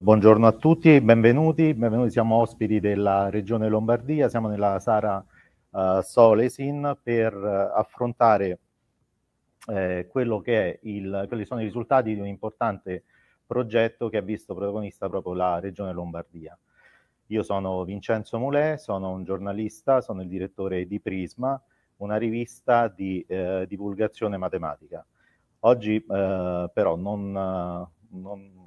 Buongiorno a tutti, benvenuti, benvenuti, siamo ospiti della Regione Lombardia, siamo nella Sara uh, Solesin per uh, affrontare eh, quello che è il, quelli sono i risultati di un importante progetto che ha visto protagonista proprio la Regione Lombardia. Io sono Vincenzo Mulè, sono un giornalista, sono il direttore di Prisma, una rivista di eh, divulgazione matematica. Oggi eh, però non, non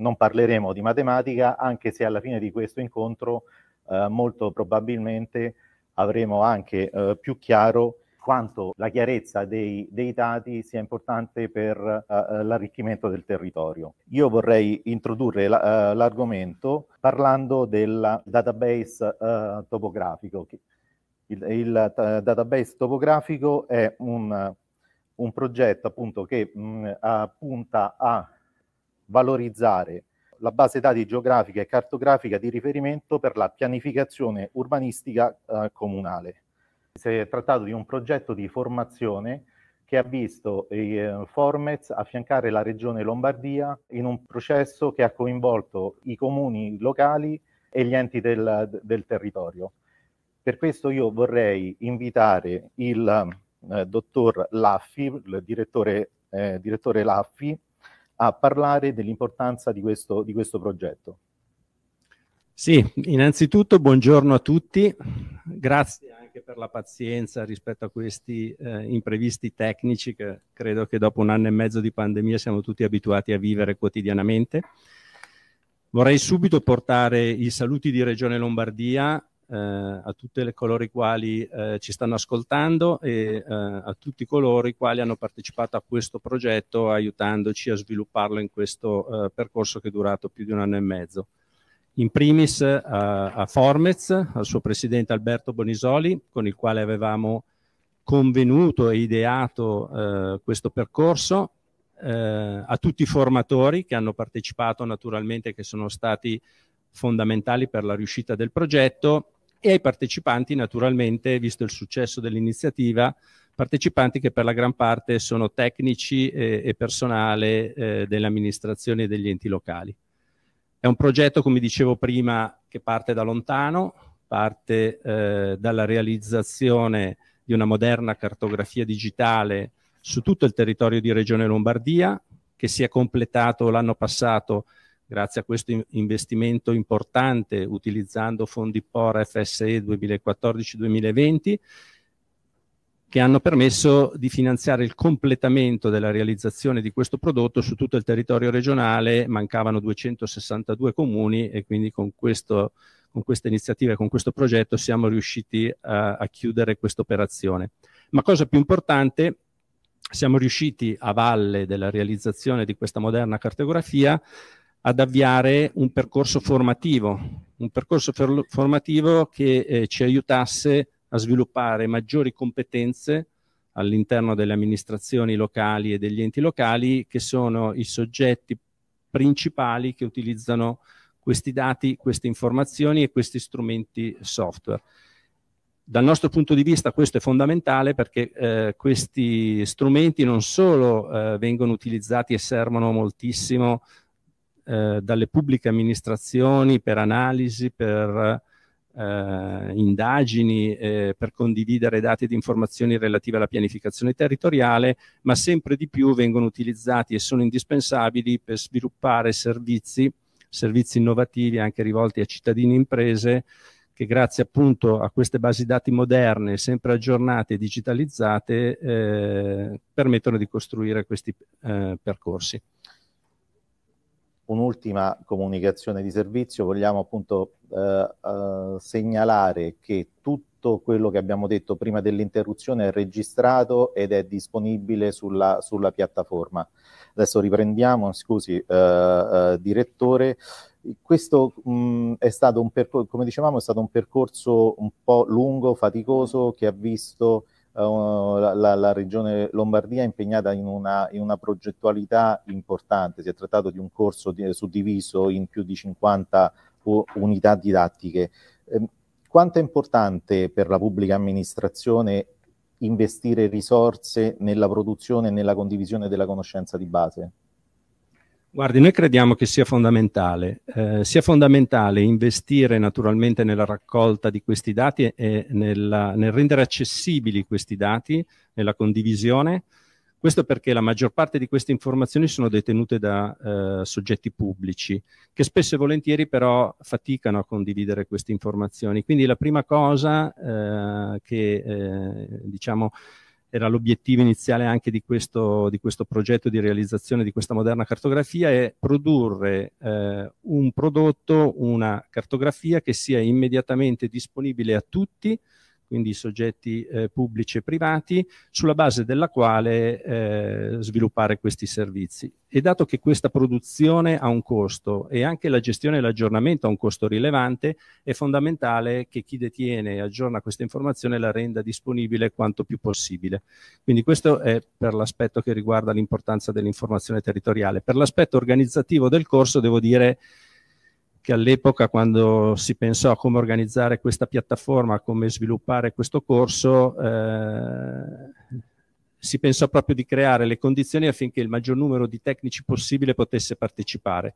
non parleremo di matematica, anche se alla fine di questo incontro eh, molto probabilmente avremo anche eh, più chiaro quanto la chiarezza dei, dei dati sia importante per eh, eh l'arricchimento del territorio. Io vorrei introdurre la, eh, l'argomento parlando del database eh, topografico. Il, il database topografico è un, un progetto appunto che mh, mm, punta a valorizzare la base dati geografica e cartografica di riferimento per la pianificazione urbanistica eh, comunale. Si è trattato di un progetto di formazione che ha visto eh, Formez affiancare la regione Lombardia in un processo che ha coinvolto i comuni locali e gli enti del, del territorio. Per questo io vorrei invitare il eh, dottor Laffi, il direttore, eh, direttore Laffi, a parlare dell'importanza di questo, di questo progetto. Sì, innanzitutto buongiorno a tutti, grazie anche per la pazienza rispetto a questi eh, imprevisti tecnici che credo che dopo un anno e mezzo di pandemia siamo tutti abituati a vivere quotidianamente. Vorrei subito portare i saluti di Regione Lombardia eh, a tutte le coloro i quali eh, ci stanno ascoltando e eh, a tutti coloro i quali hanno partecipato a questo progetto aiutandoci a svilupparlo in questo eh, percorso che è durato più di un anno e mezzo. In primis eh, a, a Formez, al suo presidente Alberto Bonisoli, con il quale avevamo convenuto e ideato eh, questo percorso, eh, a tutti i formatori che hanno partecipato naturalmente, che sono stati fondamentali per la riuscita del progetto e ai partecipanti naturalmente, visto il successo dell'iniziativa, partecipanti che per la gran parte sono tecnici e, eh, e personale eh, delle amministrazioni e degli enti locali. È un progetto, come dicevo prima, che parte da lontano, parte eh, dalla realizzazione di una moderna cartografia digitale su tutto il territorio di Regione Lombardia, che si è completato l'anno passato grazie a questo investimento importante utilizzando fondi POR FSE 2014-2020 che hanno permesso di finanziare il completamento della realizzazione di questo prodotto su tutto il territorio regionale, mancavano 262 comuni e quindi con, questo, con questa iniziativa e con questo progetto siamo riusciti a, a chiudere questa operazione. Ma cosa più importante, siamo riusciti a valle della realizzazione di questa moderna cartografia ad avviare un percorso formativo, un percorso formativo che eh, ci aiutasse a sviluppare maggiori competenze all'interno delle amministrazioni locali e degli enti locali che sono i soggetti principali che utilizzano questi dati, queste informazioni e questi strumenti software. Dal nostro punto di vista questo è fondamentale perché eh, questi strumenti non solo eh, vengono utilizzati e servono moltissimo eh, dalle pubbliche amministrazioni per analisi, per eh, indagini, eh, per condividere dati ed informazioni relative alla pianificazione territoriale, ma sempre di più vengono utilizzati e sono indispensabili per sviluppare servizi, servizi innovativi anche rivolti a cittadini e imprese che grazie appunto a queste basi dati moderne, sempre aggiornate e digitalizzate, eh, permettono di costruire questi eh, percorsi un'ultima comunicazione di servizio, vogliamo appunto eh, eh, segnalare che tutto quello che abbiamo detto prima dell'interruzione è registrato ed è disponibile sulla, sulla piattaforma. Adesso riprendiamo, scusi, eh, eh direttore. Questo mh, è stato un percorso, come dicevamo, è stato un percorso un po' lungo, faticoso, che ha visto eh, la, la, regione Lombardia è impegnata in una, in una, progettualità importante, si è trattato di un corso di, suddiviso in più di 50 unità didattiche. Ehm, quanto è importante per la pubblica amministrazione investire risorse nella produzione e nella condivisione della conoscenza di base? Guardi, noi crediamo che sia fondamentale, eh, sia fondamentale investire naturalmente nella raccolta di questi dati e nella, nel rendere accessibili questi dati, nella condivisione. Questo perché la maggior parte di queste informazioni sono detenute da eh, soggetti pubblici, che spesso e volentieri però faticano a condividere queste informazioni. Quindi la prima cosa eh, che eh, diciamo era l'obiettivo iniziale anche di questo, di questo, progetto di realizzazione di questa moderna cartografia, è produrre eh, un prodotto, una cartografia che sia immediatamente disponibile a tutti, quindi soggetti eh, pubblici e privati, sulla base della quale eh, sviluppare questi servizi. E dato che questa produzione ha un costo e anche la gestione e l'aggiornamento ha un costo rilevante, è fondamentale che chi detiene e aggiorna questa informazione la renda disponibile quanto più possibile. Quindi questo è per l'aspetto che riguarda l'importanza dell'informazione territoriale. Per l'aspetto organizzativo del corso devo dire che all'epoca quando si pensò a come organizzare questa piattaforma, come sviluppare questo corso, eh, si pensò proprio di creare le condizioni affinché il maggior numero di tecnici possibile potesse partecipare.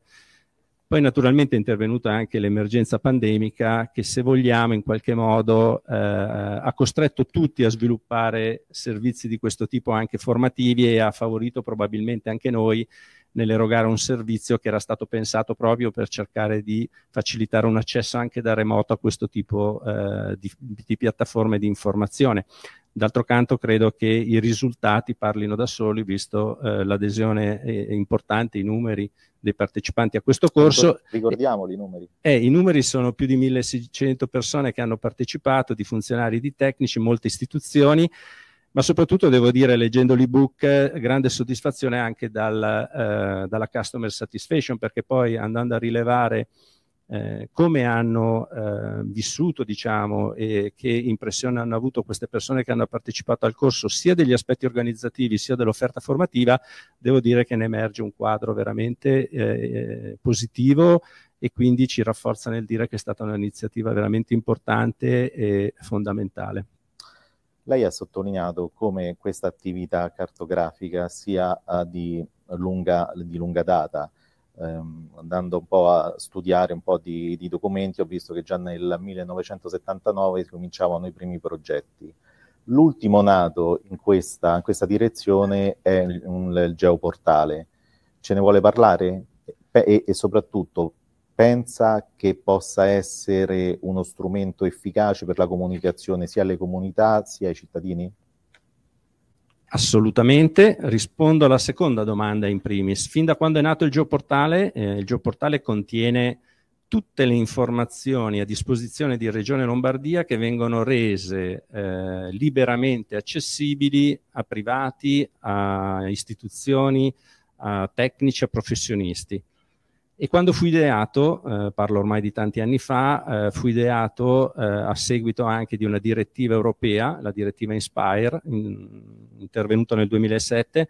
Poi naturalmente è intervenuta anche l'emergenza pandemica che se vogliamo in qualche modo eh, ha costretto tutti a sviluppare servizi di questo tipo anche formativi e ha favorito probabilmente anche noi nell'erogare un servizio che era stato pensato proprio per cercare di facilitare un accesso anche da remoto a questo tipo eh, di, di piattaforme di informazione. D'altro canto credo che i risultati parlino da soli, visto eh, l'adesione eh, importante, i numeri dei partecipanti a questo corso. Ricordiamoli i numeri. Eh, I numeri sono più di 1600 persone che hanno partecipato, di funzionari, di tecnici, molte istituzioni ma soprattutto devo dire, leggendo l'ebook, grande soddisfazione anche dal, eh, dalla customer satisfaction, perché poi andando a rilevare eh, come hanno eh, vissuto, diciamo, e che impressione hanno avuto queste persone che hanno partecipato al corso, sia degli aspetti organizzativi sia dell'offerta formativa, devo dire che ne emerge un quadro veramente eh, eh positivo e quindi ci rafforza nel dire che è stata un'iniziativa veramente importante e fondamentale. Lei ha sottolineato come questa attività cartografica sia eh, di lunga, di lunga data. Ehm, andando un po' a studiare un po' di, di documenti, ho visto che già nel 1979 cominciavano i primi progetti. L'ultimo nato in questa, in questa, direzione è il, il geoportale. Ce ne vuole parlare? E, e soprattutto pensa che possa essere uno strumento efficace per la comunicazione sia alle comunità sia ai cittadini? Assolutamente, rispondo alla seconda domanda in primis. Fin da quando è nato il Geoportale, eh, il Geoportale contiene tutte le informazioni a disposizione di Regione Lombardia che vengono rese eh, liberamente accessibili a privati, a istituzioni, a tecnici, a professionisti. E quando fu ideato, eh, parlo ormai di tanti anni fa, eh, fu ideato eh, a seguito anche di una direttiva europea, la direttiva Inspire, in, intervenuta nel 2007,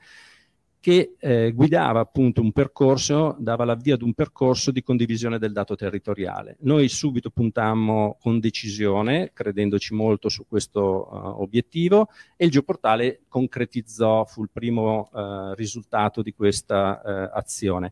che eh, guidava appunto un percorso, dava l'avvio ad un percorso di condivisione del dato territoriale. Noi subito puntammo con decisione, credendoci molto su questo uh, obiettivo, e il geoportale concretizzò, fu il primo uh, risultato di questa uh, azione.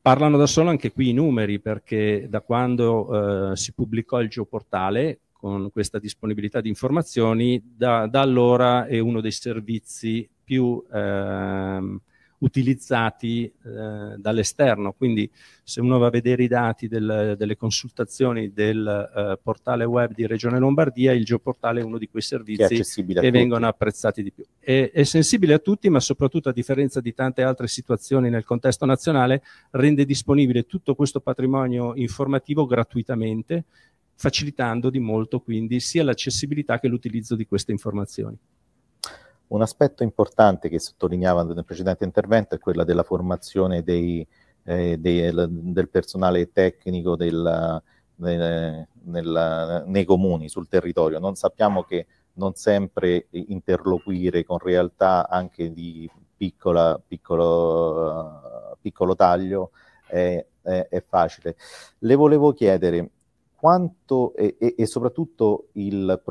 Parlano da solo anche qui i numeri, perché da quando eh, si pubblicò il geoportale con questa disponibilità di informazioni, da, da allora è uno dei servizi più ehm, utilizzati eh, dall'esterno. Quindi se uno va a vedere i dati del, delle consultazioni del eh, portale web di Regione Lombardia, il geoportale è uno di quei servizi che, che vengono apprezzati di più. È, è, sensibile a tutti, ma soprattutto a differenza di tante altre situazioni nel contesto nazionale, rende disponibile tutto questo patrimonio informativo gratuitamente facilitando di molto quindi sia l'accessibilità che l'utilizzo di queste informazioni. Un aspetto importante che sottolineavano nel precedente intervento è quello della formazione dei, eh, dei, del personale tecnico del, del, nel, nei comuni, sul territorio. Non sappiamo che non sempre interloquire con realtà anche di piccola, piccolo, piccolo taglio è, è, è facile. Le volevo chiedere, quanto e, e, e soprattutto il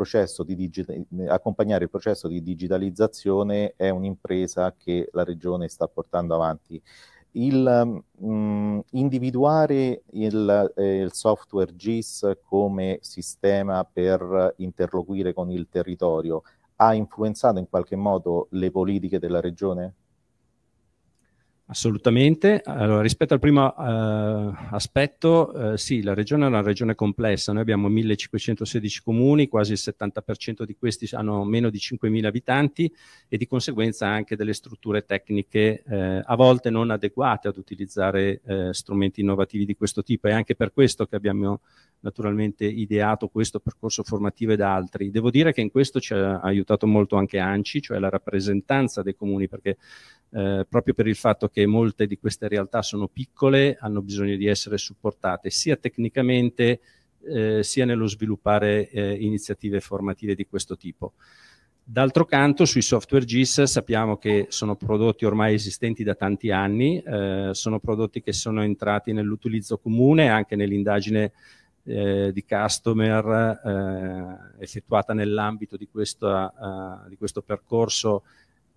di accompagnare il processo di digitalizzazione è un'impresa che la Regione sta portando avanti. Il, mh, mm, individuare il, eh, il, software GIS come sistema per interloquire con il territorio ha influenzato in qualche modo le politiche della Regione? Assolutamente. Allora, rispetto al primo eh, aspetto, eh, sì, la regione è una regione complessa. Noi abbiamo 1516 comuni, quasi il 70% di questi hanno meno di 5.000 abitanti e di conseguenza anche delle strutture tecniche eh, a volte non adeguate ad utilizzare eh, strumenti innovativi di questo tipo. È anche per questo che abbiamo naturalmente ideato questo percorso formativo ed altri. Devo dire che in questo ci ha aiutato molto anche ANCI, cioè la rappresentanza dei comuni, perché eh, proprio per il fatto che perché molte di queste realtà sono piccole, hanno bisogno di essere supportate sia tecnicamente eh, sia nello sviluppare eh, iniziative formative di questo tipo. D'altro canto, sui software GIS sappiamo che sono prodotti ormai esistenti da tanti anni, eh, sono prodotti che sono entrati nell'utilizzo comune, anche nell'indagine eh, di customer eh, effettuata nell'ambito di, questa, eh, di questo percorso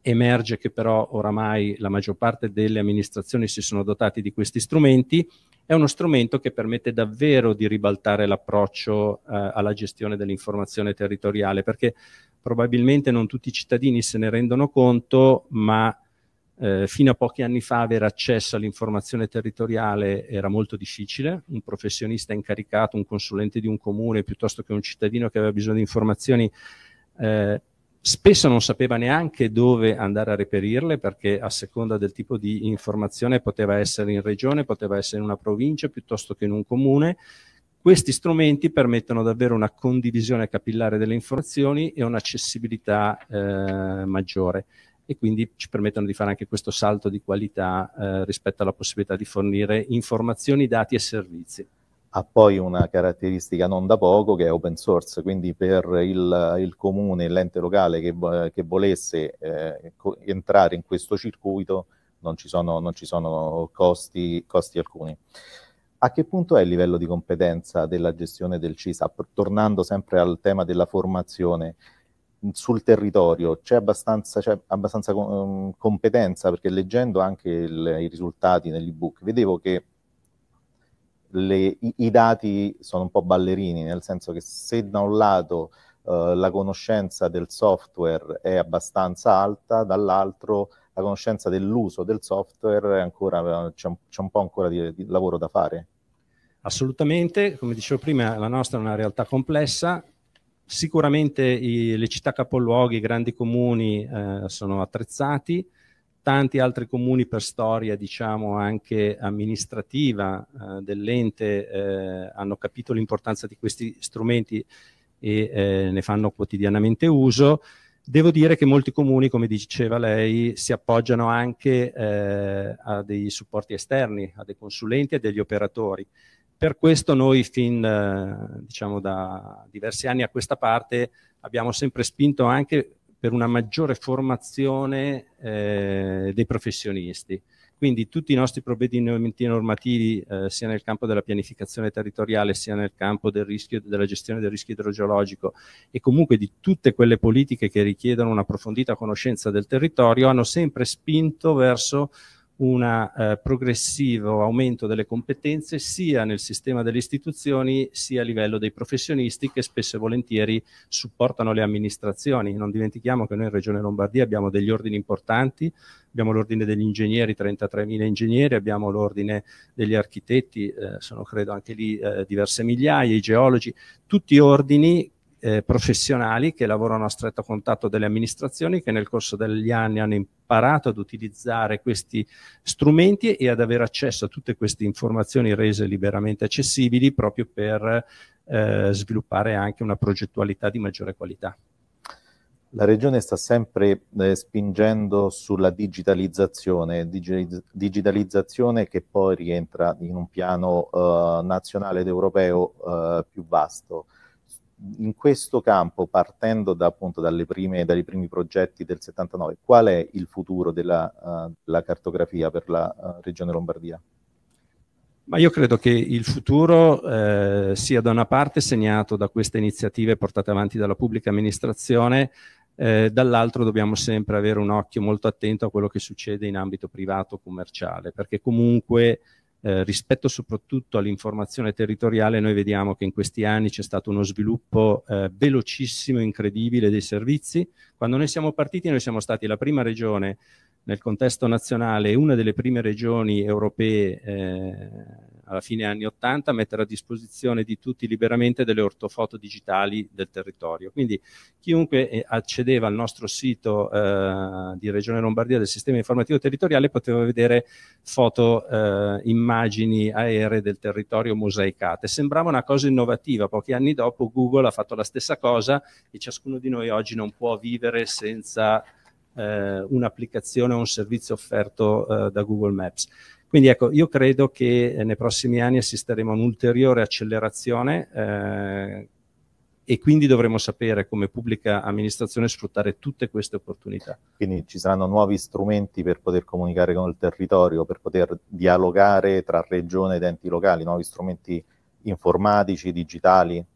emerge che però oramai la maggior parte delle amministrazioni si sono dotati di questi strumenti, è uno strumento che permette davvero di ribaltare l'approccio eh, alla gestione dell'informazione territoriale, perché probabilmente non tutti i cittadini se ne rendono conto, ma eh, fino a pochi anni fa avere accesso all'informazione territoriale era molto difficile, un professionista incaricato, un consulente di un comune, piuttosto che un cittadino che aveva bisogno di informazioni eh, spesso non sapeva neanche dove andare a reperirle perché a seconda del tipo di informazione poteva essere in regione, poteva essere in una provincia piuttosto che in un comune. Questi strumenti permettono davvero una condivisione capillare delle informazioni e un'accessibilità eh, maggiore e quindi ci permettono di fare anche questo salto di qualità eh, rispetto alla possibilità di fornire informazioni, dati e servizi ha poi una caratteristica non da poco che è open source, quindi per il, il comune, l'ente locale che, che volesse eh, entrare in questo circuito non ci sono, non ci sono costi, costi, alcuni. A che punto è il livello di competenza della gestione del CISAP? Tornando sempre al tema della formazione, sul territorio c'è abbastanza, c'è abbastanza um, competenza, perché leggendo anche il, i risultati nell'ebook vedevo che le, i, i, dati sono un po' ballerini, nel senso che se da un lato eh, la conoscenza del software è abbastanza alta, dall'altro la conoscenza dell'uso del software ancora, eh, c'è, un, c'è, un, po' ancora di, di lavoro da fare. Assolutamente, come dicevo prima, la nostra è una realtà complessa, sicuramente i, le città capoluoghi, i grandi comuni eh, sono attrezzati, tanti altri comuni per storia, diciamo anche amministrativa eh, dell'ente, eh, hanno capito l'importanza di questi strumenti e eh, ne fanno quotidianamente uso. Devo dire che molti comuni, come diceva lei, si appoggiano anche eh, a dei supporti esterni, a dei consulenti e degli operatori. Per questo noi fin eh, diciamo da diversi anni a questa parte abbiamo sempre spinto anche per una maggiore formazione eh, dei professionisti. Quindi tutti i nostri provvedimenti normativi, eh, sia nel campo della pianificazione territoriale, sia nel campo del rischio, della gestione del rischio idrogeologico e comunque di tutte quelle politiche che richiedono un'approfondita conoscenza del territorio, hanno sempre spinto verso un eh, progressivo aumento delle competenze sia nel sistema delle istituzioni sia a livello dei professionisti che spesso e volentieri supportano le amministrazioni. Non dimentichiamo che noi in Regione Lombardia abbiamo degli ordini importanti, abbiamo l'ordine degli ingegneri, 33.000 ingegneri, abbiamo l'ordine degli architetti, eh, sono credo anche lì eh, diverse migliaia, i geologi, tutti ordini eh, professionali che lavorano a stretto contatto delle amministrazioni che nel corso degli anni hanno imparato ad utilizzare questi strumenti e ad avere accesso a tutte queste informazioni rese liberamente accessibili proprio per eh, sviluppare anche una progettualità di maggiore qualità. La Regione sta sempre eh, spingendo sulla digitalizzazione, digi- digitalizzazione che poi rientra in un piano eh, nazionale ed europeo eh, più vasto in questo campo, partendo da, appunto prime, dai primi progetti del 79, qual è il futuro della uh, eh, la cartografia per la uh, regione Lombardia? Ma io credo che il futuro eh, sia da una parte segnato da queste iniziative portate avanti dalla pubblica amministrazione, eh, dall'altro dobbiamo sempre avere un occhio molto attento a quello che succede in ambito privato commerciale, perché comunque eh, rispetto soprattutto all'informazione territoriale, noi vediamo che in questi anni c'è stato uno sviluppo eh, velocissimo, incredibile dei servizi. Quando noi siamo partiti, noi siamo stati la prima regione nel contesto nazionale, una delle prime regioni europee eh, alla fine anni 80 mettere a disposizione di tutti liberamente delle ortofoto digitali del territorio. Quindi chiunque eh, accedeva al nostro sito eh, di Regione Lombardia del sistema informativo territoriale poteva vedere foto, eh, immagini aeree del territorio mosaicate. Sembrava una cosa innovativa, pochi anni dopo Google ha fatto la stessa cosa e ciascuno di noi oggi non può vivere senza eh, un'applicazione o un servizio offerto eh, da Google Maps. Quindi ecco, io credo che eh, nei prossimi anni assisteremo a un'ulteriore accelerazione eh, e quindi dovremo sapere come pubblica amministrazione sfruttare tutte queste opportunità. Quindi ci saranno nuovi strumenti per poter comunicare con il territorio, per poter dialogare tra regione ed enti locali, nuovi strumenti informatici, digitali?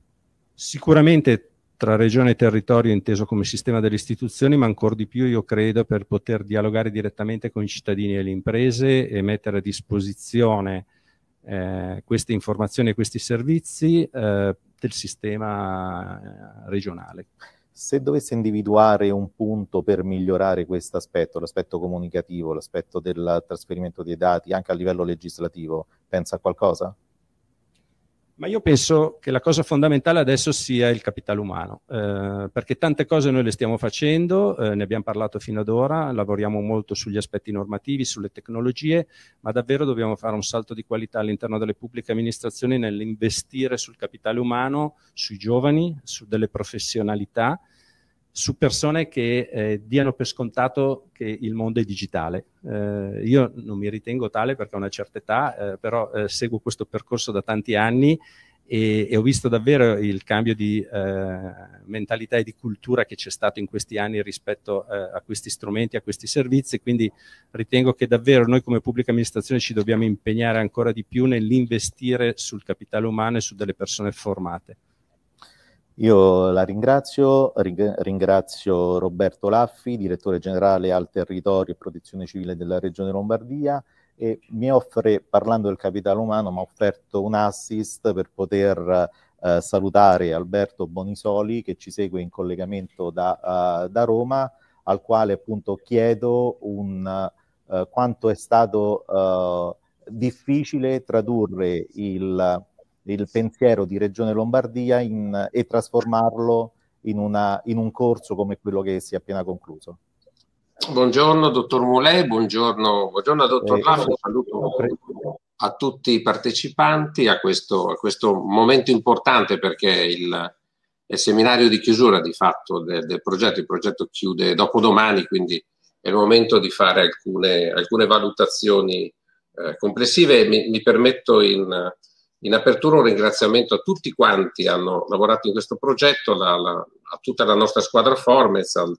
Sicuramente tra regione e territorio inteso come sistema delle istituzioni, ma ancora di più io credo per poter dialogare direttamente con i cittadini e le imprese e mettere a disposizione eh, queste informazioni e questi servizi eh, del sistema eh, regionale. Se dovesse individuare un punto per migliorare questo aspetto, l'aspetto comunicativo, l'aspetto del trasferimento dei dati anche a livello legislativo, pensa a qualcosa? Ma io penso che la cosa fondamentale adesso sia il capitale umano, eh, perché tante cose noi le stiamo facendo, eh, ne abbiamo parlato fino ad ora, lavoriamo molto sugli aspetti normativi, sulle tecnologie, ma davvero dobbiamo fare un salto di qualità all'interno delle pubbliche amministrazioni nell'investire sul capitale umano, sui giovani, su delle professionalità su persone che eh, diano per scontato che il mondo è digitale. Eh, io non mi ritengo tale perché ho una certa età, eh, però eh, seguo questo percorso da tanti anni e, e ho visto davvero il cambio di eh, mentalità e di cultura che c'è stato in questi anni rispetto eh, a questi strumenti, a questi servizi, quindi ritengo che davvero noi come pubblica amministrazione ci dobbiamo impegnare ancora di più nell'investire sul capitale umano e su delle persone formate. Io la ringrazio, ring- ringrazio Roberto Laffi, direttore generale al territorio e protezione civile della Regione Lombardia e mi offre, parlando del capitale umano, mi ha offerto un assist per poter eh, salutare Alberto Bonisoli che ci segue in collegamento da, uh, da Roma, al quale appunto chiedo un, uh, quanto è stato uh, difficile tradurre il il pensiero di Regione Lombardia in, e trasformarlo in, una, in un corso come quello che si è appena concluso. Buongiorno dottor Mulè, buongiorno, buongiorno dottor eh, Laffo, saluto eh, a tutti i partecipanti a questo, a questo momento importante perché il, il, seminario di chiusura di fatto del, del, progetto, il progetto chiude dopodomani, quindi è il momento di fare alcune, alcune valutazioni eh, complessive. Mi, mi permetto in, in apertura un ringraziamento a tutti quanti hanno lavorato in questo progetto, la, la, a tutta la nostra squadra Formez, al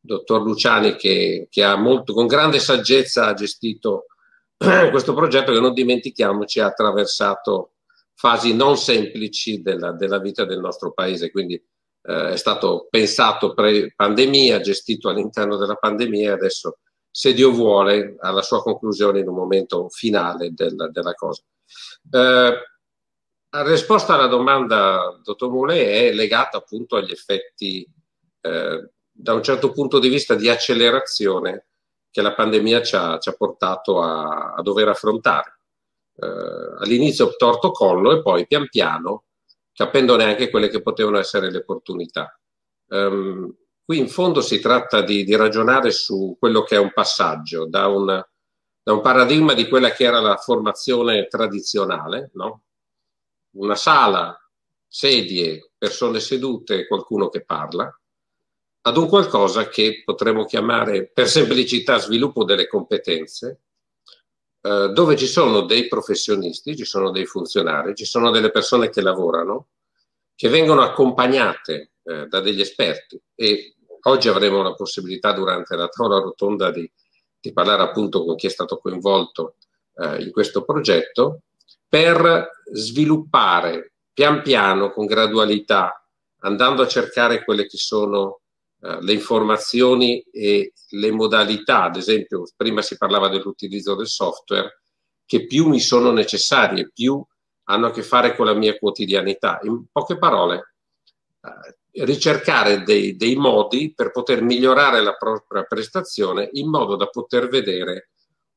dottor Luciani che, che ha molto, con grande saggezza gestito questo progetto che non dimentichiamoci ha attraversato fasi non semplici della, della vita del nostro paese. Quindi eh, è stato pensato pre-pandemia, gestito all'interno della pandemia e adesso, se Dio vuole, alla sua conclusione in un momento finale della, della cosa. Eh, la risposta alla domanda, dottor Moulet, è legata appunto agli effetti, eh, da un certo punto di vista, di accelerazione che la pandemia ci ha, ci ha portato a, a, dover affrontare. Eh, all'inizio torto collo e poi pian piano capendo neanche quelle che potevano essere le opportunità. Um, qui in fondo si tratta di, di, ragionare su quello che è un passaggio da un, da un, paradigma di quella che era la formazione tradizionale, no? una sala, sedie, persone sedute, qualcuno che parla, ad un qualcosa che potremmo chiamare per semplicità sviluppo delle competenze, eh, dove ci sono dei professionisti, ci sono dei funzionari, ci sono delle persone che lavorano, che vengono accompagnate eh, da degli esperti e oggi avremo la possibilità durante la tavola rotonda di, di parlare appunto con chi è stato coinvolto eh, in questo progetto per sviluppare pian piano, con gradualità, andando a cercare quelle che sono eh, le informazioni e le modalità, ad esempio prima si parlava dell'utilizzo del software, che più mi sono necessarie, più hanno a che fare con la mia quotidianità. In poche parole, eh, ricercare dei, dei, modi per poter migliorare la propria prestazione in modo da poter vedere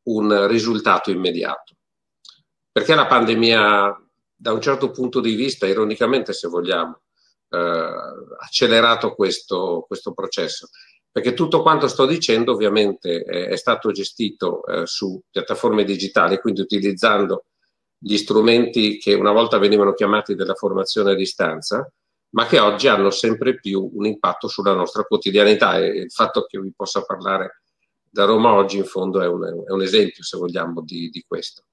un risultato immediato perché la pandemia, da un certo punto di vista, ironicamente se vogliamo, eh, accelerato questo, questo processo? Perché tutto quanto sto dicendo ovviamente è, è stato gestito eh, su piattaforme digitali, quindi utilizzando gli strumenti che una volta venivano chiamati della formazione a distanza, ma che oggi hanno sempre più un impatto sulla nostra quotidianità e il fatto che vi possa parlare da Roma oggi in fondo è un, è un esempio, se vogliamo, di, di questo.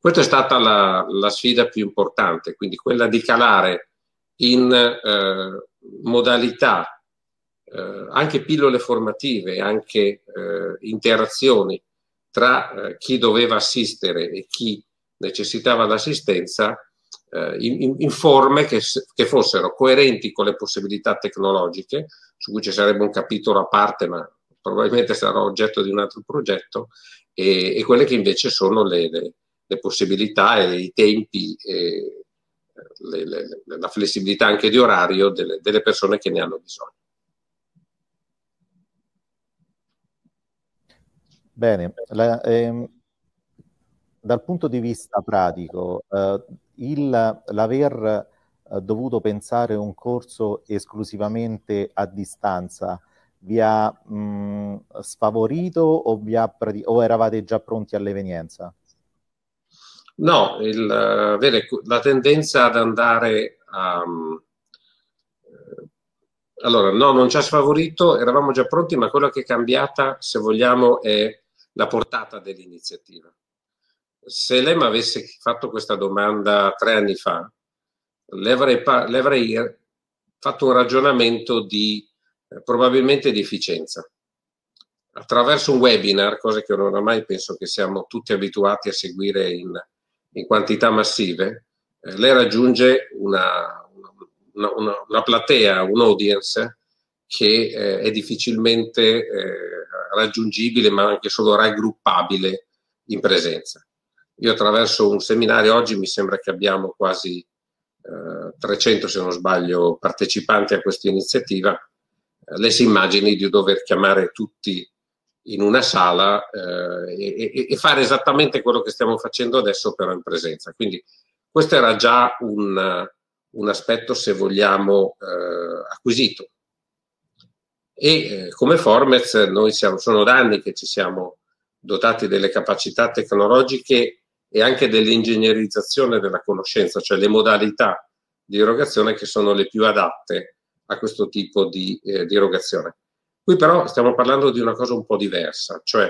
Questa è stata la, la sfida più importante, quindi quella di calare in eh, modalità, eh, anche pillole formative, anche eh, interazioni tra eh, chi doveva assistere e chi necessitava l'assistenza eh, in, in, forme che, che, fossero coerenti con le possibilità tecnologiche, su cui ci sarebbe un capitolo a parte, ma probabilmente sarà oggetto di un altro progetto, e, e quelle che invece sono le, le le possibilità e i tempi e le, le, la flessibilità anche di orario delle, delle persone che ne hanno bisogno. Bene, la, eh, dal punto di vista pratico, eh, l'aver eh, dovuto pensare un corso esclusivamente a distanza vi ha mh, mm, sfavorito o, vi ha, o eravate già pronti all'evenienza? No, il, eh, vede, la tendenza ad andare a... Mm, eh, allora, no, non ci ha sfavorito, eravamo già pronti, ma quello che è cambiata, se vogliamo, è la portata dell'iniziativa. Se lei mi avesse fatto questa domanda tre anni fa, le avrei, le avrei fatto un ragionamento di eh, probabilmente di efficienza. Attraverso un webinar, cosa che non oramai penso che siamo tutti abituati a seguire in, in quantità massive, eh, lei raggiunge una, una, una, una platea, un'audience che eh, è difficilmente eh, raggiungibile ma anche solo raggruppabile in presenza. Io attraverso un seminario oggi mi sembra che abbiamo quasi 300, eh, se non sbaglio, partecipanti a questa iniziativa, eh, le si immagini di dover chiamare tutti in una sala eh, e, e, fare esattamente quello che stiamo facendo adesso però in presenza. Quindi questo era già un, un aspetto, se vogliamo, eh, acquisito. E eh, come Formez noi siamo, sono da anni che ci siamo dotati delle capacità tecnologiche e anche dell'ingegnerizzazione della conoscenza, cioè le modalità di erogazione che sono le più adatte a questo tipo di, eh, di erogazione Qui però stiamo parlando di una cosa un po' diversa, cioè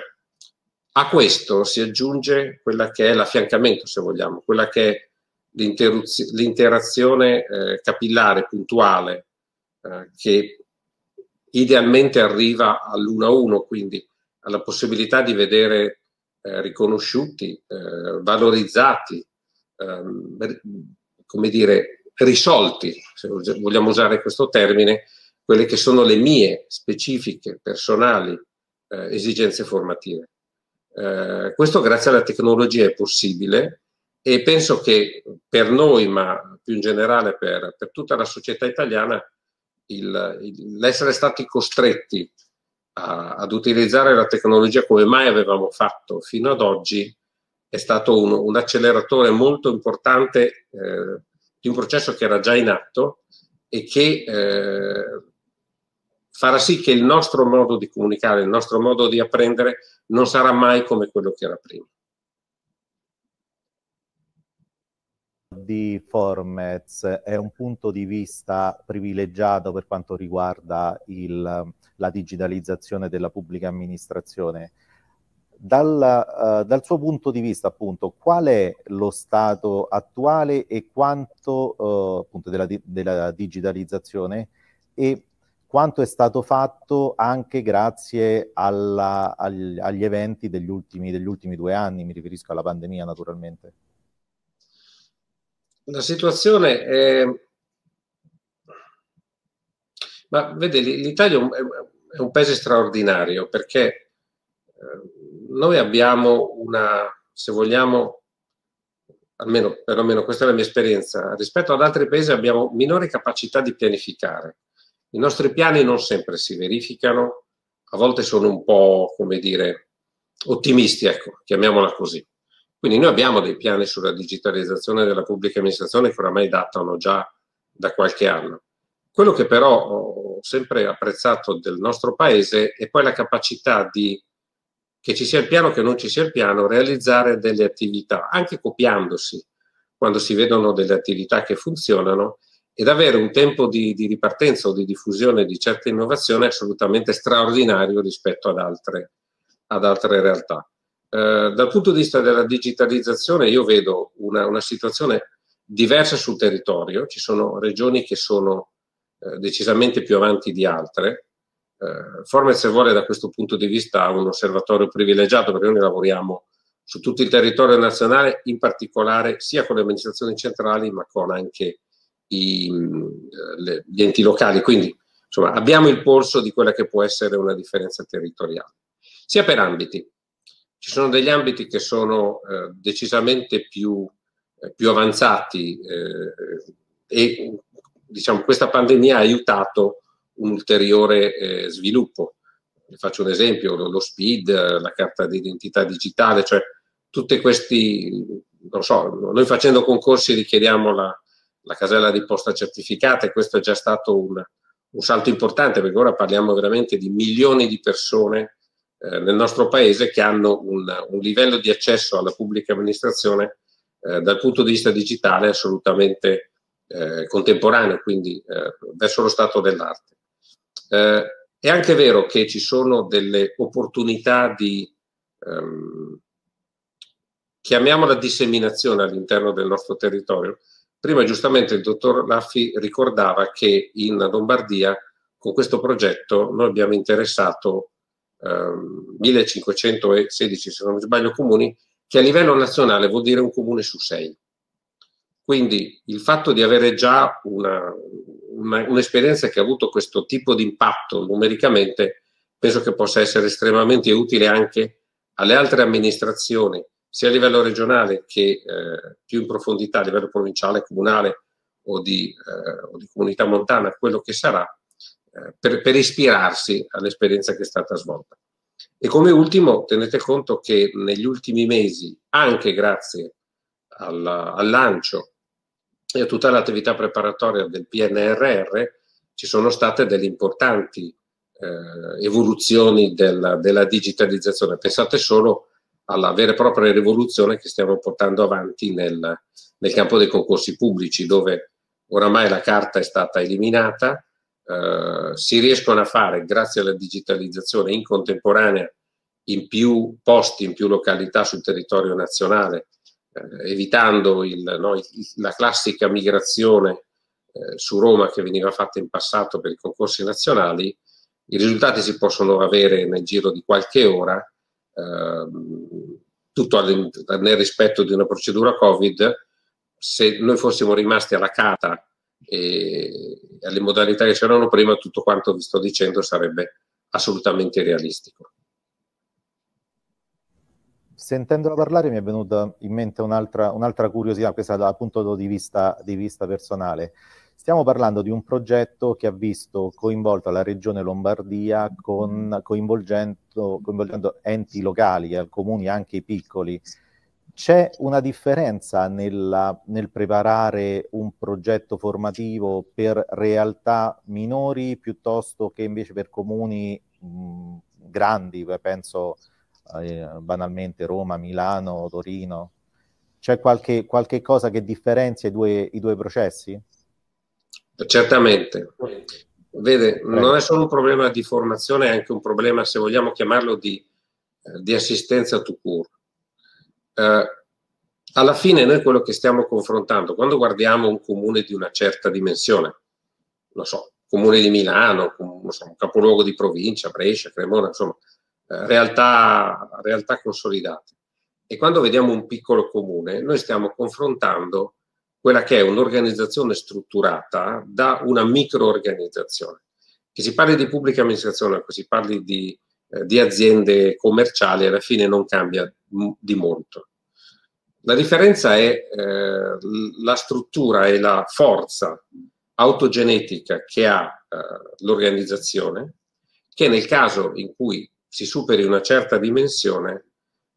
a questo si aggiunge quella che è l'affiancamento, se vogliamo, quella che è l'interazione eh, capillare puntuale eh, che idealmente arriva all'1-1, quindi alla possibilità di vedere eh, riconosciuti, eh, valorizzati, ehm, come dire, risolti, se vogliamo usare questo termine, quelle che sono le mie specifiche, personali eh, esigenze formative. Eh, questo grazie alla tecnologia è possibile e penso che per noi, ma più in generale per, per tutta la società italiana, il, il, l'essere stati costretti a, ad utilizzare la tecnologia come mai avevamo fatto fino ad oggi è stato un, un acceleratore molto importante eh, di un processo che era già in atto e che eh, farà sì che il nostro modo di comunicare, il nostro modo di apprendere non sarà mai come quello che era prima. Di Formez è un punto di vista privilegiato per quanto riguarda il, la digitalizzazione della pubblica amministrazione. Dal, uh, dal, suo punto di vista, appunto, qual è lo stato attuale e quanto uh, appunto della, della digitalizzazione e quanto è stato fatto anche grazie alla, agli, agli, eventi degli ultimi, degli ultimi due anni, mi riferisco alla pandemia naturalmente. La situazione è... Ma vede, l'Italia è un paese straordinario perché eh, noi abbiamo una, se vogliamo, almeno perlomeno questa è la mia esperienza, rispetto ad altri paesi abbiamo minore capacità di pianificare i nostri piani non sempre si verificano, a volte sono un po', come dire, ottimisti, ecco, chiamiamola così. Quindi noi abbiamo dei piani sulla digitalizzazione della pubblica amministrazione che oramai datano già da qualche anno. Quello che però ho sempre apprezzato del nostro paese è poi la capacità di, che ci sia il piano, che non ci sia il piano, realizzare delle attività, anche copiandosi, quando si vedono delle attività che funzionano ed avere un tempo di, di ripartenza o di diffusione di certe innovazioni assolutamente straordinario rispetto ad altre, ad altre realtà. Eh, dal punto di vista della digitalizzazione io vedo una, una situazione diversa sul territorio, ci sono regioni che sono eh, decisamente più avanti di altre. Eh, Formez vuole da questo punto di vista un osservatorio privilegiato perché noi lavoriamo su tutto il territorio nazionale, in particolare sia con le amministrazioni centrali ma con anche i, eh, le, gli enti locali. Quindi insomma, abbiamo il polso di quella che può essere una differenza territoriale, sia per ambiti. Ci sono degli ambiti che sono eh, decisamente più, eh, più avanzati eh, e diciamo, questa pandemia ha aiutato un ulteriore eh, sviluppo. Vi faccio un esempio, lo, lo SPID, la carta d'identità digitale, cioè tutti questi, non so, noi facendo concorsi richiediamo la, la casella di posta certificata e questo è già stato un, un salto importante perché ora parliamo veramente di milioni di persone eh, nel nostro paese che hanno un, un, livello di accesso alla pubblica amministrazione eh, dal punto di vista digitale assolutamente eh, contemporaneo, quindi eh, verso lo stato dell'arte. Eh, è anche vero che ci sono delle opportunità di, ehm, chiamiamola disseminazione all'interno del nostro territorio, Prima giustamente il dottor Laffi ricordava che in Lombardia con questo progetto noi abbiamo interessato ehm, 1516, se non mi sbaglio, comuni, che a livello nazionale vuol dire un comune su sei. Quindi il fatto di avere già una, una, un'esperienza che ha avuto questo tipo di impatto numericamente penso che possa essere estremamente utile anche alle altre amministrazioni sia a livello regionale che eh, più in profondità a livello provinciale, comunale o di, eh, o di comunità montana, quello che sarà, eh, per, per, ispirarsi all'esperienza che è stata svolta. E come ultimo, tenete conto che negli ultimi mesi, anche grazie alla, al lancio e a tutta l'attività preparatoria del PNRR, ci sono state delle importanti eh, evoluzioni della, della, digitalizzazione. Pensate solo a alla vera e propria rivoluzione che stiamo portando avanti nel, nel campo dei concorsi pubblici, dove oramai la carta è stata eliminata, eh, si riescono a fare, grazie alla digitalizzazione in contemporanea, in più posti, in più località sul territorio nazionale, eh, evitando il, no, il, la classica migrazione eh, su Roma che veniva fatta in passato per i concorsi nazionali, i risultati si possono avere nel giro di qualche ora Ehm, tutto nel rispetto di una procedura Covid, se noi fossimo rimasti alla cata e alle modalità che c'erano prima, tutto quanto vi sto dicendo sarebbe assolutamente realistico. Sentendola parlare mi è venuta in mente un'altra, un'altra curiosità, questa dal punto di vista, di vista personale. Stiamo parlando di un progetto che ha visto coinvolta la regione Lombardia con, coinvolgendo, coinvolgendo enti locali, eh, comuni anche i piccoli. C'è una differenza nella, nel preparare un progetto formativo per realtà minori piuttosto che invece per comuni mh, grandi, penso eh, banalmente Roma, Milano, Torino? C'è qualche, qualche cosa che differenzia i due, i due processi? Certamente. Vede, non è solo un problema di formazione, è anche un problema, se vogliamo chiamarlo, di, eh, di assistenza to cure. Eh, alla fine noi quello che stiamo confrontando, quando guardiamo un comune di una certa dimensione, non so, comune di Milano, un, so, un capoluogo di provincia, Brescia, Cremona, insomma, eh, realtà, realtà consolidate. E quando vediamo un piccolo comune, noi stiamo confrontando quella che è un'organizzazione strutturata da una microorganizzazione. Che si parli di pubblica amministrazione, che si parli di, eh, di aziende commerciali, alla fine non cambia di molto. La differenza è eh, la struttura e la forza autogenetica che ha eh, l'organizzazione, che nel caso in cui si superi una certa dimensione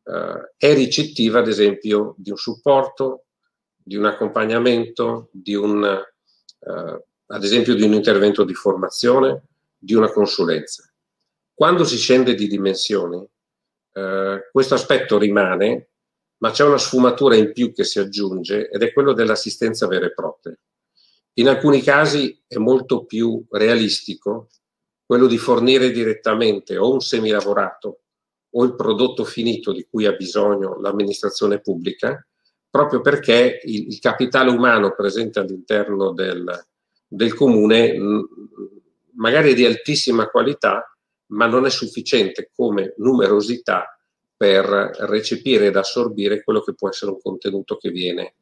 eh, è ricettiva, ad esempio, di un supporto, di un accompagnamento, di un, eh, ad esempio di un intervento di formazione, di una consulenza. Quando si scende di dimensioni, eh, questo aspetto rimane, ma c'è una sfumatura in più che si aggiunge ed è quello dell'assistenza vera e propria. In alcuni casi è molto più realistico quello di fornire direttamente o un semilavorato o il prodotto finito di cui ha bisogno l'amministrazione pubblica, proprio perché il, il capitale umano presente all'interno del, del comune mm, mm, magari è di altissima qualità, ma non è sufficiente come numerosità per recepire ed assorbire quello che può essere un contenuto che viene,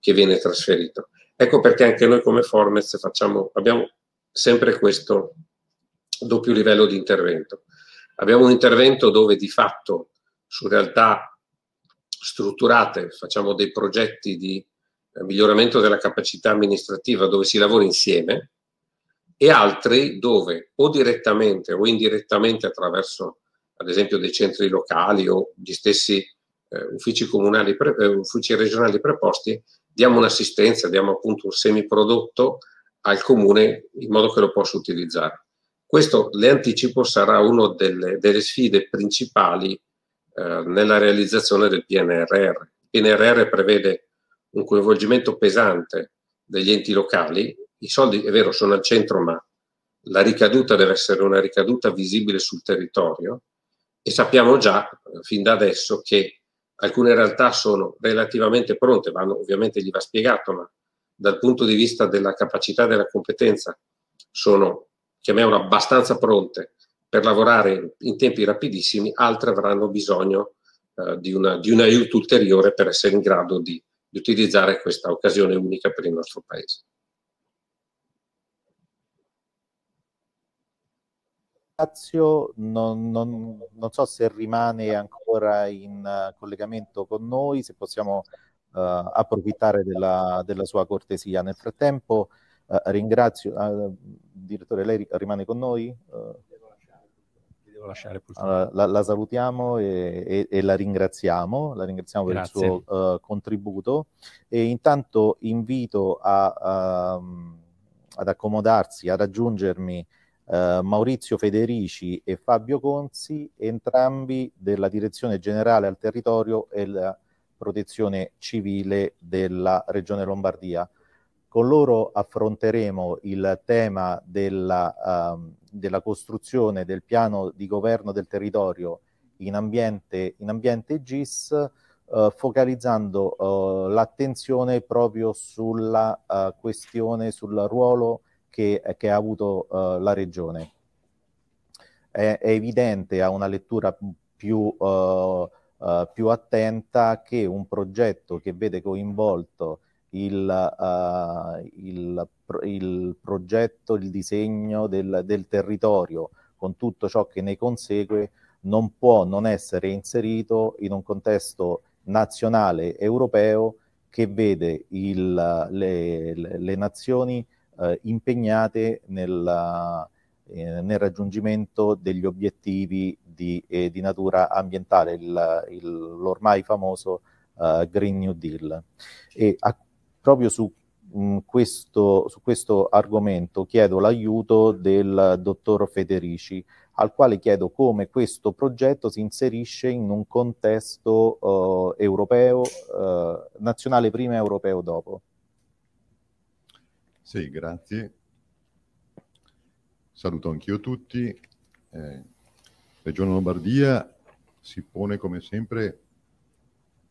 che viene trasferito. Ecco perché anche noi come Formez facciamo, abbiamo sempre questo doppio livello di intervento. Abbiamo un intervento dove di fatto su realtà strutturate, facciamo dei progetti di eh, miglioramento della capacità amministrativa dove si lavora insieme e altri dove o direttamente o indirettamente attraverso ad esempio dei centri locali o gli stessi eh, uffici, comunali pre, eh, uffici regionali preposti diamo un'assistenza, diamo appunto un semiprodotto al comune in modo che lo possa utilizzare. Questo, le anticipo, sarà una delle, delle sfide principali eh, nella realizzazione del PNRR. Il PNRR prevede un coinvolgimento pesante degli enti locali, i soldi è vero sono al centro ma la ricaduta deve essere una ricaduta visibile sul territorio e sappiamo già eh, fin da adesso che alcune realtà sono relativamente pronte, vanno, ovviamente gli va spiegato, ma dal punto di vista della capacità e della competenza sono, chiamiamolo, abbastanza pronte per lavorare in tempi rapidissimi, altre avranno bisogno eh, di, una, di, un aiuto ulteriore per essere in grado di, di utilizzare questa occasione unica per il nostro Paese. Non, non, non, so se rimane ancora in eh, collegamento con noi, se possiamo uh, approfittare della, della, sua cortesia. Nel frattempo uh, ringrazio, uh, direttore, lei rimane con noi? devo lasciare pure. Allora, la, la, salutiamo e, e, e, la ringraziamo, la ringraziamo Grazie. per il suo uh, contributo e intanto invito a, uh, ad accomodarsi, a raggiungermi Uh, Maurizio Federici e Fabio Conzi, entrambi della Direzione Generale al Territorio e la Protezione Civile della Regione Lombardia. Con loro affronteremo il tema della, uh, della costruzione del piano di governo del territorio in ambiente, in ambiente GIS, uh, eh, focalizzando uh, l'attenzione proprio sulla eh, questione, sul ruolo che, che ha avuto la Regione. È, è, evidente a una lettura più... Uh, più attenta che un progetto che vede coinvolto il, uh, il, il progetto, il disegno del, del, territorio con tutto ciò che ne consegue, non può non essere inserito in un contesto nazionale europeo che vede il, le, le, le, nazioni eh, impegnate nel, eh, nel, raggiungimento degli obiettivi di, eh, di natura ambientale, l'ormai famoso eh, Green New Deal. E a proprio su mh, mm, questo, su questo argomento chiedo l'aiuto del dottor Federici, al quale chiedo come questo progetto si inserisce in un contesto eh, europeo, eh, nazionale prima e europeo dopo. Sì, grazie. Saluto anch'io tutti. Eh, Regione Lombardia si pone come sempre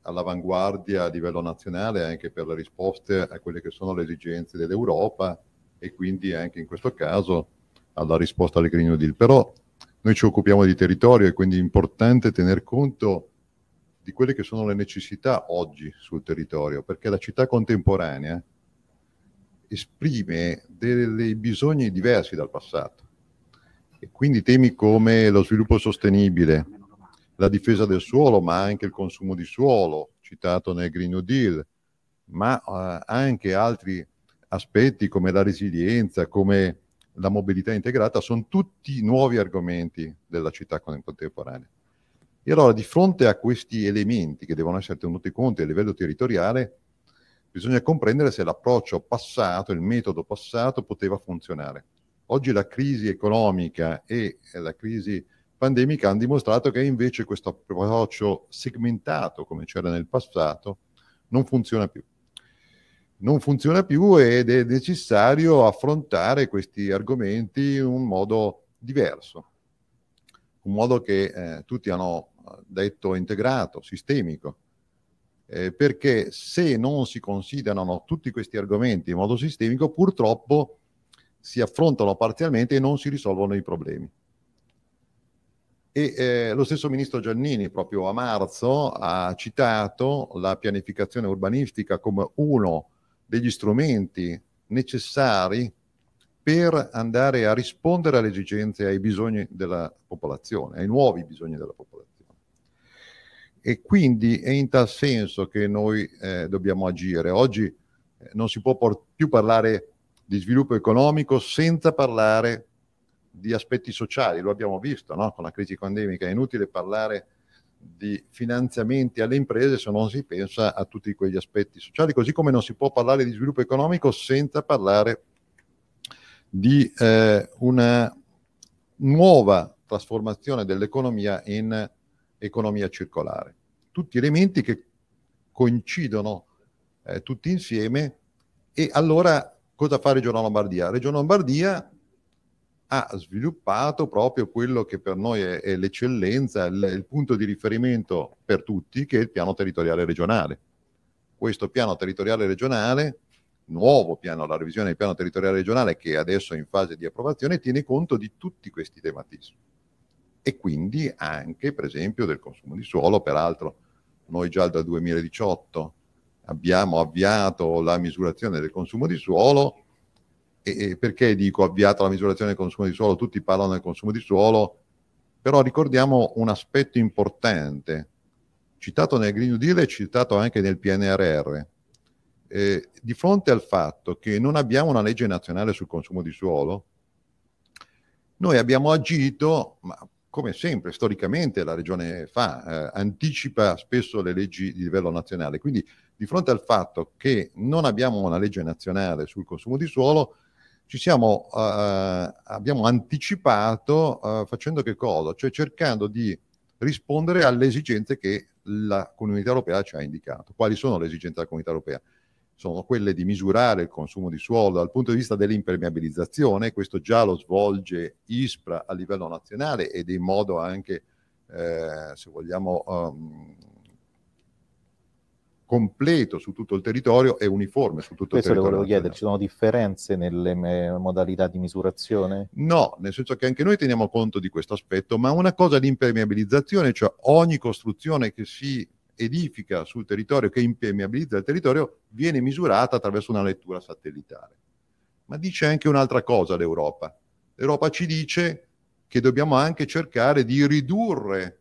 all'avanguardia a livello nazionale anche per le risposte a quelle che sono le esigenze dell'Europa e quindi anche in questo caso alla risposta al Green New Deal. Però noi ci occupiamo di territorio e quindi è importante tener conto di quelle che sono le necessità oggi sul territorio, perché la città contemporanea esprime dei bisogni diversi dal passato. E quindi temi come lo sviluppo sostenibile, la difesa del suolo, ma anche il consumo di suolo, citato nel Green New Deal, ma eh, anche altri aspetti come la resilienza, come la mobilità integrata, sono tutti nuovi argomenti della città contemporanea. E allora di fronte a questi elementi che devono essere tenuti conto a livello territoriale, bisogna comprendere se l'approccio passato, il metodo passato poteva funzionare. Oggi la crisi economica e la crisi pandemica hanno dimostrato che invece questo approccio segmentato come c'era nel passato non funziona più. Non funziona più ed è necessario affrontare questi argomenti in un modo diverso, un modo che eh, tutti hanno detto integrato, sistemico, eh, perché se non si considerano tutti questi argomenti in modo sistemico, purtroppo si affrontano parzialmente e non si risolvono i problemi. E eh, lo stesso ministro Giannini, proprio a marzo, ha citato la pianificazione urbanistica come uno degli strumenti necessari per andare a rispondere alle esigenze, e ai bisogni della popolazione, ai nuovi bisogni della popolazione. E quindi è in tal senso che noi eh, dobbiamo agire. Oggi eh, non si può por- più parlare di sviluppo economico senza parlare di di aspetti sociali, lo abbiamo visto no? con la crisi pandemica, è inutile parlare di finanziamenti alle imprese se non si pensa a tutti quegli aspetti sociali, così come non si può parlare di sviluppo economico senza parlare di eh, una nuova trasformazione dell'economia in economia circolare. Tutti elementi che coincidono eh, tutti insieme e allora cosa fa Regione Lombardia? Regione Lombardia ha sviluppato proprio quello che per noi è, è l'eccellenza, il, il punto di riferimento per tutti, che è il piano territoriale regionale. Questo piano territoriale regionale nuovo piano, la revisione del piano territoriale regionale che adesso è in fase di approvazione, tiene conto di tutti questi tematismi e quindi anche per esempio del consumo di suolo, peraltro noi già dal 2018 abbiamo avviato la misurazione del consumo di suolo e, perché dico avviata la misurazione del consumo di suolo? Tutti parlano del consumo di suolo, però ricordiamo un aspetto importante, citato nel Green New Deal e citato anche nel PNRR. Eh, di fronte al fatto che non abbiamo una legge nazionale sul consumo di suolo, noi abbiamo agito, ma come sempre storicamente la regione fa, eh, anticipa spesso le leggi di livello nazionale. Quindi di fronte al fatto che non abbiamo una legge nazionale sul consumo di suolo, ci siamo, eh, eh, abbiamo anticipato eh, facendo che cosa? Cioè cercando di rispondere alle esigenze che la comunità europea ci ha indicato. Quali sono le esigenze della comunità europea? Sono quelle di misurare il consumo di suolo dal punto di vista dell'impermeabilizzazione, questo già lo svolge ISPRA a livello nazionale ed in modo anche, eh, se vogliamo, um, completo su tutto il territorio e uniforme su tutto Questo il territorio. Questo volevo chiedere, ci sono differenze nelle eh, modalità di misurazione? No, nel senso che anche noi teniamo conto di questo aspetto, ma una cosa di impermeabilizzazione, cioè ogni costruzione che si edifica sul territorio, che impermeabilizza il territorio, viene misurata attraverso una lettura satellitare. Ma dice anche un'altra cosa l'Europa. L'Europa ci dice che dobbiamo anche cercare di ridurre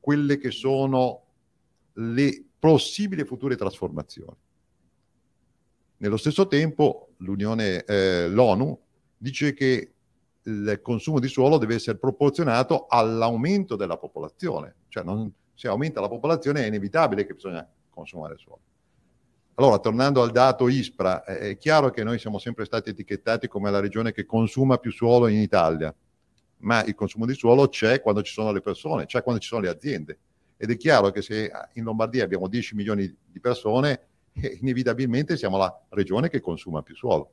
quelle che sono le possibili future trasformazioni. Nello stesso tempo eh, l'ONU dice che il consumo di suolo deve essere proporzionato all'aumento della popolazione, cioè non, se aumenta la popolazione è inevitabile che bisogna consumare suolo. Allora, tornando al dato ISPRA, è chiaro che noi siamo sempre stati etichettati come la regione che consuma più suolo in Italia, ma il consumo di suolo c'è quando ci sono le persone, c'è quando ci sono le aziende. Ed è chiaro che se in Lombardia abbiamo 10 milioni di persone, eh, inevitabilmente siamo la regione che consuma più suolo.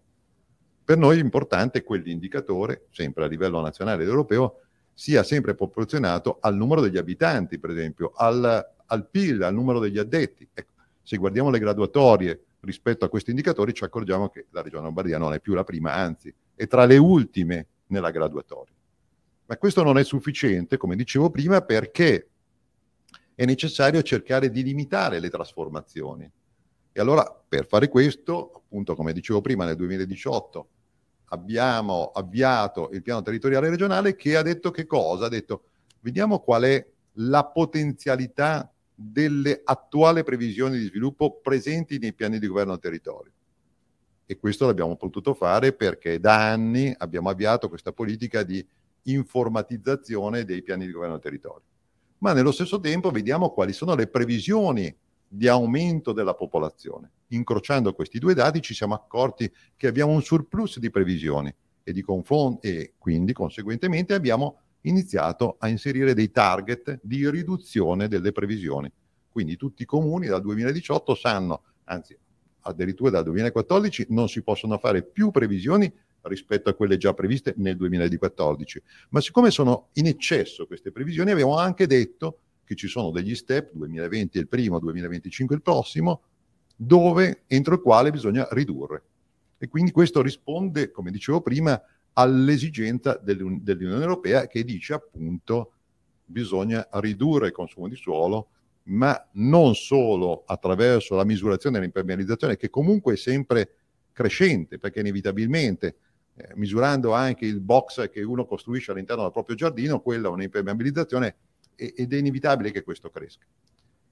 Per noi è importante quell'indicatore, sempre a livello nazionale ed europeo, sia sempre proporzionato al numero degli abitanti, per esempio, al, al PIL, al numero degli addetti. Ecco, se guardiamo le graduatorie rispetto a questi indicatori ci accorgiamo che la regione Lombardia non è più la prima, anzi è tra le ultime nella graduatoria. Ma questo non è sufficiente, come dicevo prima, perché è necessario cercare di limitare le trasformazioni. E allora per fare questo, appunto come dicevo prima, nel 2018 abbiamo avviato il piano territoriale regionale che ha detto che cosa? Ha detto vediamo qual è la potenzialità delle attuali previsioni di sviluppo presenti nei piani di governo del territorio. E questo l'abbiamo potuto fare perché da anni abbiamo avviato questa politica di informatizzazione dei piani di governo del territorio ma nello stesso tempo vediamo quali sono le previsioni di aumento della popolazione. Incrociando questi due dati ci siamo accorti che abbiamo un surplus di previsioni e, di confron- e quindi conseguentemente abbiamo iniziato a inserire dei target di riduzione delle previsioni. Quindi tutti i comuni dal 2018 sanno, anzi addirittura dal 2014, non si possono fare più previsioni rispetto a quelle già previste nel 2014. Ma siccome sono in eccesso queste previsioni, abbiamo anche detto che ci sono degli step, 2020 è il primo, 2025 è il prossimo, dove, entro il quale bisogna ridurre. E quindi questo risponde, come dicevo prima, all'esigenza dell'Un- dell'Unione Europea che dice appunto bisogna ridurre il consumo di suolo, ma non solo attraverso la misurazione e l'impermeabilizzazione, che comunque è sempre crescente, perché inevitabilmente eh, misurando anche il box che uno costruisce all'interno del proprio giardino, quella è un'impermeabilizzazione ed è inevitabile che questo cresca.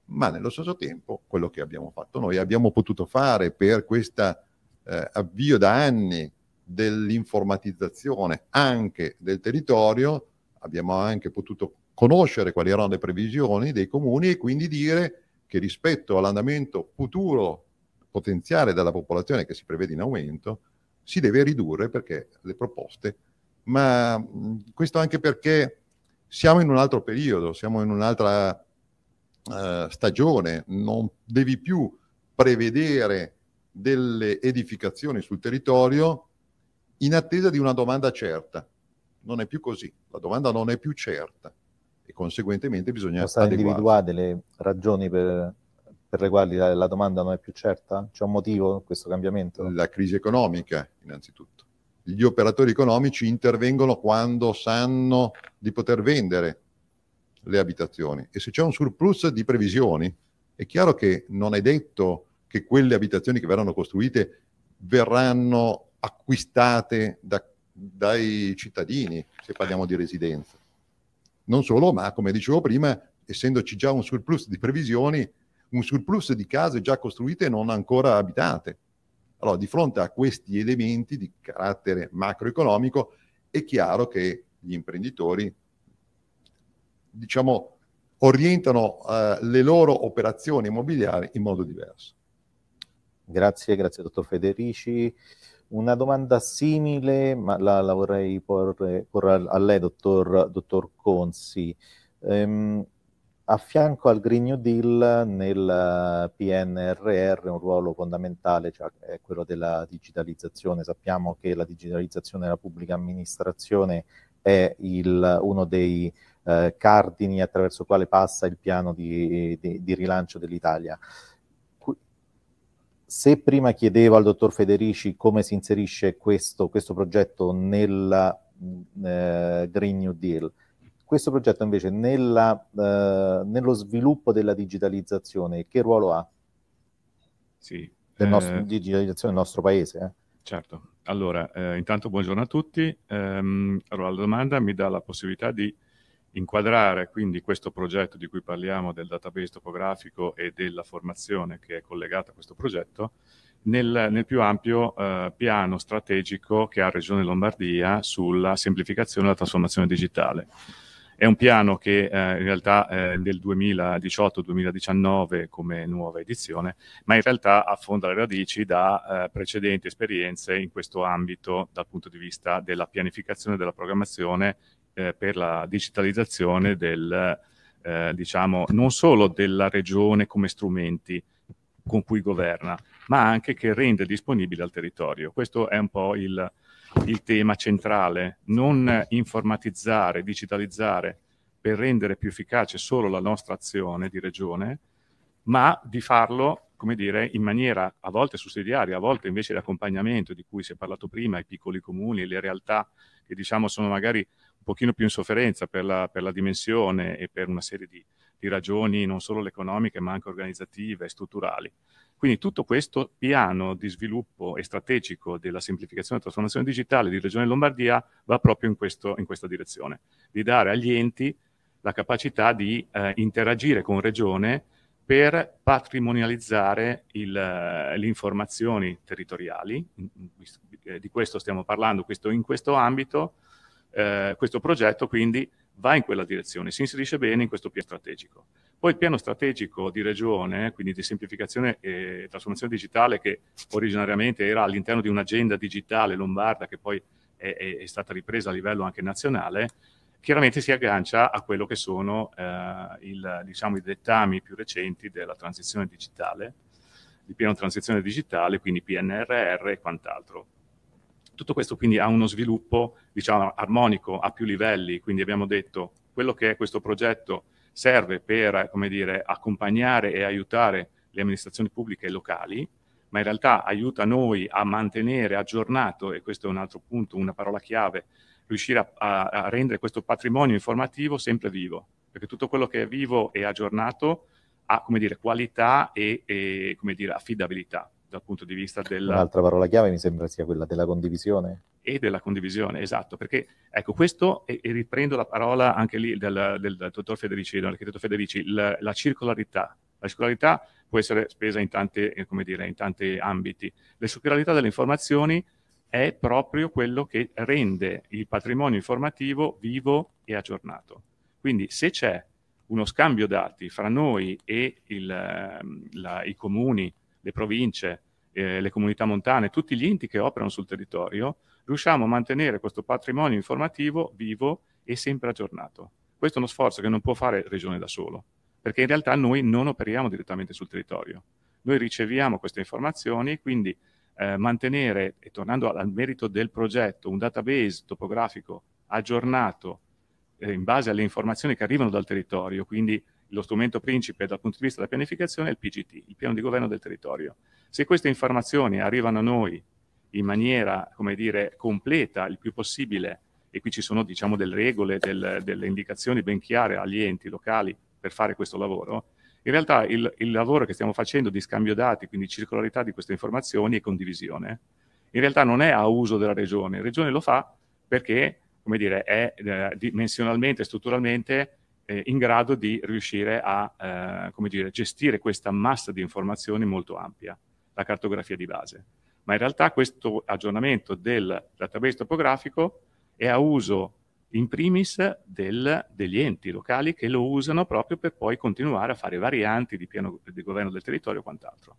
Ma nello stesso tempo quello che abbiamo fatto noi, abbiamo potuto fare per questo eh, avvio da anni dell'informatizzazione anche del territorio, abbiamo anche potuto conoscere quali erano le previsioni dei comuni e quindi dire che rispetto all'andamento futuro potenziale della popolazione che si prevede in aumento, si deve ridurre perché le proposte, ma questo anche perché siamo in un altro periodo, siamo in un'altra uh, stagione, non devi più prevedere delle edificazioni sul territorio in attesa di una domanda certa. Non è più così, la domanda non è più certa e conseguentemente bisogna... individuare delle ragioni per per le quali la, la domanda non è più certa? C'è un motivo questo cambiamento? La crisi economica, innanzitutto. Gli operatori economici intervengono quando sanno di poter vendere le abitazioni e se c'è un surplus di previsioni, è chiaro che non è detto che quelle abitazioni che verranno costruite verranno acquistate da, dai cittadini, se parliamo di residenza. Non solo, ma come dicevo prima, essendoci già un surplus di previsioni, un surplus di case già costruite e non ancora abitate. Allora, di fronte a questi elementi di carattere macroeconomico, è chiaro che gli imprenditori, diciamo, orientano eh, le loro operazioni immobiliari in modo diverso. Grazie, grazie dottor Federici. Una domanda simile, ma la, la vorrei porre, porre, a lei, dottor, dottor Consi. Ehm, a fianco al Green New Deal nel eh, PNRR un ruolo fondamentale cioè è eh, quello della digitalizzazione. Sappiamo che la digitalizzazione della pubblica amministrazione è il, uno dei eh, cardini attraverso il quale passa il piano di, di, di rilancio dell'Italia. Se prima chiedevo al dottor Federici come si inserisce questo, questo progetto nel mm, eh, Green New Deal, questo progetto invece nella, eh, nello sviluppo della digitalizzazione, che ruolo ha? Sì. Del nostro, eh, digitalizzazione del nostro paese. Eh? Certo. Allora, eh, intanto buongiorno a tutti. Ehm, allora, la domanda mi dà la possibilità di inquadrare quindi questo progetto di cui parliamo del database topografico e della formazione che è collegata a questo progetto nel, nel più ampio eh, piano strategico che ha Regione Lombardia sulla semplificazione e la trasformazione digitale. È un piano che eh, in realtà eh, del 2018-2019 come nuova edizione, ma in realtà affonda le radici da eh, precedenti esperienze in questo ambito dal punto di vista della pianificazione della programmazione eh, per la digitalizzazione del, eh, diciamo, non solo della regione come strumenti con cui governa, ma anche che rende disponibile al territorio. Questo è un po' il, il tema centrale, non informatizzare, digitalizzare per rendere più efficace solo la nostra azione di regione, ma di farlo, come dire, in maniera a volte sussidiaria, a volte invece di accompagnamento di cui si è parlato prima, i piccoli comuni, le realtà che diciamo sono magari un pochino più in sofferenza per la, per la dimensione e per una serie di, di ragioni non solo economiche ma anche organizzative e strutturali. Quindi tutto questo piano di sviluppo e strategico della semplificazione e trasformazione digitale di Regione Lombardia va proprio in, questo, in questa direzione, di dare agli enti la capacità di eh, interagire con Regione per patrimonializzare il, eh, le informazioni territoriali, eh, di questo stiamo parlando questo, in questo ambito, eh, questo progetto quindi va in quella direzione, si inserisce bene in questo piano strategico. Poi il piano strategico di regione, quindi di semplificazione e trasformazione digitale, che originariamente era all'interno di un'agenda digitale lombarda che poi è, è, è, stata ripresa a livello anche nazionale, chiaramente si aggancia a quello che sono eh, il, diciamo, i dettami più recenti della transizione digitale, di piano transizione digitale, quindi PNRR e quant'altro. Tutto questo quindi ha uno sviluppo, diciamo, armonico a più livelli, quindi abbiamo detto quello che è questo progetto serve per, come dire, accompagnare e aiutare le amministrazioni pubbliche e locali, ma in realtà aiuta noi a mantenere aggiornato, e questo è un altro punto, una parola chiave, riuscire a, a, a, rendere questo patrimonio informativo sempre vivo, perché tutto quello che è vivo e aggiornato ha, come dire, qualità e, e come dire, affidabilità dal punto di vista della... Un'altra parola chiave mi sembra sia quella della condivisione. E della condivisione, esatto, perché ecco questo, e, e riprendo la parola anche lì del, del, del dottor Federici, dell'architetto Federici, la, la circolarità. La circolarità può essere spesa in, tante, eh, dire, in tanti ambiti. La circolarità delle informazioni è proprio quello che rende il patrimonio informativo vivo e aggiornato. Quindi se c'è uno scambio dati fra noi e il, ehm, la, i comuni le province, eh, le comunità montane, tutti gli enti che operano sul territorio, riusciamo a mantenere questo patrimonio informativo vivo e sempre aggiornato. Questo è uno sforzo che non può fare Regione da solo, perché in realtà noi non operiamo direttamente sul territorio. Noi riceviamo queste informazioni, quindi eh, mantenere, e tornando al merito del progetto, un database topografico aggiornato eh, in base alle informazioni che arrivano dal territorio, quindi lo strumento principe dal punto di vista della pianificazione è il PGT, il piano di governo del territorio. Se queste informazioni arrivano a noi in maniera, come dire, completa, il più possibile, e qui ci sono diciamo delle regole, del, delle indicazioni ben chiare agli enti locali per fare questo lavoro, in realtà il, il lavoro che stiamo facendo di scambio dati, quindi circolarità di queste informazioni e condivisione, in realtà non è a uso della regione, la regione lo fa perché, come dire, è eh, dimensionalmente, strutturalmente eh, in grado di riuscire a eh, dire, gestire questa massa di informazioni molto ampia, la cartografia di base. Ma in realtà questo aggiornamento del database topografico è a uso in primis del, degli enti locali che lo usano proprio per poi continuare a fare varianti di piano di governo del territorio e quant'altro.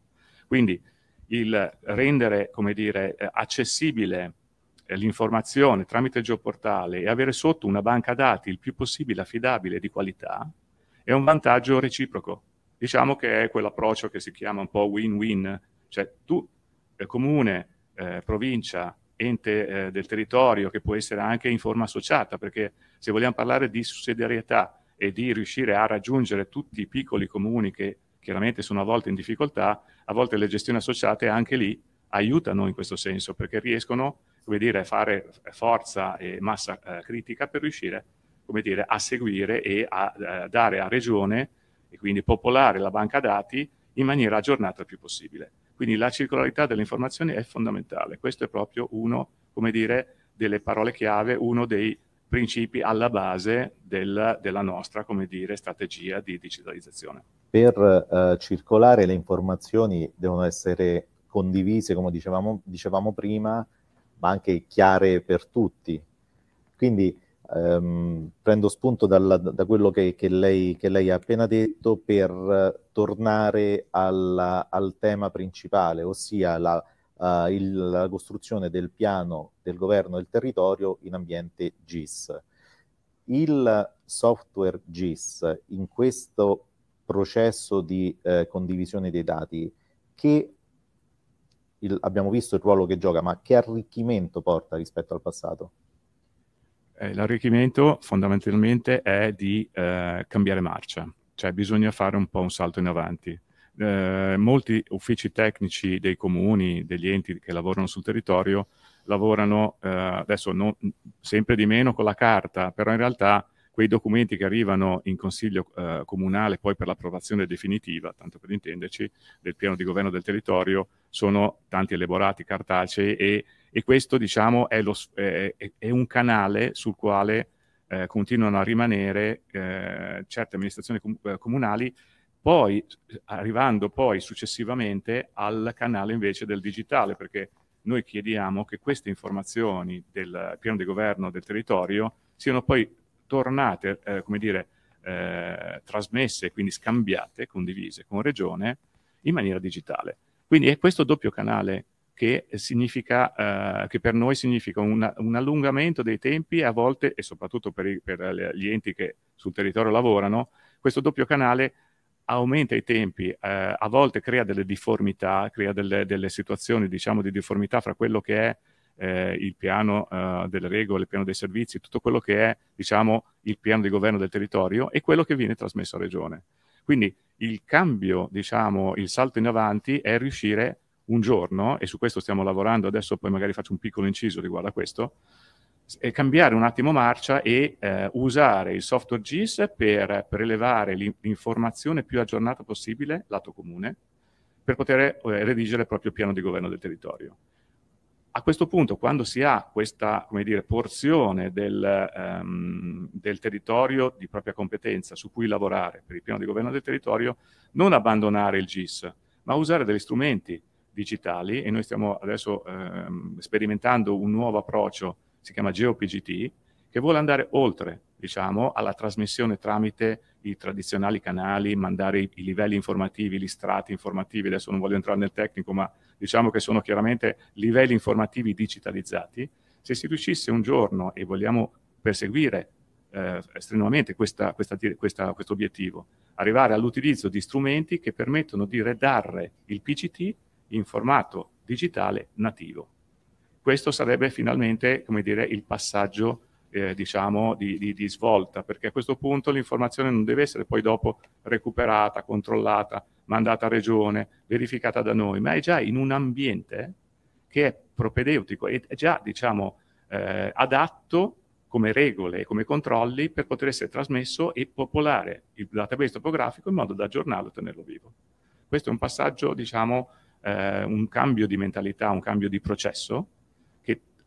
Quindi il rendere, come dire, eh, accessibile eh, l'informazione tramite il geoportale e avere sotto una banca dati il più possibile affidabile e di qualità è un vantaggio reciproco. Diciamo che è quell'approccio che si chiama un po' win-win, cioè tu, eh, comune, eh, provincia, ente eh, del territorio, che può essere anche in forma associata, perché se vogliamo parlare di sussidiarietà e di riuscire a raggiungere tutti i piccoli comuni che chiaramente sono a volte in difficoltà, a volte le gestioni associate anche lì aiutano in questo senso, perché riescono a come dire, fare eh, forza e massa eh, critica per riuscire come dire, a seguire e a, a eh, dare a regione e quindi popolare la banca dati in maniera aggiornata il più possibile. Quindi la circolarità delle informazioni è fondamentale. Questo è proprio uno, come dire, delle parole chiave, uno dei principi alla base del, della nostra, come dire, strategia di digitalizzazione. Per eh, circolare le informazioni devono essere condivise, come dicevamo, dicevamo prima, ma anche chiare per tutti. Quindi ehm, prendo spunto dalla, da quello che, che, lei, che, lei, ha appena detto per tornare alla, al tema principale, ossia la, uh, il, la, costruzione del piano del governo del territorio in ambiente GIS. Il software GIS in questo processo di eh, condivisione dei dati che il, abbiamo visto il ruolo che gioca, ma che arricchimento porta rispetto al passato? Eh, l'arricchimento fondamentalmente è di eh, cambiare marcia, cioè bisogna fare un po' un salto in avanti. Eh, molti uffici tecnici dei comuni, degli enti che lavorano sul territorio, lavorano eh, adesso non, sempre di meno con la carta, però in realtà quei documenti che arrivano in consiglio eh, comunale poi per l'approvazione definitiva, tanto per intenderci, del piano di governo del territorio, sono tanti elaborati cartacei e, e questo diciamo, è, lo, è, è, un canale sul quale eh, continuano a rimanere eh, certe amministrazioni com- eh, comunali, poi arrivando poi successivamente al canale invece del digitale, perché noi chiediamo che queste informazioni del piano di governo del territorio siano poi tornate, eh, come dire, eh, trasmesse, quindi scambiate, condivise con Regione in maniera digitale quindi è questo doppio canale che, significa, eh, che per noi significa una, un allungamento dei tempi a volte, e soprattutto per, i, per, gli enti che sul territorio lavorano, questo doppio canale aumenta i tempi, eh, a volte crea delle difformità, crea delle, delle situazioni diciamo, di difformità fra quello che è eh, il piano eh, delle regole, il piano dei servizi, tutto quello che è diciamo, il piano di governo del territorio e quello che viene trasmesso a regione. Quindi il cambio, diciamo, il salto in avanti è riuscire un giorno, e su questo stiamo lavorando adesso, poi magari faccio un piccolo inciso riguardo a questo, e cambiare un attimo marcia e eh, usare il software GIS per, prelevare l'informazione più aggiornata possibile, lato comune, per poter eh, redigere il proprio piano di governo del territorio. A questo punto, quando si ha questa dire, porzione del, um, del, territorio di propria competenza su cui lavorare per il piano di governo del territorio, non abbandonare il GIS, ma usare degli strumenti digitali e noi stiamo adesso um, sperimentando un nuovo approccio, si chiama GeoPGT, che vuole andare oltre diciamo, alla trasmissione tramite i tradizionali canali, mandare i, i livelli informativi, gli strati informativi, adesso non voglio entrare nel tecnico, ma diciamo che sono chiaramente livelli informativi digitalizzati, se si riuscisse un giorno, e vogliamo perseguire eh, strenuamente questa, questa, questa, questo obiettivo, arrivare all'utilizzo di strumenti che permettono di redare il PCT in formato digitale nativo. Questo sarebbe finalmente, come dire, il passaggio eh, diciamo, di, di, di, svolta, perché a questo punto l'informazione non deve essere poi dopo recuperata, controllata, mandata a regione, verificata da noi, ma è già in un ambiente che è propedeutico, è già diciamo, eh, adatto come regole e come controlli per poter essere trasmesso e popolare il database topografico in modo da aggiornarlo e tenerlo vivo. Questo è un passaggio, diciamo, eh, un cambio di mentalità, un cambio di processo,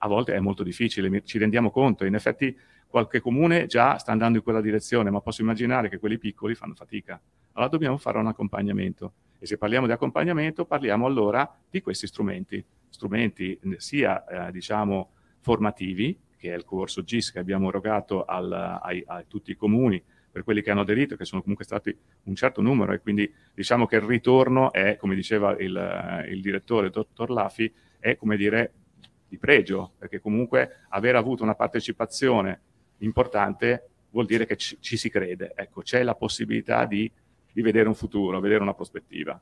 a volte è molto difficile, ci rendiamo conto, in effetti qualche comune già sta andando in quella direzione, ma posso immaginare che quelli piccoli fanno fatica. Allora dobbiamo fare un accompagnamento e se parliamo di accompagnamento parliamo allora di questi strumenti, strumenti sia eh, diciamo formativi, che è il corso GIS che abbiamo erogato al, ai, a tutti i comuni per quelli che hanno aderito, che sono comunque stati un certo numero e quindi diciamo che il ritorno è, come diceva il, eh, il direttore, il dottor Lafi, è come dire di pregio, perché comunque aver avuto una partecipazione importante vuol dire che ci, ci si crede, ecco, c'è la possibilità di, di vedere un futuro, vedere una prospettiva.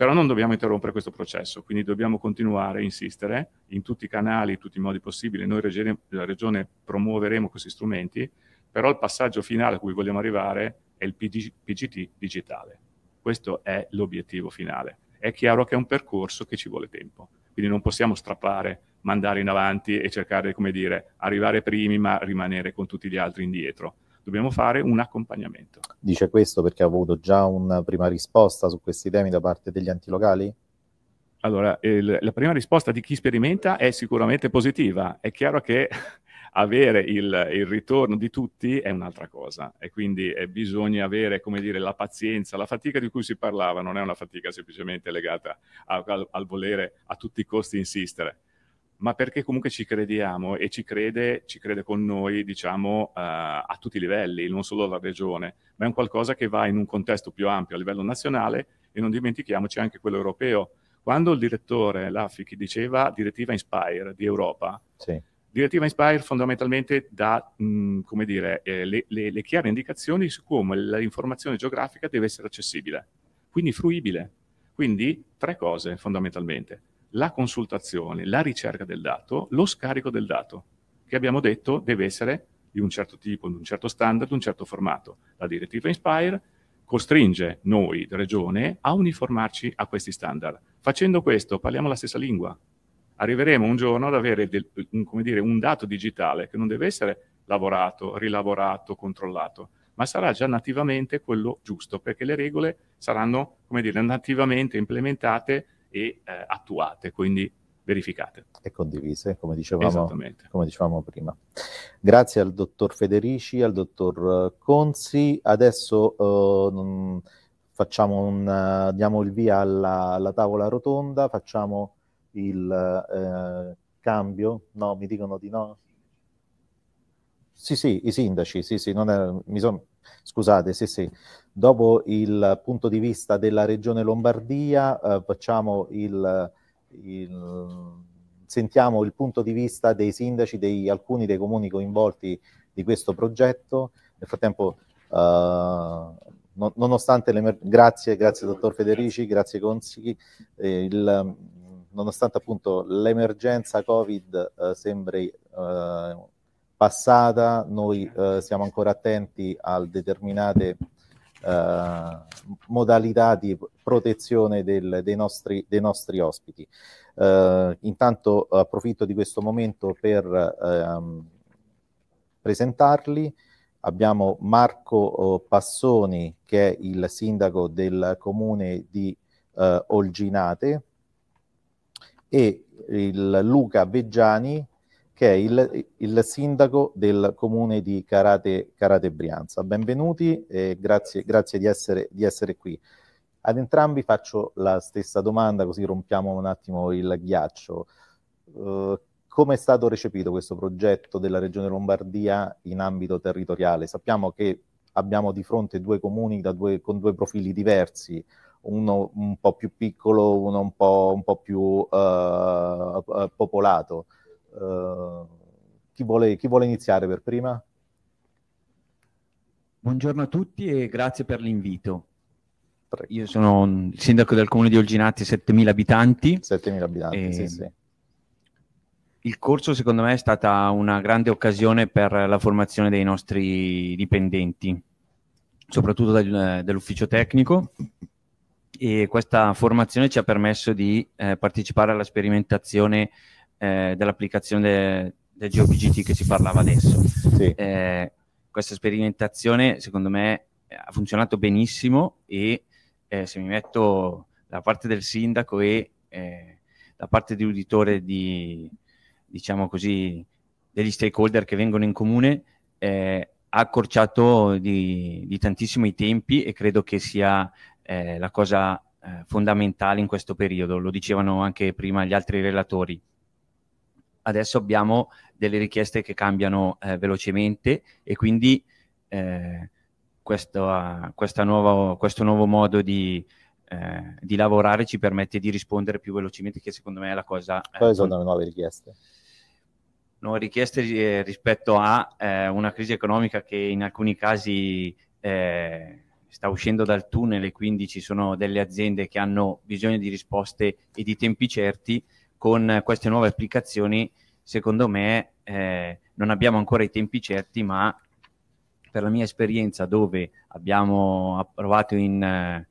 Però non dobbiamo interrompere questo processo, quindi dobbiamo continuare a insistere in tutti i canali, in tutti i modi possibili. Noi regione, la Regione promuoveremo questi strumenti, però il passaggio finale a cui vogliamo arrivare è il PG, PGT digitale. Questo è l'obiettivo finale. È chiaro che è un percorso che ci vuole tempo, quindi non possiamo strappare mandare in avanti e cercare, come dire, arrivare primi ma rimanere con tutti gli altri indietro. Dobbiamo fare un accompagnamento. Dice questo perché ha avuto già una prima risposta su questi temi da parte degli antilocali? Allora, il, la prima risposta di chi sperimenta è sicuramente positiva. È chiaro che avere il, il ritorno di tutti è un'altra cosa e quindi eh, bisogna avere, come dire, la pazienza, la fatica di cui si parlava non è una fatica semplicemente legata a, al, al volere a tutti i costi insistere, ma perché comunque ci crediamo e ci crede, ci crede con noi, diciamo, eh, a tutti i livelli, non solo la regione, ma è un qualcosa che va in un contesto più ampio a livello nazionale e non dimentichiamoci anche quello europeo. Quando il direttore Laffichi diceva direttiva Inspire di Europa, sì. direttiva Inspire fondamentalmente dà mh, mm, come dire, eh, le, le, le chiare indicazioni su come l'informazione geografica deve essere accessibile, quindi fruibile. Quindi tre cose fondamentalmente la consultazione, la ricerca del dato, lo scarico del dato, che abbiamo detto deve essere di un certo tipo, di un certo standard, di un certo formato. La direttiva Inspire costringe noi, Regione, a uniformarci a questi standard. Facendo questo parliamo la stessa lingua. Arriveremo un giorno ad avere del, un, dire, un dato digitale che non deve essere lavorato, rilavorato, controllato, ma sarà già nativamente quello giusto, perché le regole saranno, come dire, nativamente implementate e eh, attuate, quindi verificate. E condivise, come dicevamo, come dicevamo, prima. Grazie al dottor Federici, al dottor eh, Conzi. Adesso uh, un, uh, diamo il via alla, alla, tavola rotonda, facciamo il uh, cambio. No, mi dicono di no. Sì, sì, i sindaci, sì, sì, non è, mi sono Scusate, sì, sì. Dopo il punto di vista della regione Lombardia, eh, facciamo il, il, sentiamo il punto di vista dei sindaci di alcuni dei comuni coinvolti di questo progetto. Nel frattempo, eh, non, nonostante le grazie, grazie dottor Federici, grazie consigli, eh, il, nonostante appunto l'emergenza Covid eh, sembri eh, passata, noi eh, siamo ancora attenti a determinate eh, modalità di protezione del, dei, nostri, dei, nostri, ospiti. Eh, intanto approfitto di questo momento per ehm, presentarli. Abbiamo Marco eh, Passoni, che è il sindaco del comune di eh, Olginate, e il Luca Veggiani, che è il, il, sindaco del comune di Carate, Carate Brianza. Benvenuti e grazie, grazie di, essere, di, essere, qui. Ad entrambi faccio la stessa domanda, così rompiamo un attimo il ghiaccio. Uh, come è stato recepito questo progetto della Regione Lombardia in ambito territoriale? Sappiamo che abbiamo di fronte due comuni due, con due profili diversi, uno un po' più piccolo, uno un po', un po più uh, popolato. Eh, chi, vuole, chi vuole iniziare per prima? Buongiorno a tutti e grazie per l'invito. Prego. Io sono il sindaco del comune di Olginati, 7.000 abitanti. 7.000 abitanti, sì, ehm, sì. Il corso secondo me è stata una grande occasione per la formazione dei nostri dipendenti, soprattutto del, dell'ufficio tecnico e questa formazione ci ha permesso di eh, partecipare alla sperimentazione eh, dell'applicazione del GeoPGT che si parlava adesso. Sì. Eh, questa sperimentazione, secondo me, ha funzionato benissimo e eh, se mi metto da parte del sindaco e da eh, parte di uditore di, diciamo così, degli stakeholder che vengono in comune, eh, ha accorciato di, di tantissimo i tempi e credo che sia eh, la cosa eh, fondamentale in questo periodo, lo dicevano anche prima gli altri relatori adesso abbiamo delle richieste che cambiano eh, velocemente e quindi eh, questo, uh, nuova, questo, nuovo modo di, eh, di, lavorare ci permette di rispondere più velocemente, che secondo me è la cosa... Eh, Quali sono le nuove richieste? Nuove richieste eh, rispetto a eh, una crisi economica che in alcuni casi sta uscendo dal tunnel e quindi ci sono delle aziende che hanno bisogno di risposte e di tempi certi, con queste nuove applicazioni secondo me eh, non abbiamo ancora i tempi certi, ma per la mia esperienza dove abbiamo approvato in, eh,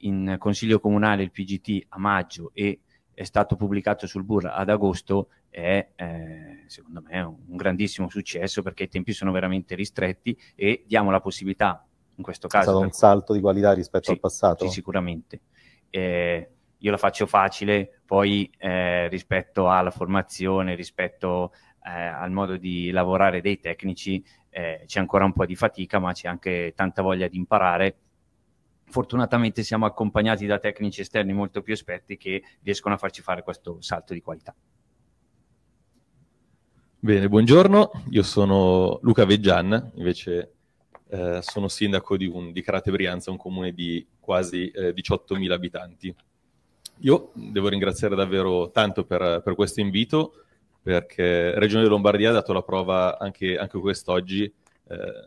in Consiglio Comunale il PGT a maggio e è stato pubblicato sul BUR ad agosto è eh, secondo me un grandissimo successo perché i tempi sono veramente ristretti e diamo la possibilità in questo caso è stato un salto di qualità rispetto sì, al passato sì, sicuramente eh, io la faccio facile, poi eh, rispetto alla formazione, rispetto eh, al modo di lavorare dei tecnici, eh, c'è ancora un po' di fatica, ma c'è anche tanta voglia di imparare. Fortunatamente siamo accompagnati da tecnici esterni molto più esperti che riescono a farci fare questo salto di qualità. Bene, buongiorno, io sono Luca Veggian, invece eh, sono sindaco di, un, di Carate Brianza, un comune di quasi 18.000 eh, abitanti. Io devo ringraziare davvero tanto per, per questo invito, perché Regione Lombardia ha dato la prova anche, anche quest'oggi eh,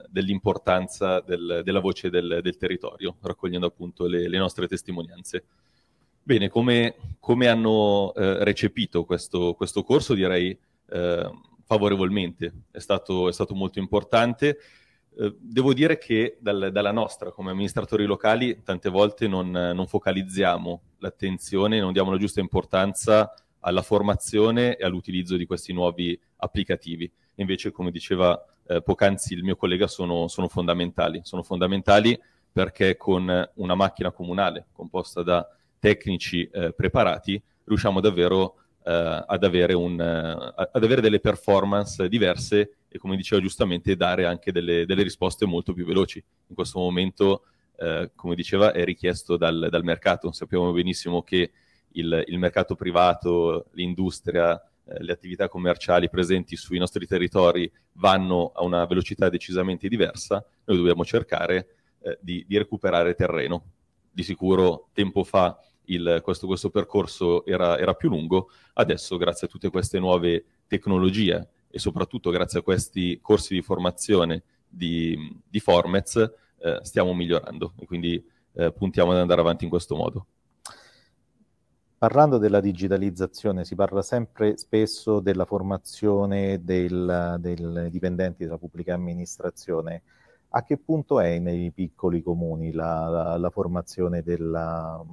dell'importanza del, della voce del, del, territorio, raccogliendo appunto le, le nostre testimonianze. Bene, come, come hanno eh, recepito questo, questo, corso? Direi eh, favorevolmente, è stato, è stato molto importante eh, devo dire che dal, dalla nostra, come amministratori locali, tante volte non, non focalizziamo l'attenzione, non diamo la giusta importanza alla formazione e all'utilizzo di questi nuovi applicativi. Invece, come diceva eh, poc'anzi il mio collega, sono, sono, fondamentali. Sono fondamentali perché con una macchina comunale composta da tecnici eh, preparati riusciamo davvero eh, ad, avere un, eh, ad, avere delle performance diverse e come diceva giustamente dare anche delle, delle risposte molto più veloci. In questo momento, eh, come diceva, è richiesto dal, dal, mercato. Sappiamo benissimo che il, il mercato privato, l'industria, eh, le attività commerciali presenti sui nostri territori vanno a una velocità decisamente diversa. Noi dobbiamo cercare eh, di, di recuperare terreno. Di sicuro tempo fa il, questo, questo, percorso era, era, più lungo, adesso grazie a tutte queste nuove tecnologie e soprattutto grazie a questi corsi di formazione di, di Formez eh, stiamo migliorando e quindi eh, puntiamo ad andare avanti in questo modo. Parlando della digitalizzazione, si parla sempre spesso della formazione del, del dipendenti della pubblica amministrazione. A che punto è nei piccoli comuni la, la, la formazione della,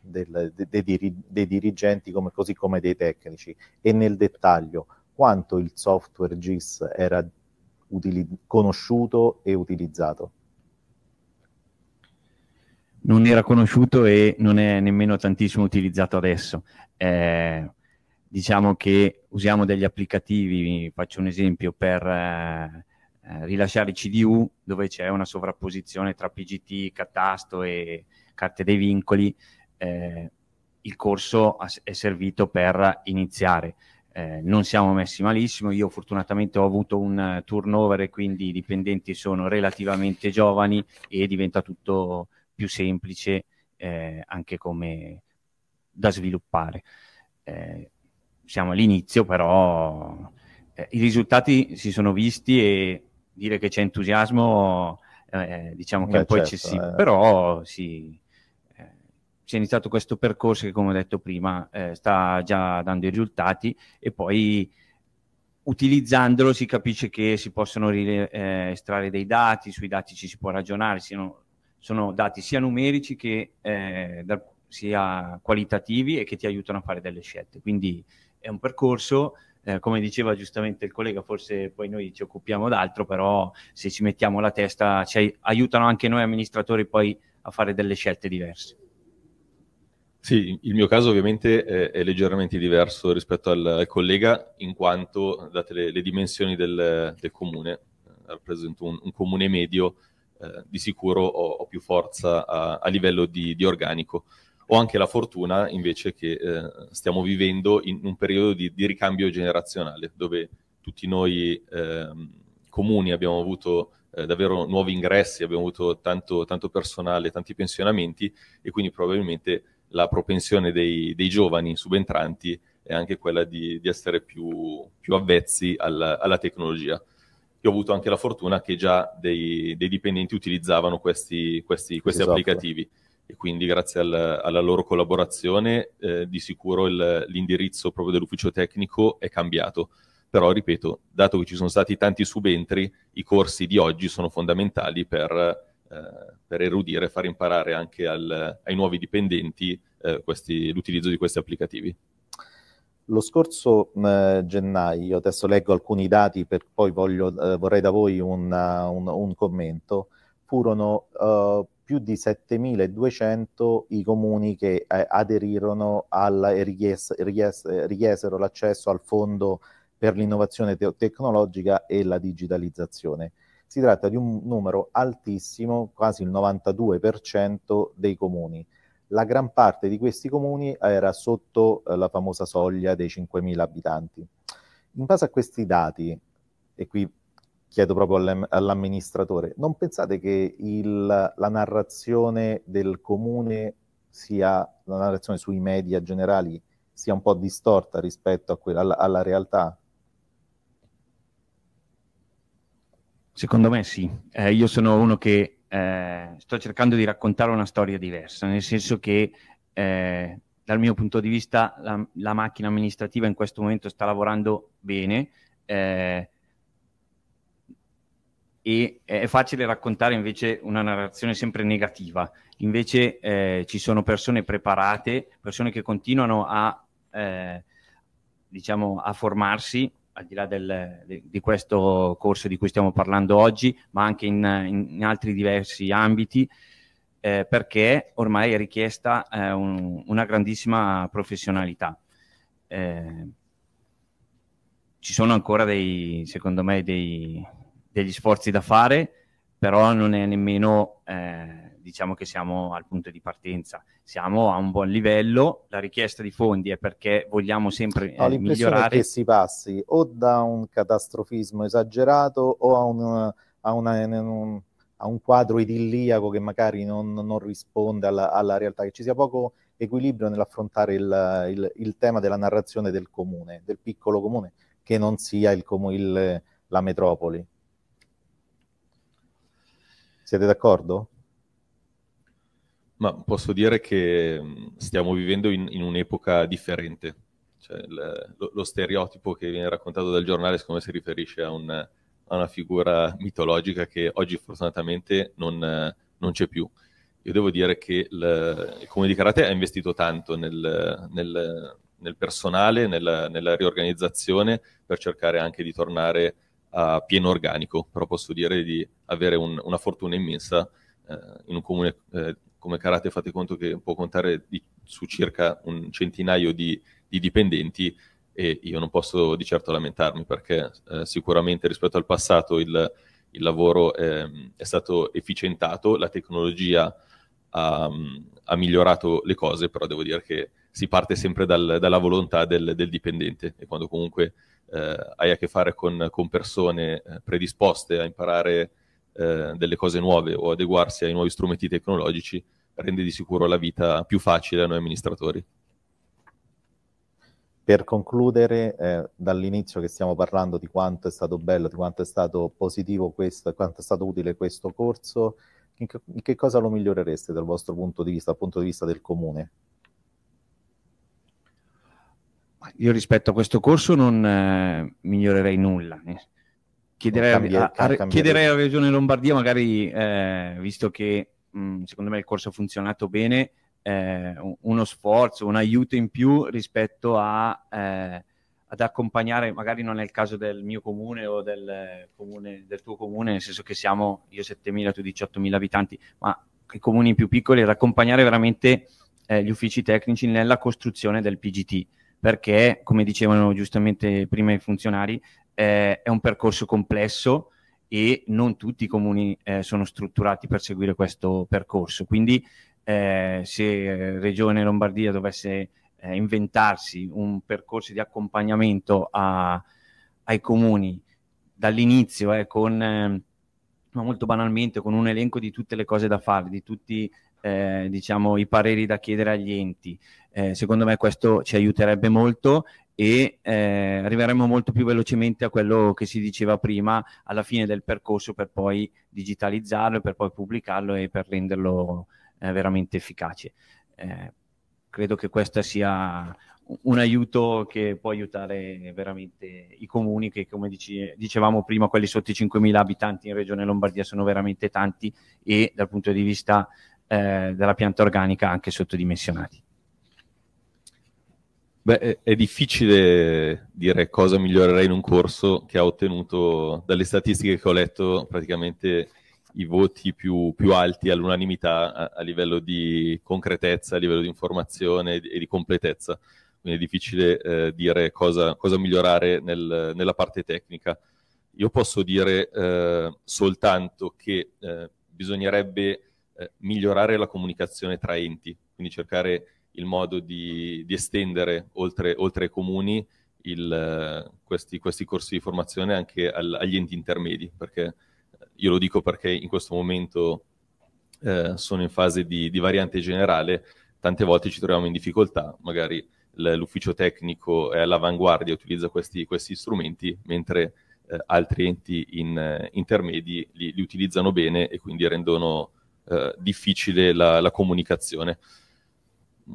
del, de, de, de, dei dirigenti come, così come dei tecnici? E nel dettaglio, quanto il software GIS era utili- conosciuto e utilizzato? Non era conosciuto e non è nemmeno tantissimo utilizzato adesso. Eh, diciamo che usiamo degli applicativi, faccio un esempio, per eh, eh rilasciare CDU dove c'è una sovrapposizione tra PGT, catasto e carte dei vincoli. Eh, il corso è servito per iniziare eh, non siamo messi malissimo. Io fortunatamente ho avuto un eh, turnover e quindi i dipendenti sono relativamente giovani e diventa tutto più semplice eh, anche come da sviluppare. Eh, siamo all'inizio, però eh, i risultati si sono visti e dire che c'è entusiasmo eh, diciamo che Beh, è un po' certo, eccessivo, però sì, si è iniziato questo percorso che, come ho detto prima, eh, sta già dando i risultati e poi utilizzandolo si capisce che si possono rile- eh, estrarre dei dati, sui dati ci si può ragionare, sino, sono dati sia numerici che eh, da, sia qualitativi e che ti aiutano a fare delle scelte. Quindi è un percorso, eh, come diceva giustamente il collega, forse poi noi ci occupiamo d'altro, però se ci mettiamo la testa ci ai- aiutano anche noi amministratori poi a fare delle scelte diverse. Sì, il mio caso ovviamente è, è leggermente diverso rispetto al, al, collega, in quanto, date le, le dimensioni del, del comune, eh, rappresento un, un, comune medio, eh, di sicuro ho, ho più forza a, a livello di, di, organico. Ho anche la fortuna invece che eh, stiamo vivendo in un periodo di, di, ricambio generazionale, dove tutti noi eh, comuni abbiamo avuto eh, davvero nuovi ingressi, abbiamo avuto tanto, tanto personale, tanti pensionamenti e quindi probabilmente la propensione dei, dei giovani subentranti è anche quella di, di essere più, più avvezzi alla, alla tecnologia. Io ho avuto anche la fortuna che già dei, dei dipendenti utilizzavano questi, questi, questi esatto. applicativi e quindi grazie al, alla loro collaborazione eh, di sicuro il, l'indirizzo proprio dell'ufficio tecnico è cambiato. Però, ripeto, dato che ci sono stati tanti subentri, i corsi di oggi sono fondamentali per eh, per erudire e far imparare anche al, ai nuovi dipendenti eh, questi, l'utilizzo di questi applicativi. Lo scorso eh, gennaio, adesso leggo alcuni dati, per poi voglio, eh, vorrei da voi un, uh, un, un commento, furono eh, più di 7.200 i comuni che eh, aderirono e ries, ries, richiesero l'accesso al fondo per l'innovazione te- tecnologica e la digitalizzazione si tratta di un numero altissimo, quasi il 92% dei comuni. La gran parte di questi comuni era sotto eh, la famosa soglia dei 5.000 abitanti. In base a questi dati, e qui chiedo proprio all'amministratore, non pensate che il, la narrazione del comune sia, la narrazione sui media generali sia un po' distorta rispetto quella, alla, alla realtà? Secondo me sì. Eh, io sono uno che eh, sto cercando di raccontare una storia diversa, nel senso che eh, dal mio punto di vista la, la, macchina amministrativa in questo momento sta lavorando bene eh, e è facile raccontare invece una narrazione sempre negativa. Invece eh, ci sono persone preparate, persone che continuano a, eh, diciamo, a formarsi al di là del, di questo corso di cui stiamo parlando oggi, ma anche in, in altri diversi ambiti, eh, perché ormai è richiesta eh, un, una grandissima professionalità. Eh, ci sono ancora, dei, secondo me, dei, degli sforzi da fare però non è nemmeno, eh, diciamo che siamo al punto di partenza, siamo a un buon livello, la richiesta di fondi è perché vogliamo sempre eh, migliorare. che si passi o da un catastrofismo esagerato o a un, a una, un, a un quadro idilliaco che magari non, non risponde alla, alla, realtà, che ci sia poco equilibrio nell'affrontare il, il, il, tema della narrazione del comune, del piccolo comune, che non sia il, la metropoli. Siete d'accordo? Ma posso dire che mm, stiamo vivendo in, in un'epoca differente. Cioè, il, lo, lo, stereotipo che viene raccontato dal giornale, secondo me, si riferisce a, un, a una figura mitologica che oggi fortunatamente non, non c'è più. Io devo dire che il, il Comune di Karate ha investito tanto nel, nel, nel personale, nella, nella, riorganizzazione, per cercare anche di tornare a a pieno organico, però posso dire di avere un, una fortuna immensa eh, in un comune eh, come Karate, fate conto che può contare di, su circa un centinaio di, di, dipendenti e io non posso di certo lamentarmi perché eh, sicuramente rispetto al passato il, il lavoro è, ehm, è stato efficientato, la tecnologia ha, ha, migliorato le cose, però devo dire che si parte sempre dal, dalla volontà del, del dipendente e quando comunque eh, hai a che fare con, con, persone eh, predisposte a imparare eh, delle cose nuove o adeguarsi ai nuovi strumenti tecnologici, rende di sicuro la vita più facile a noi amministratori. Per concludere, eh, dall'inizio che stiamo parlando di quanto è stato bello, di quanto è stato positivo questo e quanto è stato utile questo corso, in che, in che cosa lo migliorereste dal vostro punto di vista, dal punto di vista del comune? Io rispetto a questo corso non eh, migliorerei nulla. Eh. Chiederei, cambiare, a, a, chiederei alla Regione Lombardia, magari eh, visto che mh, mm, secondo me il corso ha funzionato bene, eh, uno sforzo, un aiuto in più rispetto a, eh, ad accompagnare, magari non è il caso del mio comune o del, comune, del tuo comune, nel senso che siamo io 7.000, tu 18.000 abitanti, ma i comuni più piccoli, ad accompagnare veramente eh, gli uffici tecnici nella costruzione del PGT perché, come dicevano giustamente prima i funzionari, eh, è un percorso complesso e non tutti i comuni eh, sono strutturati per seguire questo percorso. Quindi eh, se Regione Lombardia dovesse eh, inventarsi un percorso di accompagnamento a, ai comuni dall'inizio, eh, con, ehm, ma molto banalmente, con un elenco di tutte le cose da fare, di tutti eh, diciamo, i pareri da chiedere agli enti, eh, secondo me questo ci aiuterebbe molto e eh, arriveremo molto più velocemente a quello che si diceva prima alla fine del percorso per poi digitalizzarlo, per poi pubblicarlo e per renderlo eh, veramente efficace. Eh, credo che questo sia un aiuto che può aiutare veramente i comuni che come dice, dicevamo prima quelli sotto i 5.000 abitanti in regione Lombardia sono veramente tanti e dal punto di vista eh, della pianta organica anche sottodimensionati. Beh, è difficile dire cosa migliorerei in un corso che ha ottenuto dalle statistiche che ho letto praticamente i voti più, più alti all'unanimità a, a, livello di concretezza, a livello di informazione e di completezza. Quindi è difficile eh, dire cosa, cosa migliorare nel, nella parte tecnica. Io posso dire eh, soltanto che eh, bisognerebbe eh, migliorare la comunicazione tra enti, quindi cercare il modo di, di estendere oltre, oltre ai comuni il, questi, questi, corsi di formazione anche al, agli enti intermedi, perché eh, io lo dico perché in questo momento eh, sono in fase di, di, variante generale, tante volte ci troviamo in difficoltà, magari l'ufficio tecnico è all'avanguardia e utilizza questi, questi, strumenti, mentre eh, altri enti in, eh, intermedi li, li, utilizzano bene e quindi rendono eh, difficile la, la comunicazione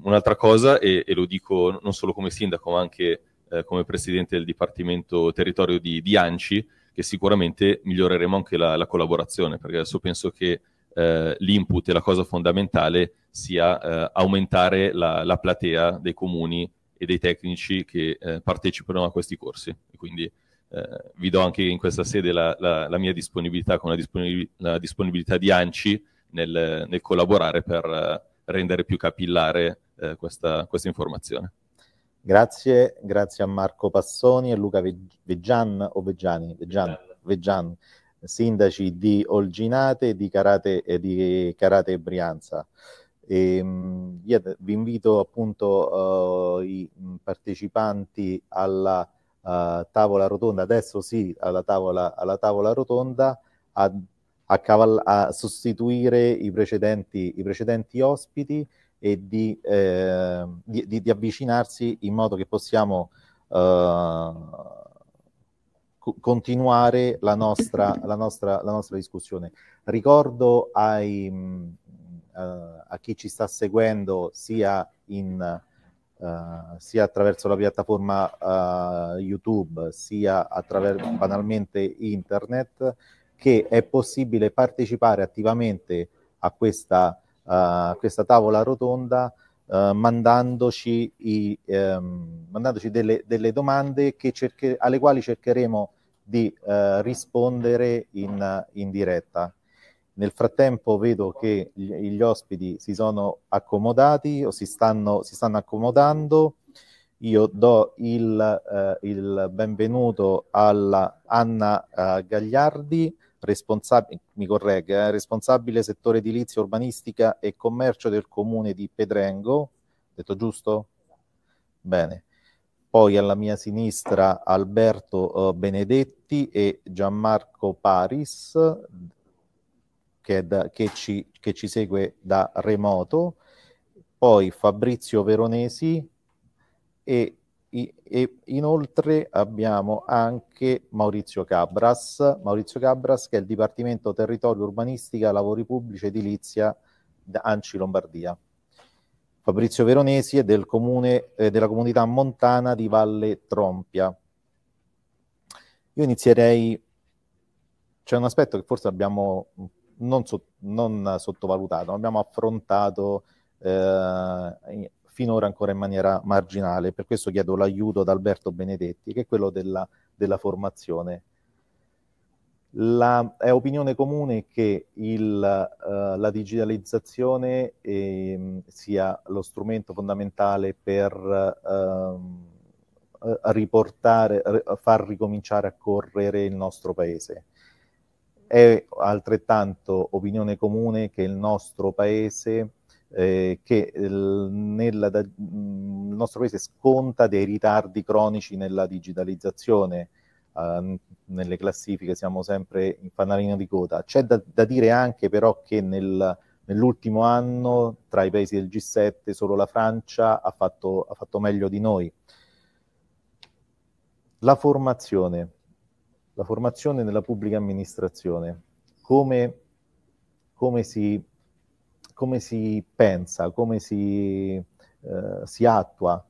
un'altra cosa, e, e, lo dico non solo come sindaco, ma anche eh, come presidente del Dipartimento Territorio di, di, ANCI, che sicuramente miglioreremo anche la, la collaborazione, perché adesso penso che eh, l'input e la cosa fondamentale sia eh, aumentare la, la, platea dei comuni e dei tecnici che eh, partecipano a questi corsi. E quindi eh, vi do anche in questa sede la, la mia disponibilità con disponibil- la, disponibilità di ANCI nel, nel collaborare per rendere più capillare eh, questa, questa, informazione. Grazie, grazie a Marco Passoni e Luca Veggian o Veggiani, Veggian, Veggian, sindaci di Olginate di Carate, eh, di Carate e Brianza. E, ehm, mh, io vi invito appunto uh, i partecipanti alla uh, tavola rotonda, adesso sì, alla tavola, alla tavola rotonda, a a, caval- a sostituire i precedenti, i precedenti, ospiti e di, eh, di, di, di, avvicinarsi in modo che possiamo eh, co- continuare la nostra, la, nostra, la nostra, discussione. Ricordo ai, uh, a chi ci sta seguendo sia in... Uh, sia attraverso la piattaforma uh, YouTube sia attraverso banalmente internet che è possibile partecipare attivamente a questa, uh, questa tavola rotonda uh, mandandoci, i, um, mandandoci delle, delle, domande che cerche, alle quali cercheremo di uh, rispondere in, in, diretta. Nel frattempo vedo che gli, gli ospiti si sono accomodati o si stanno, si stanno accomodando. Io do il, eh, il benvenuto alla Anna Gagliardi, responsabile, mi corregga, eh, responsabile settore edilizia, urbanistica e commercio del comune di Pedrengo, detto giusto? Bene. Poi alla mia sinistra Alberto eh, Benedetti e Gianmarco Paris, che, da, che, ci, che ci segue da remoto. Poi Fabrizio Veronesi e e inoltre abbiamo anche Maurizio Cabras, Maurizio Cabras che è il Dipartimento Territorio Urbanistica, Lavori Pubblici Edilizia Anci Lombardia. Fabrizio Veronesi è del comune, eh, della comunità montana di Valle Trompia. Io inizierei, c'è un aspetto che forse abbiamo non, so, non sottovalutato, abbiamo affrontato eh, finora ancora in maniera marginale. Per questo chiedo l'aiuto ad Alberto Benedetti, che è quello della, della formazione. La, è opinione comune che il, uh, la digitalizzazione eh, sia lo strumento fondamentale per uh, uh, riportare, far ricominciare a correre il nostro paese. È altrettanto opinione comune che il nostro paese eh, che eh, nel, da, il nostro paese sconta dei ritardi cronici nella digitalizzazione, eh, nelle classifiche siamo sempre in fanalino di coda. C'è da, da dire anche però che nel, nell'ultimo anno tra i paesi del G7 solo la Francia ha fatto, ha fatto meglio di noi. La formazione, la formazione nella pubblica amministrazione, come, come si come si pensa, come si, eh, si attua,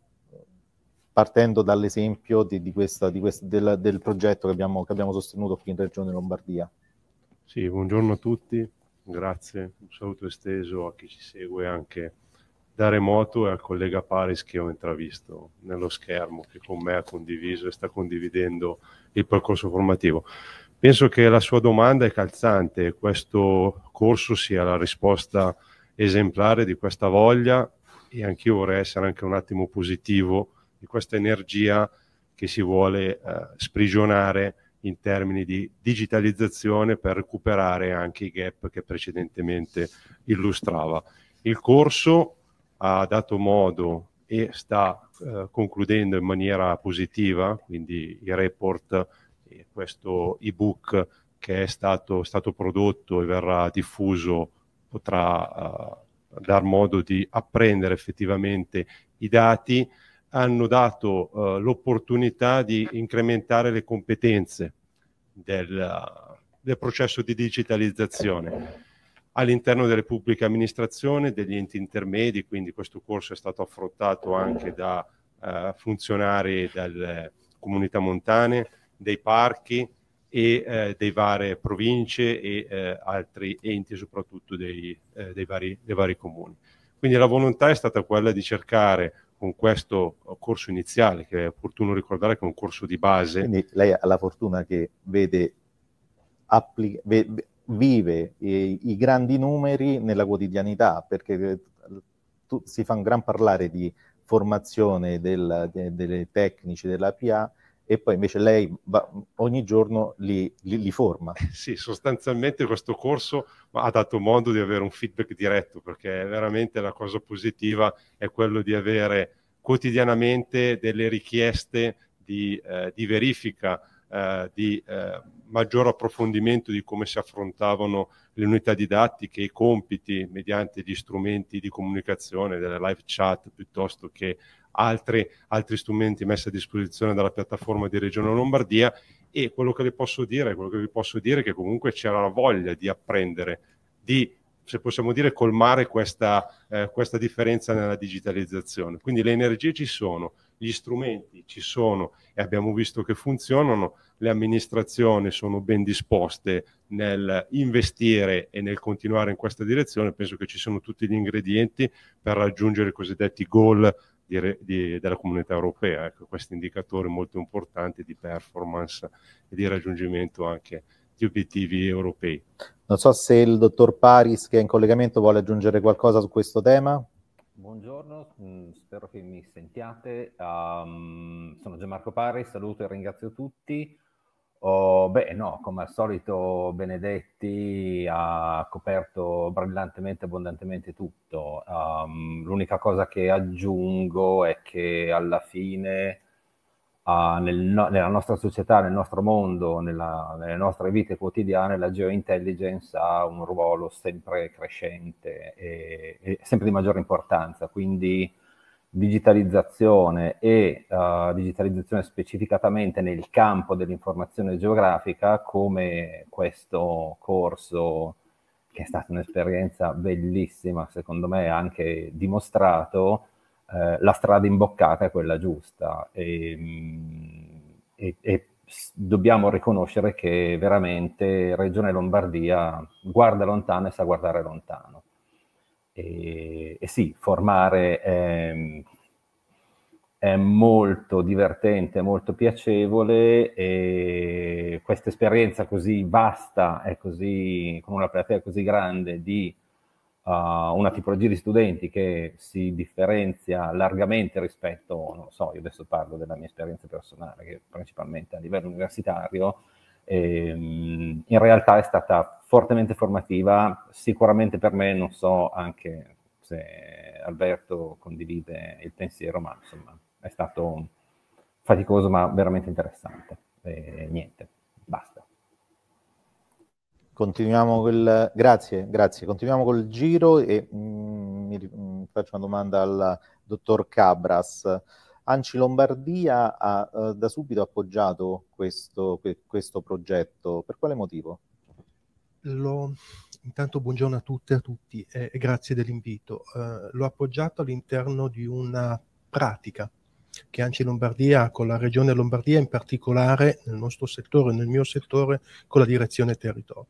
partendo dall'esempio di, di questa, di questa, del, del, progetto che abbiamo, che abbiamo sostenuto qui in Regione Lombardia. Sì, buongiorno a tutti, grazie, un saluto esteso a chi ci segue anche da remoto e al collega Paris che ho intravisto nello schermo, che con me ha condiviso e sta condividendo il percorso formativo. Penso che la sua domanda è calzante, questo corso sia la risposta esemplare di questa voglia e anch'io vorrei essere anche un attimo positivo di questa energia che si vuole eh, sprigionare in termini di digitalizzazione per recuperare anche i gap che precedentemente illustrava. Il corso ha dato modo e sta eh, concludendo in maniera positiva, quindi i report e questo ebook che è stato, stato prodotto e verrà diffuso potrà uh, dar modo di apprendere effettivamente i dati, hanno dato uh, l'opportunità di incrementare le competenze del, del processo di digitalizzazione all'interno delle pubbliche amministrazioni, degli enti intermedi, quindi questo corso è stato affrontato anche da eh, funzionari delle comunità montane, dei parchi, e eh, dei varie province e eh, altri enti, soprattutto dei, eh, dei, vari, dei, vari, comuni. Quindi la volontà è stata quella di cercare con questo corso iniziale, che è opportuno ricordare che è un corso di base. Quindi lei ha la fortuna che vede, applica, vive i, i, grandi numeri nella quotidianità, perché eh, tu, si fa un gran parlare di formazione dei de, de, tecnici della PA, e poi invece lei va, ogni giorno li, li, li, forma. Sì, sostanzialmente questo corso ha dato modo di avere un feedback diretto, perché veramente la cosa positiva è quello di avere quotidianamente delle richieste di, eh, di verifica, eh, di eh, maggior approfondimento di come si affrontavano le unità didattiche, i compiti mediante gli strumenti di comunicazione, delle live chat piuttosto che altri, altri strumenti messi a disposizione dalla piattaforma di Regione Lombardia e quello che le posso dire, quello che vi posso dire è che comunque c'era la voglia di apprendere, di se possiamo dire, colmare questa, eh, questa, differenza nella digitalizzazione. Quindi le energie ci sono, gli strumenti ci sono e abbiamo visto che funzionano, le amministrazioni sono ben disposte nel investire e nel continuare in questa direzione, penso che ci sono tutti gli ingredienti per raggiungere i cosiddetti goal di, di, della comunità europea. Ecco, questo indicatore molto importante di performance e di raggiungimento anche di obiettivi europei. Non so se il dottor Paris, che è in collegamento, vuole aggiungere qualcosa su questo tema. Buongiorno, mm, spero che mi sentiate. Um, sono Gianmarco Paris, saluto e ringrazio tutti. Oh, beh, no, come al solito Benedetti ha coperto brillantemente, abbondantemente tutto. Um, l'unica cosa che aggiungo è che alla fine uh, nel, no, nella nostra società, nel nostro mondo, nella, nelle nostre vite quotidiane, la geointelligence ha un ruolo sempre crescente e, e sempre di maggiore importanza. Quindi digitalizzazione e uh, digitalizzazione specificatamente nel campo dell'informazione geografica come questo corso che è stata un'esperienza bellissima, secondo me ha anche dimostrato, eh, la strada imboccata è quella giusta e, mm, e, e dobbiamo riconoscere che veramente Regione Lombardia guarda lontano e sa guardare lontano. E, e sì, formare è, è, molto divertente, molto piacevole e questa esperienza così vasta, e così, con una platea così grande di uh, una tipologia di studenti che si differenzia largamente rispetto, non lo so, io adesso parlo della mia esperienza personale, che principalmente a livello universitario, ehm, in realtà è stata fortemente formativa, sicuramente per me, non so anche se Alberto condivide il pensiero, ma insomma è stato faticoso ma veramente interessante. E niente, basta. Continuiamo col... Grazie, grazie. Continuiamo col giro e mh, mm, mi, mm, faccio una domanda al dottor Cabras. Anci Lombardia ha eh, da subito appoggiato questo, questo progetto, per quale motivo? lo, intanto buongiorno a tutte e a tutti e, grazie dell'invito. Eh, l'ho appoggiato all'interno di una pratica che Anci Lombardia con la Regione Lombardia, in particolare nel nostro settore, nel mio settore, con la direzione territorio.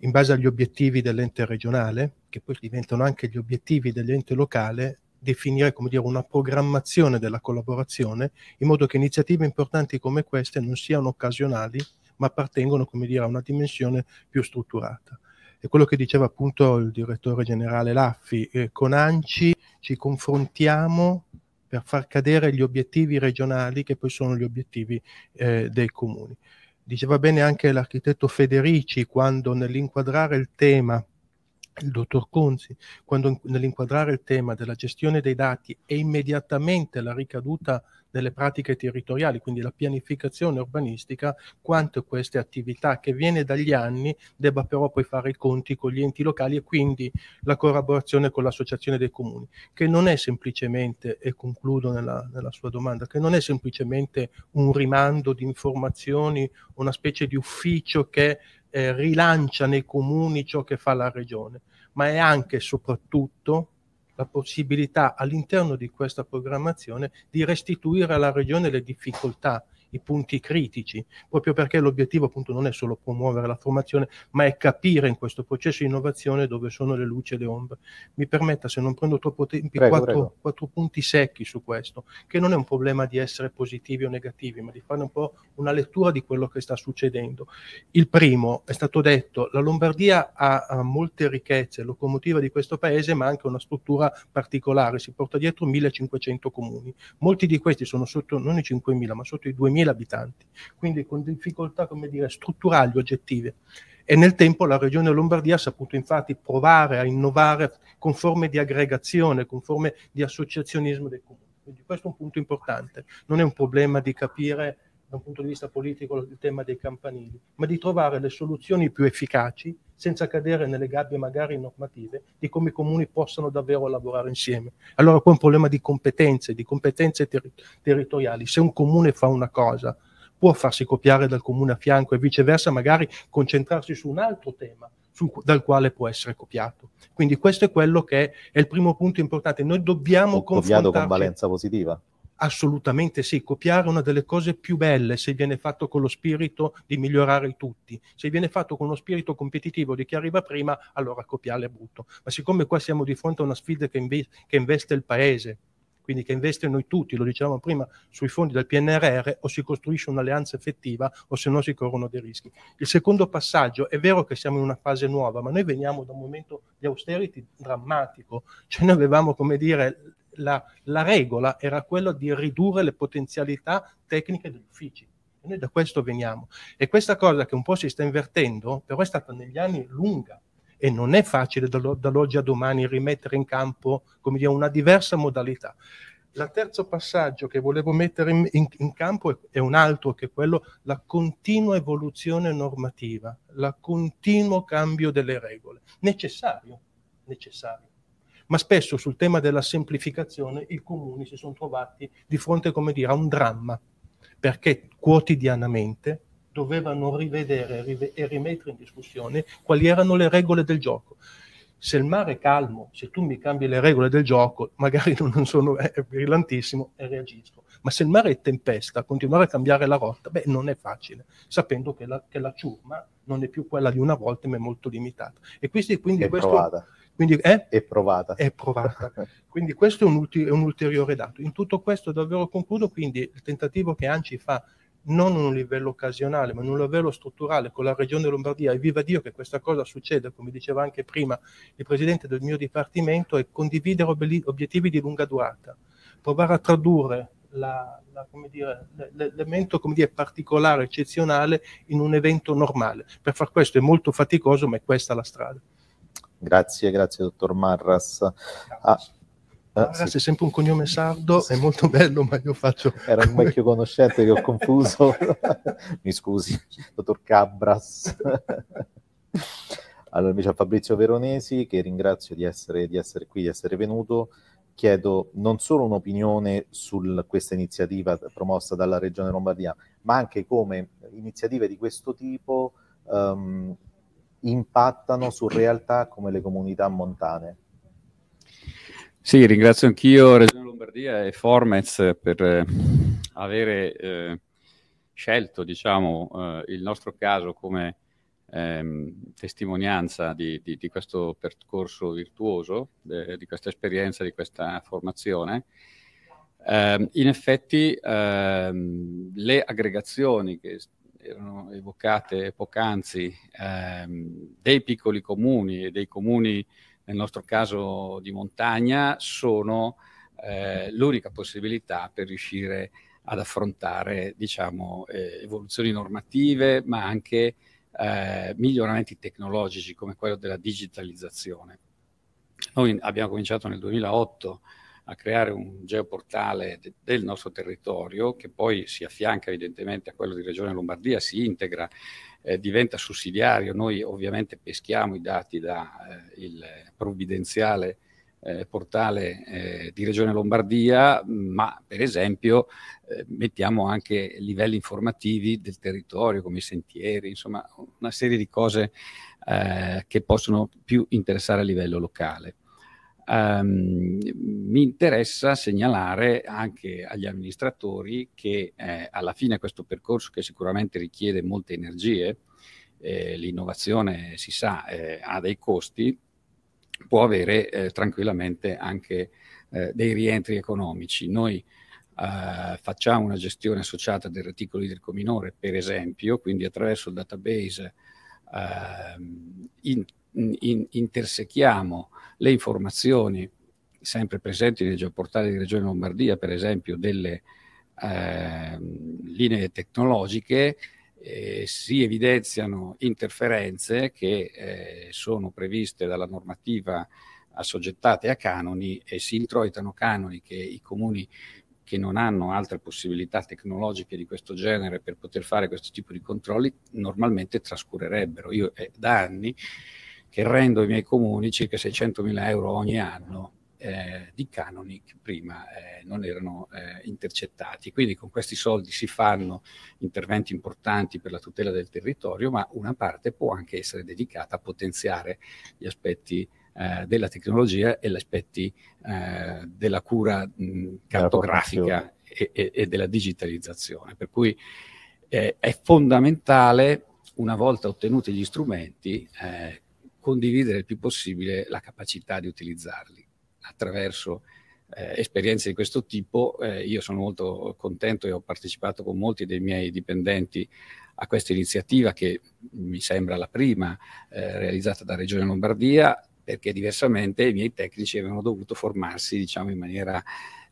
In base agli obiettivi dell'ente regionale, che poi diventano anche gli obiettivi dell'ente locale, definire come dire, una programmazione della collaborazione in modo che iniziative importanti come queste non siano occasionali, ma appartengono come dire, a una dimensione più strutturata. E quello che diceva appunto il direttore generale Laffi, eh, con ANCI ci confrontiamo per far cadere gli obiettivi regionali che poi sono gli obiettivi eh, dei comuni. Diceva bene anche l'architetto Federici quando nell'inquadrare il tema il dottor Conzi, quando nell'inquadrare il tema della gestione dei dati e immediatamente la ricaduta delle pratiche territoriali, quindi la pianificazione urbanistica, quanto queste attività che viene dagli anni debba però poi fare i conti con gli enti locali e quindi la collaborazione con l'associazione dei comuni, che non è semplicemente, e concludo nella, nella sua domanda, che non è semplicemente un rimando di informazioni, una specie di ufficio che eh, rilancia nei comuni ciò che fa la regione, ma è anche e soprattutto la possibilità all'interno di questa programmazione di restituire alla regione le difficoltà i punti critici, proprio perché l'obiettivo appunto non è solo promuovere la formazione, ma è capire in questo processo di innovazione dove sono le luci e le ombre. Mi permetta, se non prendo troppo tempo, prego, quattro, prego. quattro punti secchi su questo, che non è un problema di essere positivi o negativi, ma di fare un po' una lettura di quello che sta succedendo. Il primo è stato detto, la Lombardia ha, ha molte ricchezze, locomotiva di questo paese, ma anche una struttura particolare, si porta dietro 1500 comuni. Molti di questi sono sotto non i 5000, ma sotto i 2000 100.000 abitanti, quindi con difficoltà dire, strutturali, oggettive. E nel tempo la Regione Lombardia ha saputo infatti provare a innovare con forme di aggregazione, con forme di associazionismo dei comuni. Quindi questo è un punto importante, non è un problema di capire da un punto di vista politico il tema dei campanili, ma di trovare le soluzioni più efficaci senza cadere nelle gabbie magari normative di come i comuni possano davvero lavorare insieme. Allora qua è un problema di competenze, di competenze ter territoriali. Se un comune fa una cosa, può farsi copiare dal comune a fianco e viceversa magari concentrarsi su un altro tema su, dal quale può essere copiato. Quindi questo è quello che è, è il primo punto importante. Noi dobbiamo o confrontarci... Copiato con valenza positiva. Assolutamente sì, copiare è una delle cose più belle se viene fatto con lo spirito di migliorare tutti. Se viene fatto con lo spirito competitivo di chi arriva prima, allora copiare è brutto. Ma siccome qua siamo di fronte a una sfida che, inve- che investe il paese, quindi che investe noi tutti, lo dicevamo prima, sui fondi del PNRR, o si costruisce un'alleanza effettiva o se no si corrono dei rischi. Il secondo passaggio, è vero che siamo in una fase nuova, ma noi veniamo da un momento di austerity drammatico, cioè noi avevamo, come dire, la, la regola era quella di ridurre le potenzialità tecniche degli uffici. E noi da questo veniamo. E questa cosa che un po' si sta invertendo, però è stata negli anni lunga e non è facile dall'oggi a domani rimettere in campo dire, una diversa modalità. Il terzo passaggio che volevo mettere in, in, in campo è, è, un altro, che è quello la continua evoluzione normativa, il continuo cambio delle regole, necessario, necessario ma spesso sul tema della semplificazione i comuni si sono trovati di fronte, come dire, a un dramma, perché quotidianamente dovevano rivedere e rimettere in discussione quali erano le regole del gioco. Se il mare è calmo, se tu mi cambi le regole del gioco, magari non sono eh, brillantissimo e reagisco. Ma se il mare è tempesta, continuare a cambiare la rotta, beh, non è facile, sapendo che la, che la ciurma non è più quella di una volta, ma è molto limitata. E quindi, quindi questo... Provata quindi è, è provata. È provata. quindi questo è un, ulti- un, ulteriore dato. In tutto questo davvero concludo, quindi il tentativo che ANCI fa non a un livello occasionale, ma a un livello strutturale con la Regione Lombardia, e viva Dio che questa cosa succeda, come diceva anche prima il Presidente del mio Dipartimento, è condividere ob- obiettivi di lunga durata, provare a tradurre la, la, dire, l'elemento dire, particolare, eccezionale in un evento normale. Per far questo è molto faticoso, ma è questa la strada. Grazie, grazie dottor Marras. Ah, ah, Marras sì. è sempre un cognome sardo, è molto bello, ma io faccio... Era un vecchio conoscente che ho confuso. Mi scusi, dottor Cabras. Allora invece a Fabrizio Veronesi, che ringrazio di essere, di essere qui, di essere venuto, chiedo non solo un'opinione su questa iniziativa promossa dalla Regione Lombardia, ma anche come iniziative di questo tipo... Um, impattano su realtà come le comunità montane. Sì, ringrazio anch'io Regione Lombardia e Formez per eh, avere eh, scelto diciamo, eh, il nostro caso come ehm, testimonianza di, di, di, questo percorso virtuoso, de, di questa esperienza, di questa formazione. Eh, in effetti ehm, le aggregazioni che erano evocate poc'anzi, ehm, dei piccoli comuni e dei comuni, nel nostro caso di montagna, sono eh, l'unica possibilità per riuscire ad affrontare diciamo, eh, evoluzioni normative, ma anche eh, miglioramenti tecnologici come quello della digitalizzazione. Noi abbiamo cominciato nel 2008 a creare un geoportale de- del nostro territorio che poi si affianca evidentemente a quello di Regione Lombardia, si integra, eh, diventa sussidiario. Noi ovviamente peschiamo i dati dal eh, provvidenziale eh, portale eh, di Regione Lombardia, ma per esempio eh, mettiamo anche livelli informativi del territorio come i sentieri, insomma una serie di cose eh, che possono più interessare a livello locale. Um, mi interessa segnalare anche agli amministratori che eh, alla fine questo percorso che sicuramente richiede molte energie, eh, l'innovazione si sa eh, ha dei costi, può avere eh, tranquillamente anche eh, dei rientri economici. Noi eh, facciamo una gestione associata del reticolo idrico minore, per esempio, quindi attraverso il database ehm, in in, intersechiamo le informazioni sempre presenti nel geoportale di Regione Lombardia, per esempio, delle eh, linee tecnologiche, eh, si evidenziano interferenze che eh, sono previste dalla normativa assoggettate a canoni e si introitano canoni che i comuni che non hanno altre possibilità tecnologiche di questo genere per poter fare questo tipo di controlli normalmente trascurerebbero. Io eh, da anni che rendo ai miei comuni circa 600.000 euro ogni anno eh, di canoni che prima eh, non erano eh, intercettati. Quindi con questi soldi si fanno interventi importanti per la tutela del territorio, ma una parte può anche essere dedicata a potenziare gli aspetti eh, della tecnologia e gli aspetti eh, della cura mh, cartografica e, e, e, della digitalizzazione. Per cui eh, è fondamentale, una volta ottenuti gli strumenti, condividere il più possibile la capacità di utilizzarli attraverso eh, esperienze di questo tipo. Eh, io sono molto contento e ho partecipato con molti dei miei dipendenti a questa iniziativa che mi sembra la prima eh, realizzata da Regione Lombardia perché diversamente i miei tecnici avevano dovuto formarsi diciamo, in maniera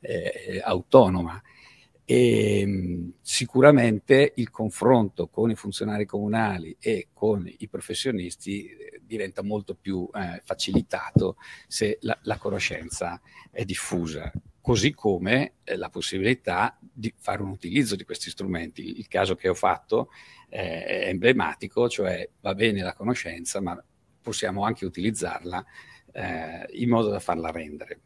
eh, autonoma e, ehm, sicuramente il confronto con i funzionari comunali e con i professionisti eh, diventa molto più eh, facilitato se la, la, conoscenza è diffusa, così come eh, la possibilità di fare un utilizzo di questi strumenti. Il caso che ho fatto eh, è emblematico, cioè va bene la conoscenza, ma possiamo anche utilizzarla eh, in modo da farla rendere.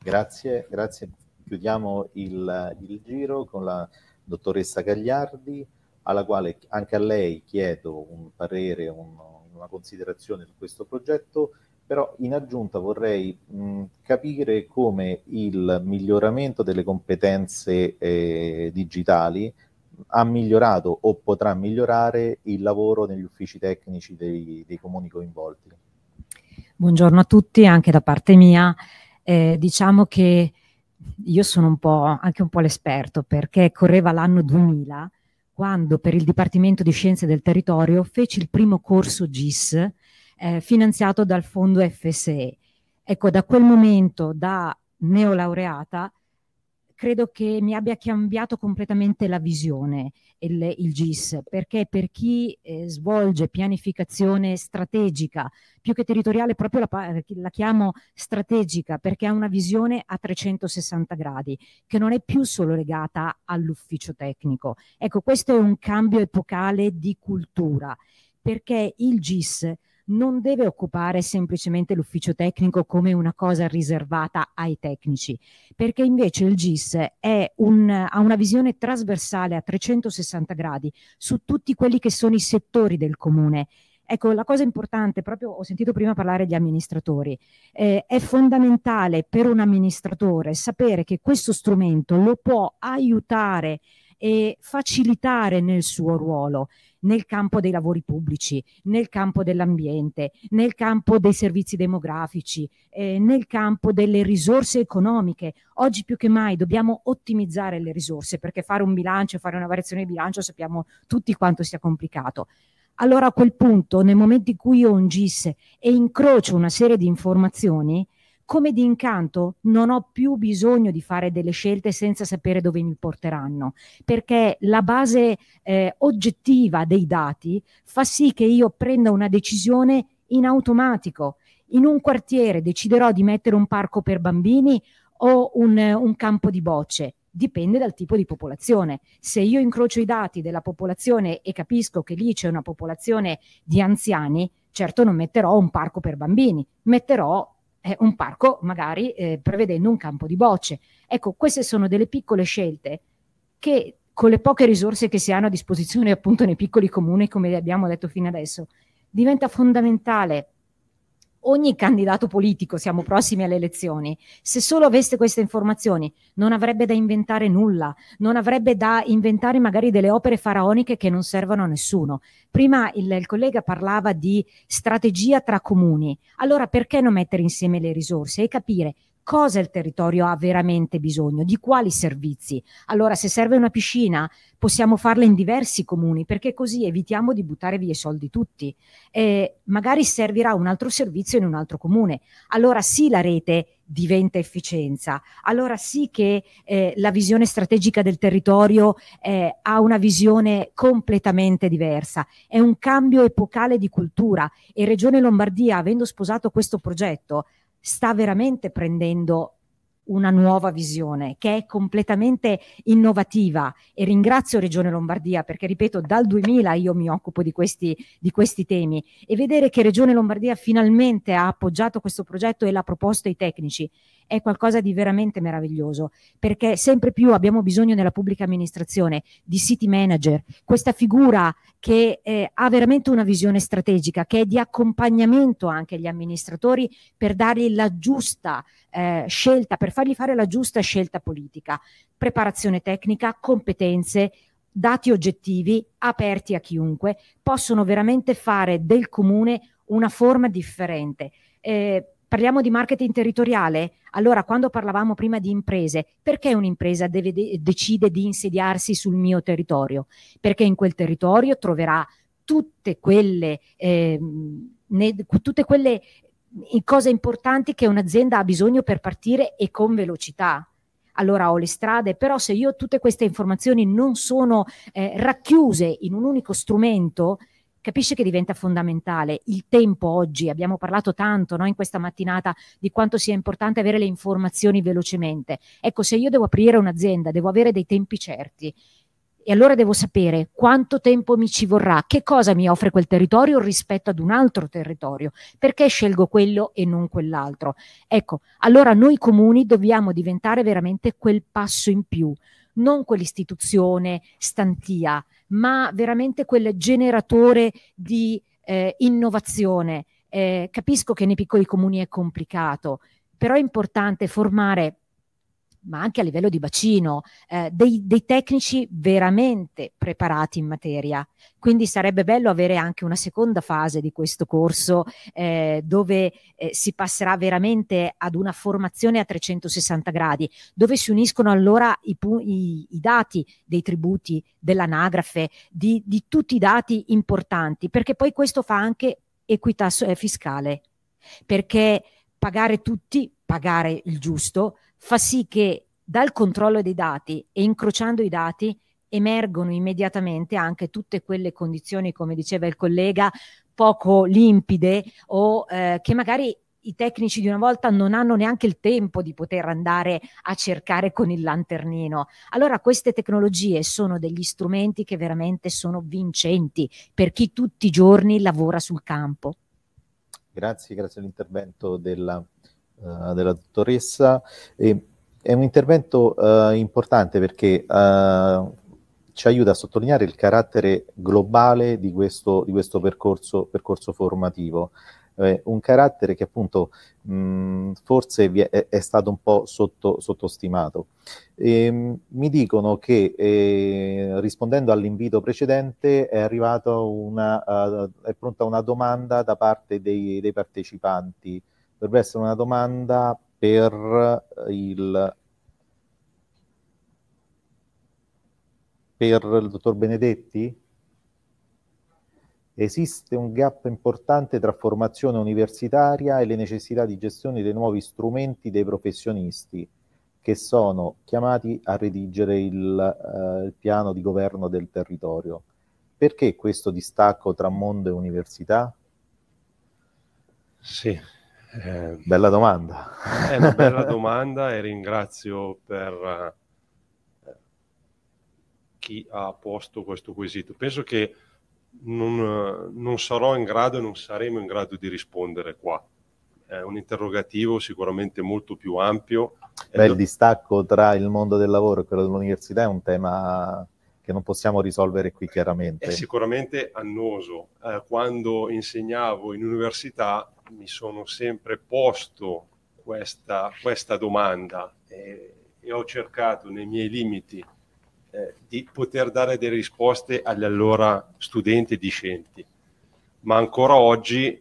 Grazie, grazie chiudiamo il, il giro con la dottoressa Gagliardi, alla quale anche a lei chiedo un parere, un, una considerazione su questo progetto, però in aggiunta vorrei mh, capire come il miglioramento delle competenze eh, digitali ha migliorato o potrà migliorare il lavoro negli uffici tecnici dei, dei comuni coinvolti. Buongiorno a tutti, anche da parte mia. Eh, diciamo che io sono un po', anche un po' l'esperto perché correva l'anno 2000 quando per il Dipartimento di Scienze del Territorio feci il primo corso GIS eh, finanziato dal fondo FSE. Ecco, da quel momento da neolaureata credo che mi abbia cambiato completamente la visione il, il GIS, perché per chi eh, svolge pianificazione strategica, più che territoriale, proprio la, la chiamo strategica, perché ha una visione a 360 gradi, che non è più solo legata all'ufficio tecnico. Ecco, questo è un cambio epocale di cultura, perché il GIS non deve occupare semplicemente l'ufficio tecnico come una cosa riservata ai tecnici, perché invece il GIS un, ha una visione trasversale a 360 gradi su tutti quelli che sono i settori del comune Ecco, la cosa importante, proprio ho sentito prima parlare di amministratori, eh, è fondamentale per un amministratore sapere che questo strumento lo può aiutare e facilitare nel suo ruolo nel campo dei lavori pubblici, nel campo dell'ambiente, nel campo dei servizi demografici, eh, nel campo delle risorse economiche. Oggi più che mai dobbiamo ottimizzare le risorse perché fare un bilancio, fare una variazione di bilancio sappiamo tutti quanto sia complicato. Allora a quel punto, nel momento in cui io ho un GIS e incrocio una serie di informazioni, come di incanto non ho più bisogno di fare delle scelte senza sapere dove mi porteranno, perché la base eh, oggettiva dei dati fa sì che io prenda una decisione in automatico. In un quartiere deciderò di mettere un parco per bambini o un, un campo di bocce dipende dal tipo di popolazione. Se io incrocio i dati della popolazione e capisco che lì c'è una popolazione di anziani, certo non metterò un parco per bambini, metterò eh, un parco magari eh, prevedendo un campo di bocce. Ecco, queste sono delle piccole scelte che con le poche risorse che si hanno a disposizione appunto nei piccoli comuni, come abbiamo detto fino adesso, diventa fondamentale ogni candidato politico, siamo prossimi alle elezioni, se solo avesse queste informazioni non avrebbe da inventare nulla, non avrebbe da inventare magari delle opere faraoniche che non servono a nessuno. Prima il, il collega parlava di strategia tra comuni, allora perché non mettere insieme le risorse e capire cosa il territorio ha veramente bisogno, di quali servizi. Allora, se serve una piscina, possiamo farla in diversi comuni, perché così evitiamo di buttare via i soldi tutti. Eh, magari servirà un altro servizio in un altro comune. Allora sì, la rete diventa efficienza. Allora sì che eh, la visione strategica del territorio eh, ha una visione completamente diversa, è un cambio epocale di cultura e Regione Lombardia, avendo sposato questo progetto, sta veramente prendendo una nuova visione che è completamente innovativa e ringrazio Regione Lombardia perché ripeto dal 2000 io mi occupo di questi, di questi temi e vedere che Regione Lombardia finalmente ha appoggiato questo progetto e l'ha proposto ai tecnici è qualcosa di veramente meraviglioso, perché sempre più abbiamo bisogno nella pubblica amministrazione di city manager, questa figura che eh, ha veramente una visione strategica, che è di accompagnamento anche agli amministratori per dargli la giusta eh, scelta, per fargli fare la giusta scelta politica, preparazione tecnica, competenze, dati oggettivi aperti a chiunque, possono veramente fare del comune una forma differente. Eh, Parliamo di marketing territoriale? Allora, quando parlavamo prima di imprese, perché un'impresa deve, decide di insediarsi sul mio territorio? Perché in quel territorio troverà tutte quelle, eh, ne, tutte quelle cose importanti che un'azienda ha bisogno per partire e con velocità allora ho le strade, però se io tutte queste informazioni non sono eh, racchiuse in un unico strumento, capisce che diventa fondamentale. Il tempo oggi, abbiamo parlato tanto no, in questa mattinata di quanto sia importante avere le informazioni velocemente. Ecco, se io devo aprire un'azienda, devo avere dei tempi certi e allora devo sapere quanto tempo mi ci vorrà, che cosa mi offre quel territorio rispetto ad un altro territorio, perché scelgo quello e non quell'altro. Ecco, allora noi comuni dobbiamo diventare veramente quel passo in più, non quell'istituzione stantia ma veramente quel generatore di eh, innovazione. Eh, capisco che nei piccoli comuni è complicato, però è importante formare ma anche a livello di bacino, eh, dei, dei, tecnici veramente preparati in materia. Quindi sarebbe bello avere anche una seconda fase di questo corso eh, dove eh, si passerà veramente ad una formazione a 360 gradi, dove si uniscono allora i, i, i dati dei tributi, dell'anagrafe, di, di, tutti i dati importanti, perché poi questo fa anche equità eh, fiscale, perché pagare tutti, pagare il giusto, fa sì che dal controllo dei dati e incrociando i dati emergono immediatamente anche tutte quelle condizioni, come diceva il collega, poco limpide o eh, che magari i tecnici di una volta non hanno neanche il tempo di poter andare a cercare con il lanternino. Allora queste tecnologie sono degli strumenti che veramente sono vincenti per chi tutti i giorni lavora sul campo. Grazie, grazie all'intervento della eh, della dottoressa. E, è un intervento eh, importante perché eh, ci aiuta a sottolineare il carattere globale di questo, di questo percorso, percorso, formativo. Eh, un carattere che appunto mh, mm, forse è, è, stato un po' sotto, sottostimato. E, ehm, mh, mi dicono che eh, rispondendo all'invito precedente è, una, uh, è, pronta una domanda da parte dei, dei partecipanti dovrebbe essere una domanda per eh, il per il dottor Benedetti? Esiste un gap importante tra formazione universitaria e le necessità di gestione dei nuovi strumenti dei professionisti che sono chiamati a redigere il, eh, il piano di governo del territorio. Perché questo distacco tra mondo e università? Sì, eh, bella domanda. È una bella domanda e ringrazio per eh, chi ha posto questo quesito. Penso che non, non, sarò in grado e non saremo in grado di rispondere qua. È un interrogativo sicuramente molto più ampio. Beh, il distacco tra il mondo del lavoro e quello dell'università è un tema che non possiamo risolvere qui chiaramente. È sicuramente annoso. Eh, quando insegnavo in università mi sono sempre posto questa, questa domanda e, e, ho cercato nei miei limiti eh, di poter dare delle risposte agli allora studenti e discenti. Ma ancora oggi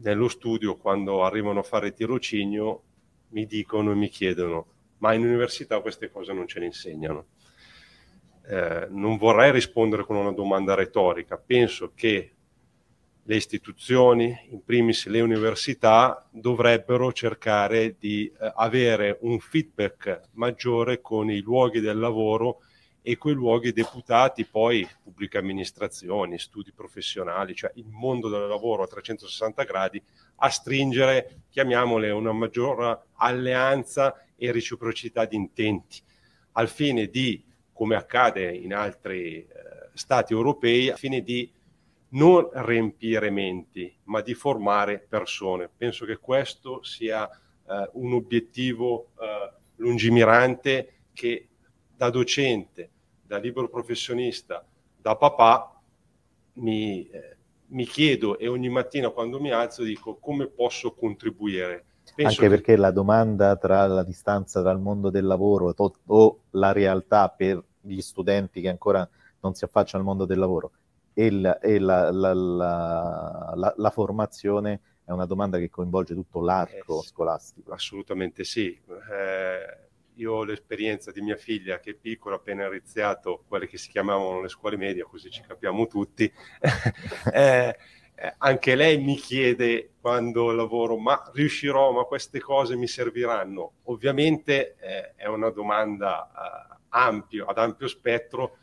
nello studio, quando arrivano a fare tirocinio, mi dicono e mi chiedono, ma in università queste cose non ce le insegnano. Eh, non vorrei rispondere con una domanda retorica, penso che le istituzioni, in primis le università, dovrebbero cercare di eh, avere un feedback maggiore con i luoghi del lavoro e quei luoghi deputati poi pubbliche amministrazioni, studi professionali, cioè il mondo del lavoro a 360 gradi, a stringere, chiamiamole, una maggiore alleanza e reciprocità di intenti, al fine di, come accade in altri eh, stati europei, al fine di non riempire menti, ma di formare persone. Penso che questo sia eh, un obiettivo eh, lungimirante che da docente, da libero professionista, da papà mi, eh, mi, chiedo e ogni mattina quando mi alzo dico come posso contribuire. Penso Anche perché che... la domanda tra la distanza tra il mondo del lavoro o la realtà per gli studenti che ancora non si affacciano al mondo del lavoro e, la, e la, la, la, formazione è una domanda che coinvolge tutto l'arco eh, scolastico. Assolutamente sì. Eh, io ho l'esperienza di mia figlia che è piccola, appena iniziato quelle che si chiamavano le scuole medie, così ci capiamo tutti. Eh, eh, anche lei mi chiede quando lavoro, ma riuscirò, ma queste cose mi serviranno? Ovviamente eh, è una domanda eh, ampio, ad ampio spettro,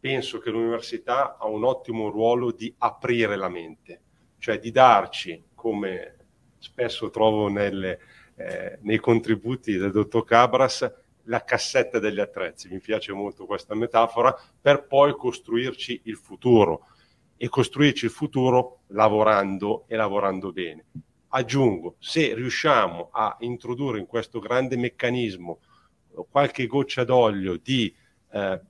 penso che l'università ha un ottimo ruolo di aprire la mente, cioè di darci, come spesso trovo nelle, eh, nei contributi del dottor Cabras, la cassetta degli attrezzi, mi piace molto questa metafora, per poi costruirci il futuro e costruirci il futuro lavorando e lavorando bene. Aggiungo, se riusciamo a introdurre in questo grande meccanismo eh, qualche goccia d'olio di eh,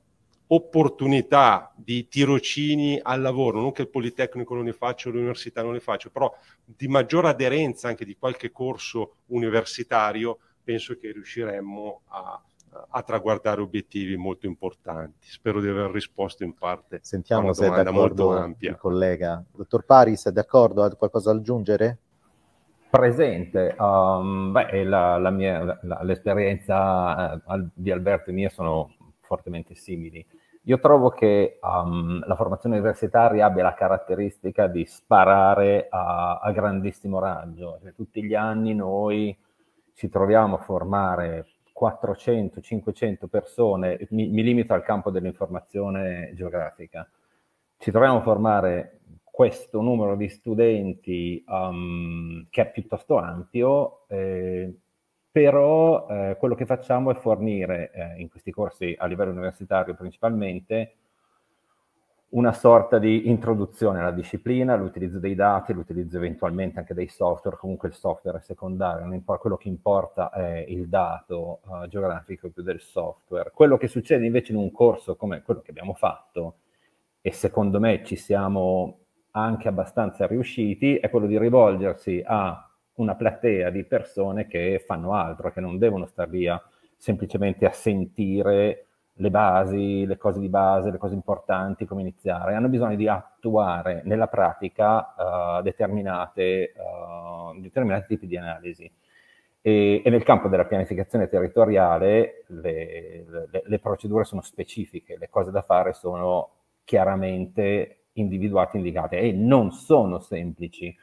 opportunità di tirocini al lavoro, non che il Politecnico non ne faccia o l'università non ne faccia, però di maggiore aderenza anche di qualche corso universitario, penso che riusciremmo a, a traguardare obiettivi molto importanti. Spero di aver risposto in parte Sentiamo a una domanda molto ampia. Il collega. Dottor Paris, è d'accordo? Ha qualcosa da aggiungere? Presente, um, beh, la, la mia, la, l'esperienza eh, di Alberto e mia sono fortemente simili. Io trovo che um, la formazione universitaria abbia la caratteristica di sparare a, a grandissimo raggio. Cioè, tutti gli anni noi ci troviamo a formare 400-500 persone, mi, mi, limito al campo dell'informazione geografica, ci troviamo a formare questo numero di studenti um, che è piuttosto ampio. Eh, però eh, quello che facciamo è fornire eh, in questi corsi a livello universitario principalmente una sorta di introduzione alla disciplina, l'utilizzo dei dati, l'utilizzo eventualmente anche dei software, comunque il software è secondario, importa, quello che importa è il dato uh, geografico più del software. Quello che succede invece in un corso come quello che abbiamo fatto, e secondo me ci siamo anche abbastanza riusciti, è quello di rivolgersi a una platea di persone che fanno altro, che non devono star lì semplicemente a sentire le basi, le cose di base, le cose importanti, come iniziare, hanno bisogno di attuare nella pratica uh, determinati uh, tipi di analisi. E, e, nel campo della pianificazione territoriale le, le, le, procedure sono specifiche, le cose da fare sono chiaramente individuate, indicate e non sono semplici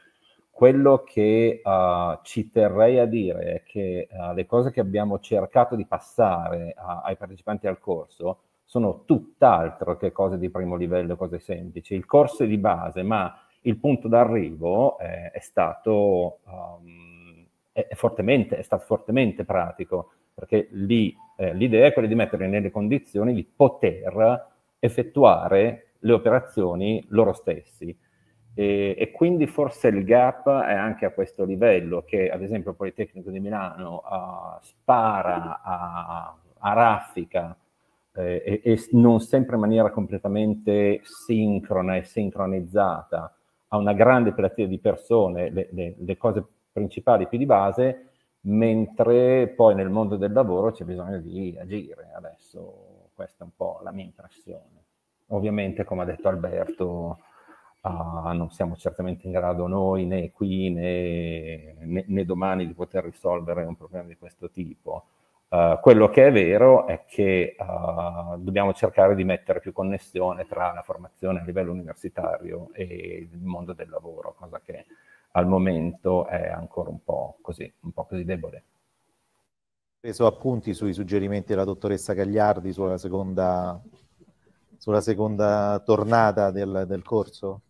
quello che uh, ci terrei a dire è che uh, le cose che abbiamo cercato di passare a, ai partecipanti al corso sono tutt'altro che cose di primo livello, cose semplici. Il corso è di base, ma il punto d'arrivo è, eh, è stato, um, è, è fortemente, è stato fortemente pratico, perché lì eh, l'idea è quella di metterli nelle condizioni di poter effettuare le operazioni loro stessi e, e, quindi forse il gap è anche a questo livello, che ad esempio il Politecnico di Milano uh, spara a, a raffica eh, e, e, non sempre in maniera completamente sincrona e sincronizzata a una grande platea di persone le, le, le cose principali più di base, mentre poi nel mondo del lavoro c'è bisogno di agire. Adesso questa è un po' la mia impressione. Ovviamente, come ha detto Alberto, non siamo certamente in grado noi né qui né, né, né, domani di poter risolvere un problema di questo tipo. Uh, quello che è vero è che uh, dobbiamo cercare di mettere più connessione tra la formazione a livello universitario e il mondo del lavoro, cosa che al momento è ancora un po' così, un po così debole. Preso appunti sui suggerimenti della dottoressa Gagliardi sulla seconda, sulla seconda tornata del, del corso?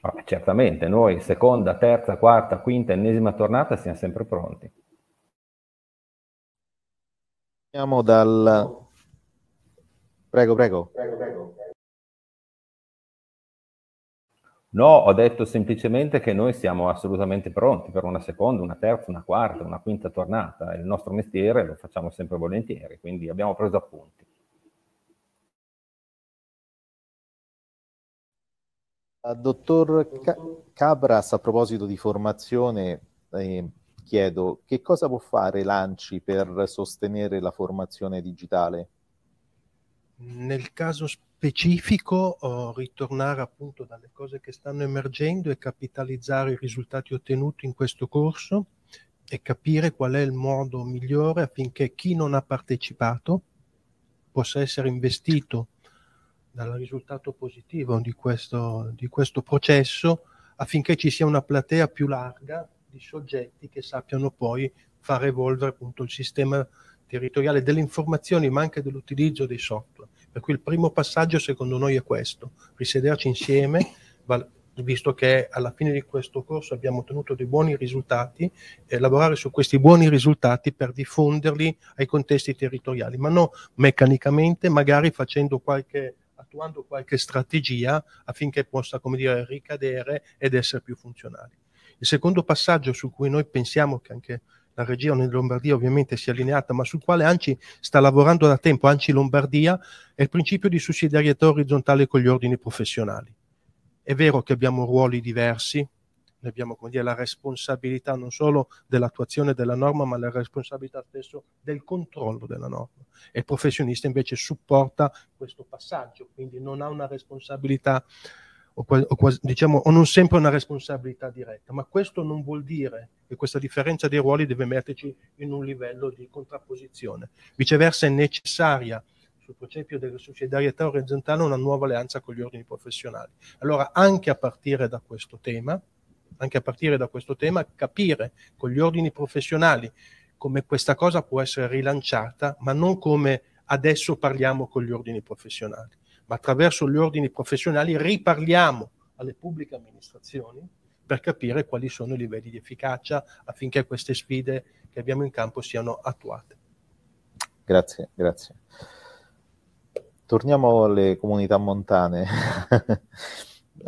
Vabbè, certamente, noi seconda, terza, quarta, quinta, ennesima tornata siamo sempre pronti. Andiamo dal... Prego, prego. prego, prego. No, ho detto semplicemente che noi siamo assolutamente pronti per una seconda, una terza, una quarta, una quinta tornata. Il nostro mestiere lo facciamo sempre volentieri, quindi abbiamo preso appunti. Eh, dottor Cabras, a proposito di formazione, eh, chiedo che cosa può fare l'ANCI per sostenere la formazione digitale? Nel caso specifico, oh, ritornare appunto dalle cose che stanno emergendo e capitalizzare i risultati ottenuti in questo corso e capire qual è il modo migliore affinché chi non ha partecipato possa essere investito dal risultato positivo di questo, di questo processo affinché ci sia una platea più larga di soggetti che sappiano poi far evolvere appunto il sistema territoriale delle informazioni ma anche dell'utilizzo dei software. Per cui il primo passaggio secondo noi è questo, risederci insieme, visto che alla fine di questo corso abbiamo ottenuto dei buoni risultati, eh, lavorare su questi buoni risultati per diffonderli ai contesti territoriali, ma non meccanicamente, magari facendo qualche attuando qualche strategia affinché possa, come dire, ricadere ed essere più funzionali. Il secondo passaggio su cui noi pensiamo che anche la regione nella Lombardia ovviamente sia allineata, ma sul quale ANCI sta lavorando da tempo, ANCI Lombardia, è il principio di sussidiarietà orizzontale con gli ordini professionali. È vero che abbiamo ruoli diversi, noi abbiamo come dire, la responsabilità non solo dell'attuazione della norma, ma la responsabilità stesso del controllo della norma. E il professionista invece supporta questo passaggio, quindi non ha una responsabilità, o, o, diciamo, o non sempre una responsabilità diretta, ma questo non vuol dire che questa differenza dei ruoli deve metterci in un livello di contrapposizione. Viceversa è necessaria sul principio della sussidiarietà orizzontale una nuova alleanza con gli ordini professionali. Allora, anche a partire da questo tema, anche a partire da questo tema, capire con gli ordini professionali come questa cosa può essere rilanciata, ma non come adesso parliamo con gli ordini professionali, ma attraverso gli ordini professionali riparliamo alle pubbliche amministrazioni per capire quali sono i livelli di efficacia affinché queste sfide che abbiamo in campo siano attuate. Grazie, grazie. Torniamo alle comunità montane.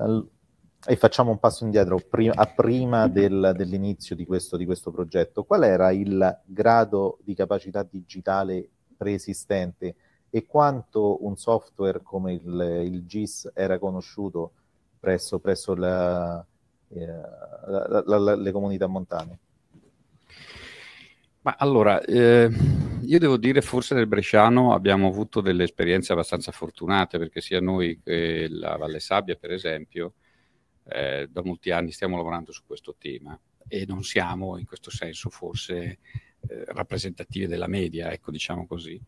e facciamo un passo indietro prima, a prima mhm. del, dell'inizio di questo, di questo progetto, qual era il grado di capacità digitale preesistente e quanto un software come il, il GIS era conosciuto presso, presso la, eh, la, la, le comunità montane? Ma allora, eh, io devo dire forse nel Bresciano abbiamo avuto delle esperienze abbastanza fortunate perché sia noi che la Valle Sabbia, per esempio, eh, da molti anni stiamo lavorando su questo tema e non siamo in questo senso forse eh, rappresentativi della media, ecco diciamo così.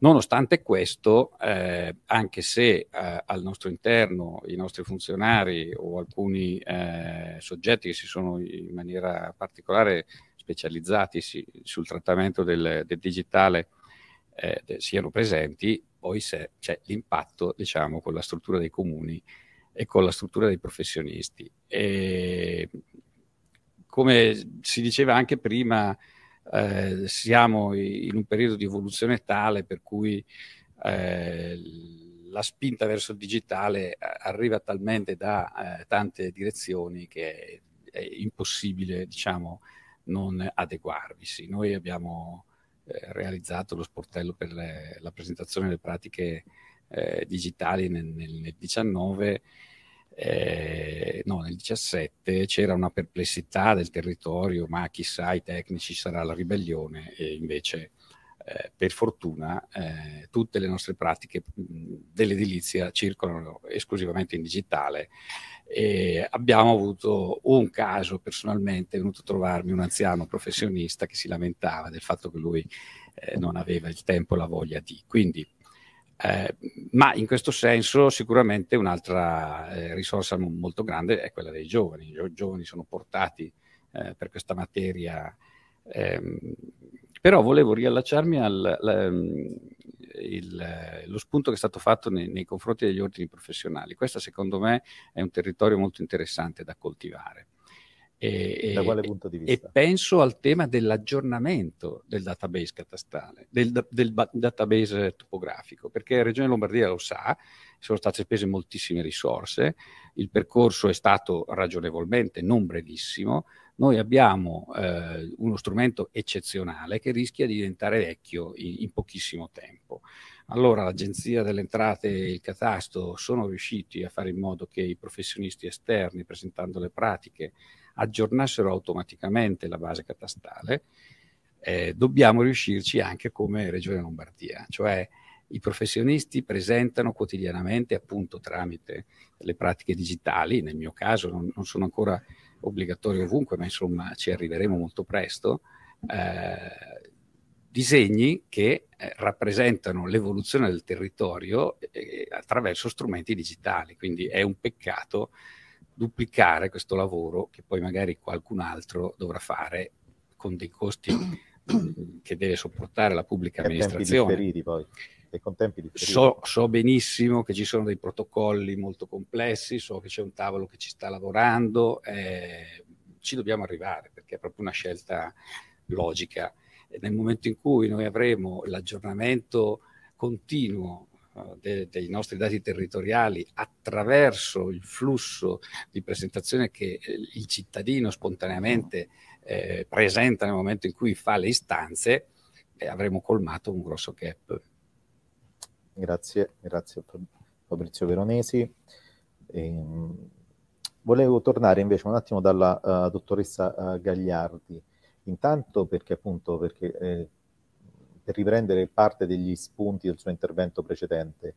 Nonostante questo, eh, anche se eh, al nostro interno i nostri funzionari o alcuni eh, soggetti che si sono in maniera particolare specializzati si, sul trattamento del, del digitale eh, de, siano presenti, poi c'è l'impatto diciamo, con la struttura dei comuni e con la struttura dei professionisti. E come si diceva anche prima, eh, siamo in un periodo di evoluzione tale per cui eh, la spinta verso il digitale arriva talmente da eh, tante direzioni che è, è impossibile, diciamo, non adeguarvisi. Noi abbiamo eh, realizzato lo sportello per le, la presentazione delle pratiche eh, digitali nel, nel, nel 19, eh, no, nel 17 c'era una perplessità del territorio, ma chissà i tecnici sarà la ribellione e invece eh, per fortuna eh, tutte le nostre pratiche dell'edilizia circolano esclusivamente in digitale e abbiamo avuto un caso personalmente, è venuto a trovarmi un anziano professionista che si lamentava del fatto che lui eh, non aveva il tempo e la voglia di. Quindi eh, ma in questo senso sicuramente un'altra eh, risorsa m- molto grande è quella dei giovani. I giovani sono portati eh, per questa materia. Ehm, però volevo riallacciarmi allo ehm, spunto che è stato fatto nei, nei confronti degli ordini professionali. Questo secondo me è un territorio molto interessante da coltivare. E, da quale punto di vista? E penso al tema dell'aggiornamento del database catastale, del, del database topografico, perché la Regione Lombardia lo sa, sono state spese moltissime risorse, il percorso è stato ragionevolmente non brevissimo, noi abbiamo eh, uno strumento eccezionale che rischia di diventare vecchio in, in pochissimo tempo. Allora l'Agenzia delle Entrate e il Catasto sono riusciti a fare in modo che i professionisti esterni, presentando le pratiche, aggiornassero automaticamente la base catastale, eh, dobbiamo riuscirci anche come Regione Lombardia, cioè i professionisti presentano quotidianamente, appunto tramite le pratiche digitali, nel mio caso non, non sono ancora obbligatorie ovunque, ma insomma ci arriveremo molto presto, eh, disegni che eh, rappresentano l'evoluzione del territorio eh, attraverso strumenti digitali, quindi è un peccato duplicare questo lavoro che poi magari qualcun altro dovrà fare con dei costi eh, che deve sopportare la pubblica amministrazione. Tempi poi, e con tempi differiti. So, so benissimo che ci sono dei protocolli molto complessi, so che c'è un tavolo che ci sta lavorando, eh, ci dobbiamo arrivare perché è proprio una scelta logica. nel momento in cui noi avremo l'aggiornamento continuo eh, de, dei nostri dati territoriali attraverso il flusso di presentazione che eh, il cittadino spontaneamente eh, presenta nel momento in cui fa le istanze, eh, avremo colmato un grosso gap. Grazie, grazie Fabrizio Veronesi. Ehm, volevo tornare invece un attimo dalla uh, dottoressa uh, Gagliardi, intanto perché appunto perché, eh, per riprendere parte degli spunti del suo intervento precedente.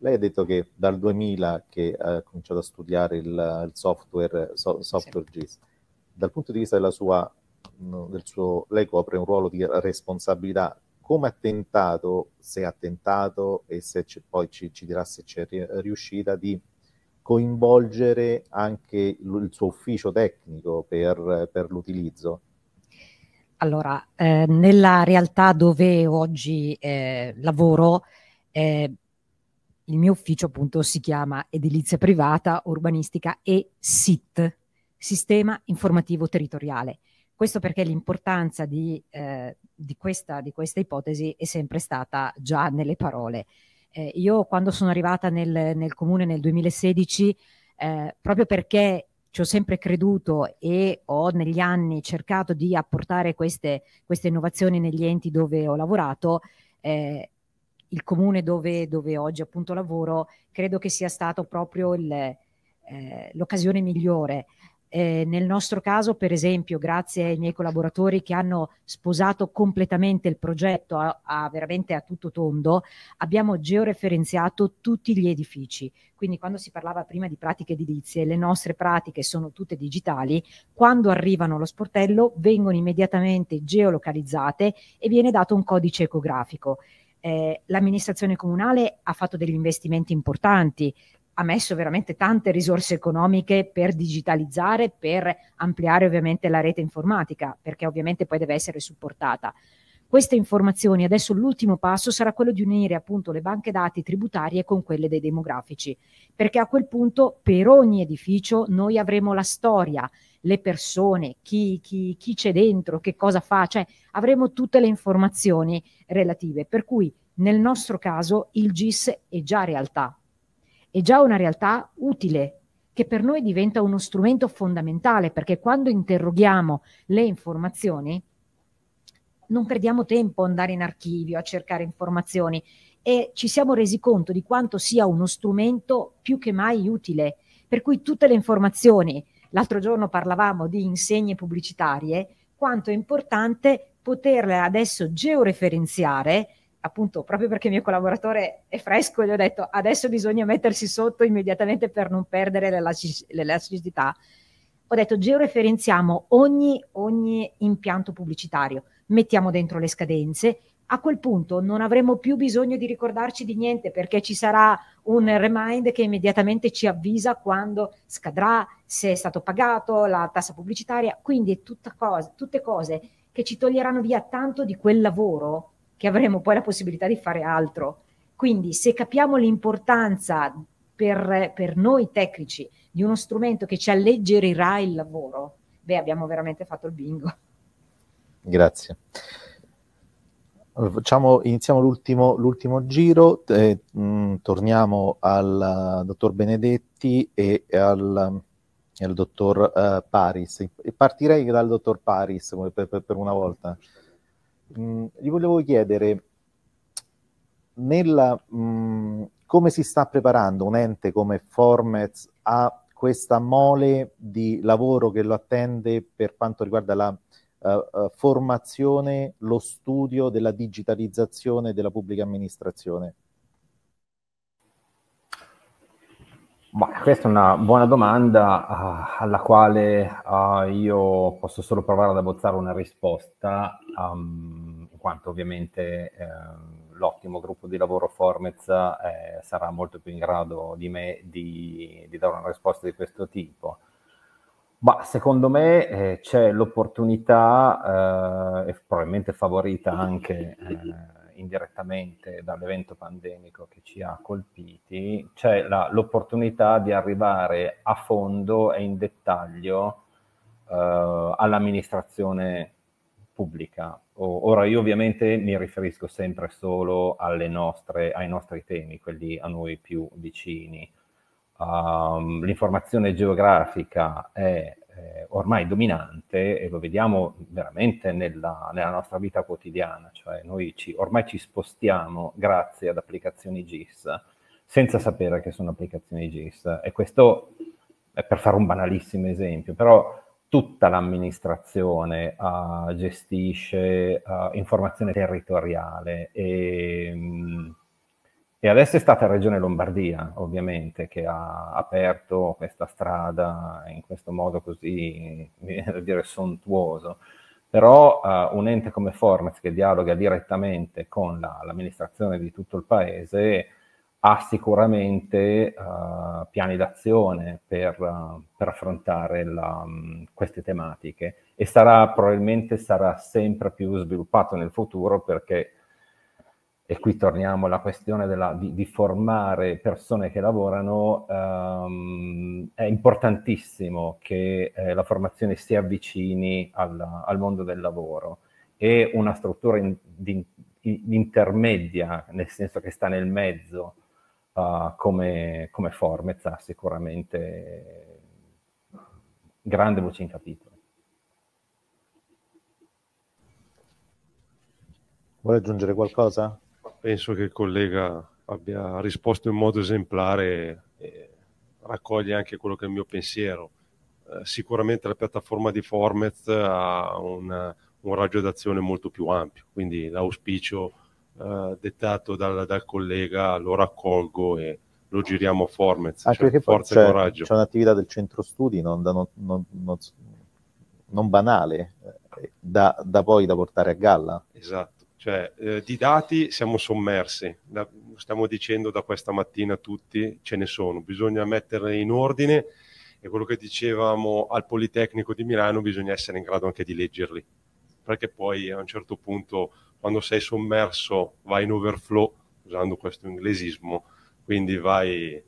Lei ha detto che dal 2000 che ha cominciato a studiare il, il software, so, software sì. GIS, dal punto di vista della sua, del suo, lei copre un ruolo di responsabilità, come ha tentato, se ha tentato e se poi ci, ci dirà se c'è riuscita, di coinvolgere anche il suo ufficio tecnico per, per l'utilizzo? Allora, eh, nella realtà dove oggi eh, lavoro, eh, il mio ufficio appunto si chiama Edilizia Privata Urbanistica e SIT, Sistema Informativo Territoriale. Questo perché l'importanza di, eh, di, questa, di questa, ipotesi è sempre stata già nelle parole. Eh, io quando sono arrivata nel, nel comune nel 2016, eh, proprio perché ci ho sempre creduto e ho negli anni cercato di apportare queste, queste innovazioni negli enti dove ho lavorato, eh, il comune dove, dove, oggi appunto lavoro credo che sia stato proprio il, eh, l'occasione migliore eh, nel nostro caso, per esempio, grazie ai miei collaboratori che hanno sposato completamente il progetto a, a veramente a tutto tondo, abbiamo georeferenziato tutti gli edifici. Quindi quando si parlava prima di pratiche edilizie, le nostre pratiche sono tutte digitali, quando arrivano allo sportello vengono immediatamente geolocalizzate e viene dato un codice ecografico. Eh, l'amministrazione comunale ha fatto degli investimenti importanti ha messo veramente tante risorse economiche per digitalizzare, per ampliare ovviamente la rete informatica, perché ovviamente poi deve essere supportata. Queste informazioni, adesso l'ultimo passo sarà quello di unire appunto le banche dati tributarie con quelle dei demografici, perché a quel punto per ogni edificio noi avremo la storia, le persone, chi, chi, chi c'è dentro, che cosa fa, cioè avremo tutte le informazioni relative. Per cui nel nostro caso il GIS è già realtà, è già una realtà utile che per noi diventa uno strumento fondamentale perché quando interroghiamo le informazioni non perdiamo tempo ad andare in archivio a cercare informazioni e ci siamo resi conto di quanto sia uno strumento più che mai utile, per cui tutte le informazioni, l'altro giorno parlavamo di insegne pubblicitarie, quanto è importante poterle adesso georeferenziare appunto proprio perché il mio collaboratore è fresco, gli ho detto adesso bisogna mettersi sotto immediatamente per non perdere l'elasticità. Ho detto georeferenziamo ogni, ogni impianto pubblicitario, mettiamo dentro le scadenze, a quel punto non avremo più bisogno di ricordarci di niente perché ci sarà un remind che immediatamente ci avvisa quando scadrà, se è stato pagato, la tassa pubblicitaria, quindi tutta cosa, tutte cose che ci toglieranno via tanto di quel lavoro che avremo poi la possibilità di fare altro. Quindi se capiamo l'importanza per, per noi tecnici di uno strumento che ci alleggerirà il lavoro, beh abbiamo veramente fatto il bingo. Grazie. Facciamo, iniziamo l'ultimo, l'ultimo giro, eh, mh, mm, torniamo al eh, dottor Benedetti e, al, e al, dottor uh, Paris. E partirei dal dottor Paris per, per, per una volta. Mm, gli volevo chiedere nella, mh, mm, come si sta preparando un ente come Formez a questa mole di lavoro che lo attende per quanto riguarda la uh, formazione, lo studio della digitalizzazione della pubblica amministrazione? Bah, questa è una buona domanda uh, alla quale uh, io posso solo provare ad abbozzare una risposta. Um, quanto ovviamente eh, l'ottimo gruppo di lavoro Formez eh, sarà molto più in grado di me di, di dare una risposta di questo tipo. Ma secondo me eh, c'è l'opportunità, eh, probabilmente favorita anche eh, indirettamente dall'evento pandemico che ci ha colpiti, c'è la, l'opportunità di arrivare a fondo e in dettaglio eh, all'amministrazione pubblica. ora io ovviamente mi riferisco sempre solo nostre, ai nostri temi, quelli a noi più vicini. Um, l'informazione geografica è eh, ormai dominante e lo vediamo veramente nella, nella nostra vita quotidiana, cioè noi ci, ormai ci spostiamo grazie ad applicazioni GIS senza sapere che sono applicazioni GIS e questo è per fare un banalissimo esempio, però tutta l'amministrazione uh, gestisce uh, informazione territoriale e, mm, e, adesso è stata Regione Lombardia ovviamente che ha aperto questa strada in questo modo così, dire, sontuoso. Però uh, un ente come Formez che dialoga direttamente con la, l'amministrazione di tutto il paese ha sicuramente uh, piani d'azione per, uh, per affrontare la, um, queste tematiche e sarà, probabilmente sarà sempre più sviluppato nel futuro perché, e qui torniamo alla questione della, di, di, formare persone che lavorano, um, è importantissimo che eh, la formazione si avvicini alla, al mondo del lavoro e una struttura in, di, in, intermedia, nel senso che sta nel mezzo, uh, come, come Formez ha sicuramente grande voce in capitolo. Vuoi aggiungere qualcosa? Penso che il collega abbia risposto in modo esemplare e raccoglie anche quello che è il mio pensiero. Eh, sicuramente la piattaforma di Formez ha un, un raggio d'azione molto più ampio, quindi l'auspicio eh, dettato dal, dal, collega lo raccolgo e lo giriamo a Formez. Anche cioè, forza c'è, e cioè, coraggio. C'è un'attività del centro studi non, non, non, non banale eh, da, da, poi da portare a galla. Esatto, cioè eh, di dati siamo sommersi, da, stiamo dicendo da questa mattina tutti ce ne sono, bisogna metterle in ordine e quello che dicevamo al Politecnico di Milano bisogna essere in grado anche di leggerli perché poi a un certo punto quando sei sommerso vai in overflow, usando questo inglesismo, quindi vai, eh,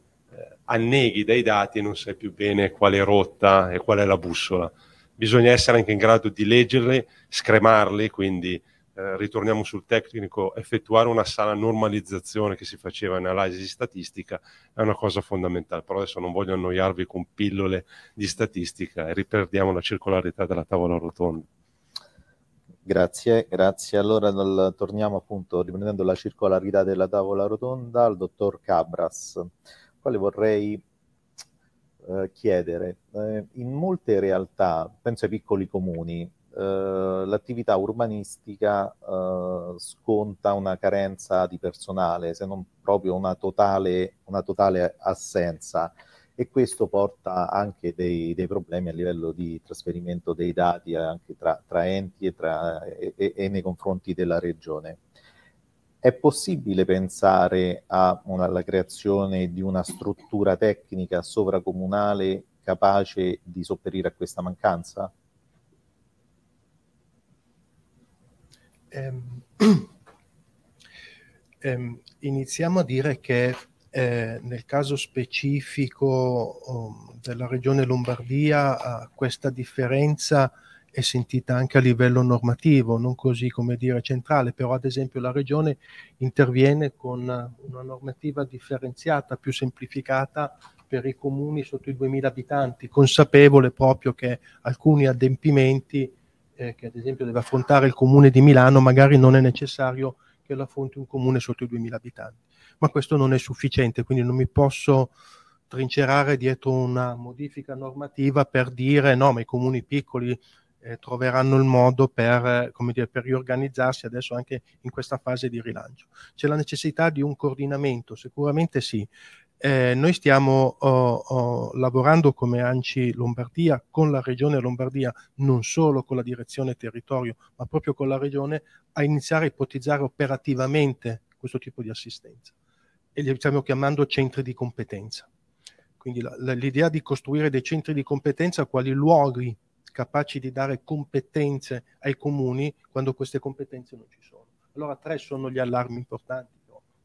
anneghi dai dati e non sai più bene quale rotta e qual è la bussola. Bisogna essere anche in grado di leggerli, scremarli, quindi eh, ritorniamo sul tecnico, effettuare una sana normalizzazione che si faceva in analisi statistica è una cosa fondamentale, però adesso non voglio annoiarvi con pillole di statistica e riperdiamo la circolarità della tavola rotonda. Grazie, grazie. Allora dal, torniamo appunto, riprendendo la circolarità della tavola rotonda, al dottor Cabras, quale vorrei eh, chiedere. Eh, in molte realtà, penso ai piccoli comuni, eh, l'attività urbanistica eh, sconta una carenza di personale, se non proprio una totale, una totale assenza e questo porta anche dei, dei problemi a livello di trasferimento dei dati eh, anche tra, tra enti e, tra, e, e, nei confronti della regione. È possibile pensare una, alla creazione di una struttura tecnica sovracomunale capace di sopperire a questa mancanza? Um, um, iniziamo a dire che eh, nel caso specifico um, della regione Lombardia uh, questa differenza è sentita anche a livello normativo, non così come dire centrale, però ad esempio la regione interviene con una normativa differenziata, più semplificata per i comuni sotto i 2.000 abitanti, consapevole proprio che alcuni adempimenti eh, che ad esempio deve affrontare il comune di Milano magari non è necessario che lo affronti un comune sotto i 2.000 abitanti ma questo non è sufficiente, quindi non mi posso trincerare dietro una modifica normativa per dire no, ma i comuni piccoli eh, troveranno il modo per, eh, dire, per, riorganizzarsi adesso anche in questa fase di rilancio. C'è la necessità di un coordinamento, sicuramente sì. Eh, noi stiamo oh, oh, lavorando come ANCI Lombardia con la Regione Lombardia, non solo con la direzione territorio, ma proprio con la Regione, a iniziare a ipotizzare operativamente questo tipo di assistenza e li stiamo chiamando centri di competenza. Quindi la, la, l'idea di costruire dei centri di competenza quali luoghi capaci di dare competenze ai comuni quando queste competenze non ci sono. Allora tre sono gli allarmi importanti.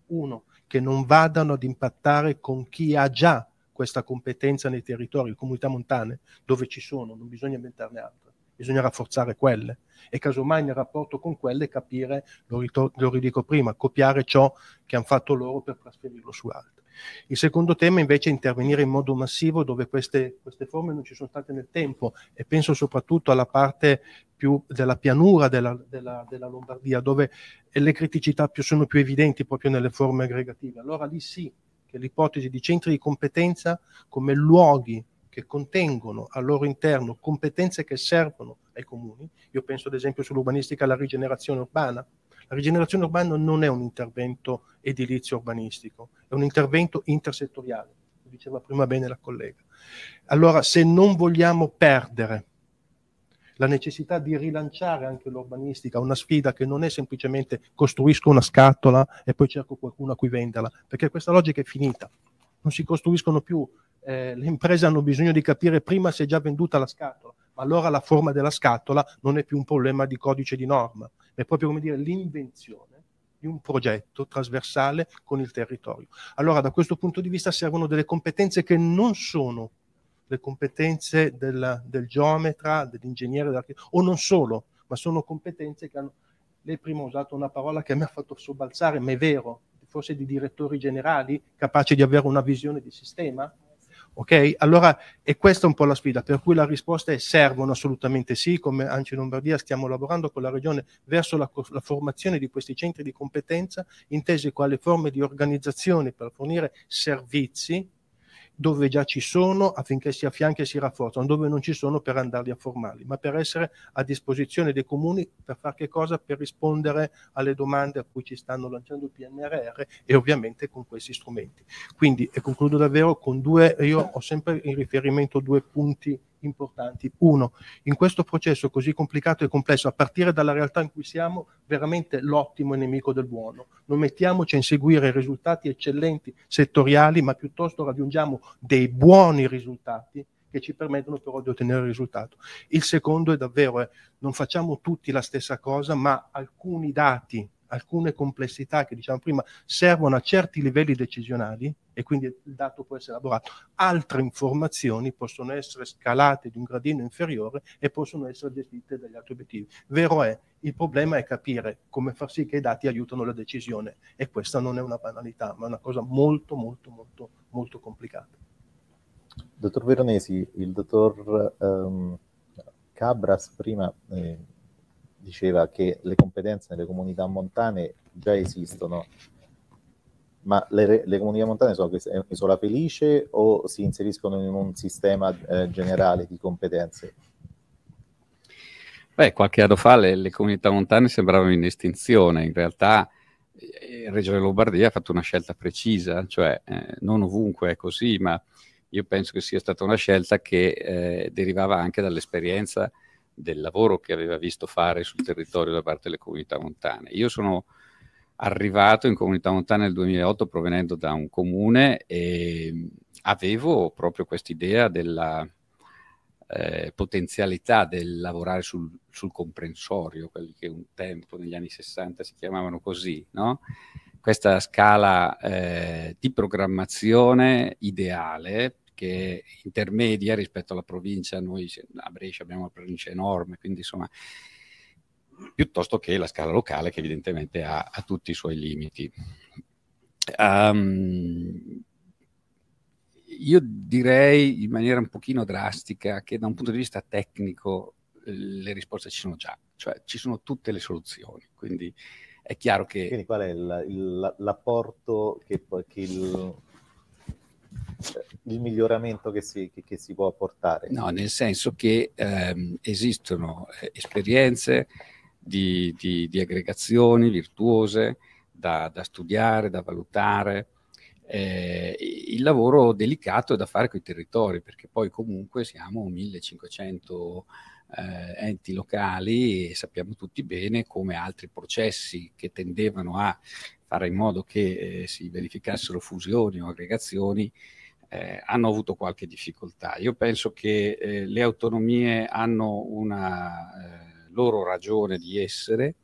Uno, che non vadano ad impattare con chi ha già questa competenza nei territori, comunità montane, dove ci sono, non bisogna inventarne altre bisogna rafforzare quelle e casomai nel rapporto con quelle capire, lo, ritor- lo ridico prima, copiare ciò che hanno fatto loro per trasferirlo su altri. Il secondo tema invece è intervenire in modo massivo dove queste, queste, forme non ci sono state nel tempo e penso soprattutto alla parte più della pianura della, della, della Lombardia dove le criticità più, sono più evidenti proprio nelle forme aggregative. Allora lì sì che l'ipotesi di centri di competenza come luoghi che contengono al loro interno competenze che servono ai comuni. Io penso ad esempio sull'urbanistica alla rigenerazione urbana. La rigenerazione urbana non è un intervento edilizio urbanistico, è un intervento intersettoriale, lo diceva prima bene la collega. Allora, se non vogliamo perdere la necessità di rilanciare anche l'urbanistica, una sfida che non è semplicemente costruisco una scatola e poi cerco qualcuno a cui venderla, perché questa logica è finita. Non si costruiscono più eh, le imprese hanno bisogno di capire prima se è già venduta la scatola, ma allora la forma della scatola non è più un problema di codice di norma, è proprio come dire l'invenzione di un progetto trasversale con il territorio. Allora da questo punto di vista servono delle competenze che non sono le competenze del, del geometra, dell'ingegnere, o non solo, ma sono competenze che hanno... Lei prima ha usato una parola che mi ha fatto sobbalzare, ma è vero, forse di direttori generali capaci di avere una visione di sistema, Ok? Allora, e questa è un po' la sfida, per cui la risposta è servono assolutamente sì, come Anci Lombardia stiamo lavorando con la Regione verso la, la formazione di questi centri di competenza intesi quale forme di organizzazione per fornire servizi dove già ci sono affinché si affianchi e si rafforzano, dove non ci sono per andarli a formarli, ma per essere a disposizione dei comuni per fare che cosa? Per rispondere alle domande a cui ci stanno lanciando il PNRR e ovviamente con questi strumenti. Quindi, e concludo davvero con due, io ho sempre in riferimento due punti importanti. Uno, in questo processo così complicato e complesso, a partire dalla realtà in cui siamo, veramente l'ottimo è nemico del buono. Non mettiamoci a inseguire risultati eccellenti settoriali, ma piuttosto raggiungiamo dei buoni risultati che ci permettono però di ottenere il risultato. Il secondo è davvero, eh, non facciamo tutti la stessa cosa, ma alcuni dati alcune complessità che diciamo prima servono a certi livelli decisionali e quindi il dato può essere elaborato, altre informazioni possono essere scalate di un gradino inferiore e possono essere gestite dagli altri obiettivi. Vero è, il problema è capire come far sì che i dati aiutano la decisione e questa non è una banalità, ma è una cosa molto molto molto molto complicata. Dottor Veronesi, il dottor ehm, Cabras prima... Eh diceva che le competenze nelle comunità montane già esistono, ma le, le comunità montane sono un'isola felice o si inseriscono in un sistema eh, generale di competenze? Beh, qualche anno fa le, le comunità montane sembravano in estinzione, in realtà eh, Regione Lombardia ha fatto una scelta precisa, cioè eh, non ovunque è così, ma io penso che sia stata una scelta che eh, derivava anche dall'esperienza del lavoro che aveva visto fare sul territorio da parte delle comunità montane. Io sono arrivato in comunità montana nel 2008 provenendo da un comune e avevo proprio quest'idea della eh, potenzialità del lavorare sul, sul, comprensorio, quelli che un tempo negli anni 60 si chiamavano così, no? questa scala eh, di programmazione ideale che è intermedia rispetto alla provincia, noi a Brescia abbiamo una provincia enorme, quindi insomma piuttosto che la scala locale che evidentemente ha, ha tutti i suoi limiti. Um, io direi in maniera un pochino drastica che da un punto di vista tecnico le risposte ci sono già, cioè ci sono tutte le soluzioni, quindi è chiaro che... Quindi qual è il, il, l'apporto che, che il, il miglioramento che si, che, che si, può apportare? No, nel senso che ehm, esistono eh, esperienze di, di, di aggregazioni virtuose da, da, studiare, da valutare. Eh, il lavoro delicato è da fare con i territori, perché poi comunque siamo 1500 eh, enti locali e sappiamo tutti bene come altri processi che tendevano a fare in modo che eh, si verificassero fusioni o aggregazioni eh, hanno avuto qualche difficoltà. Io penso che eh, le autonomie hanno una eh, loro ragione di essere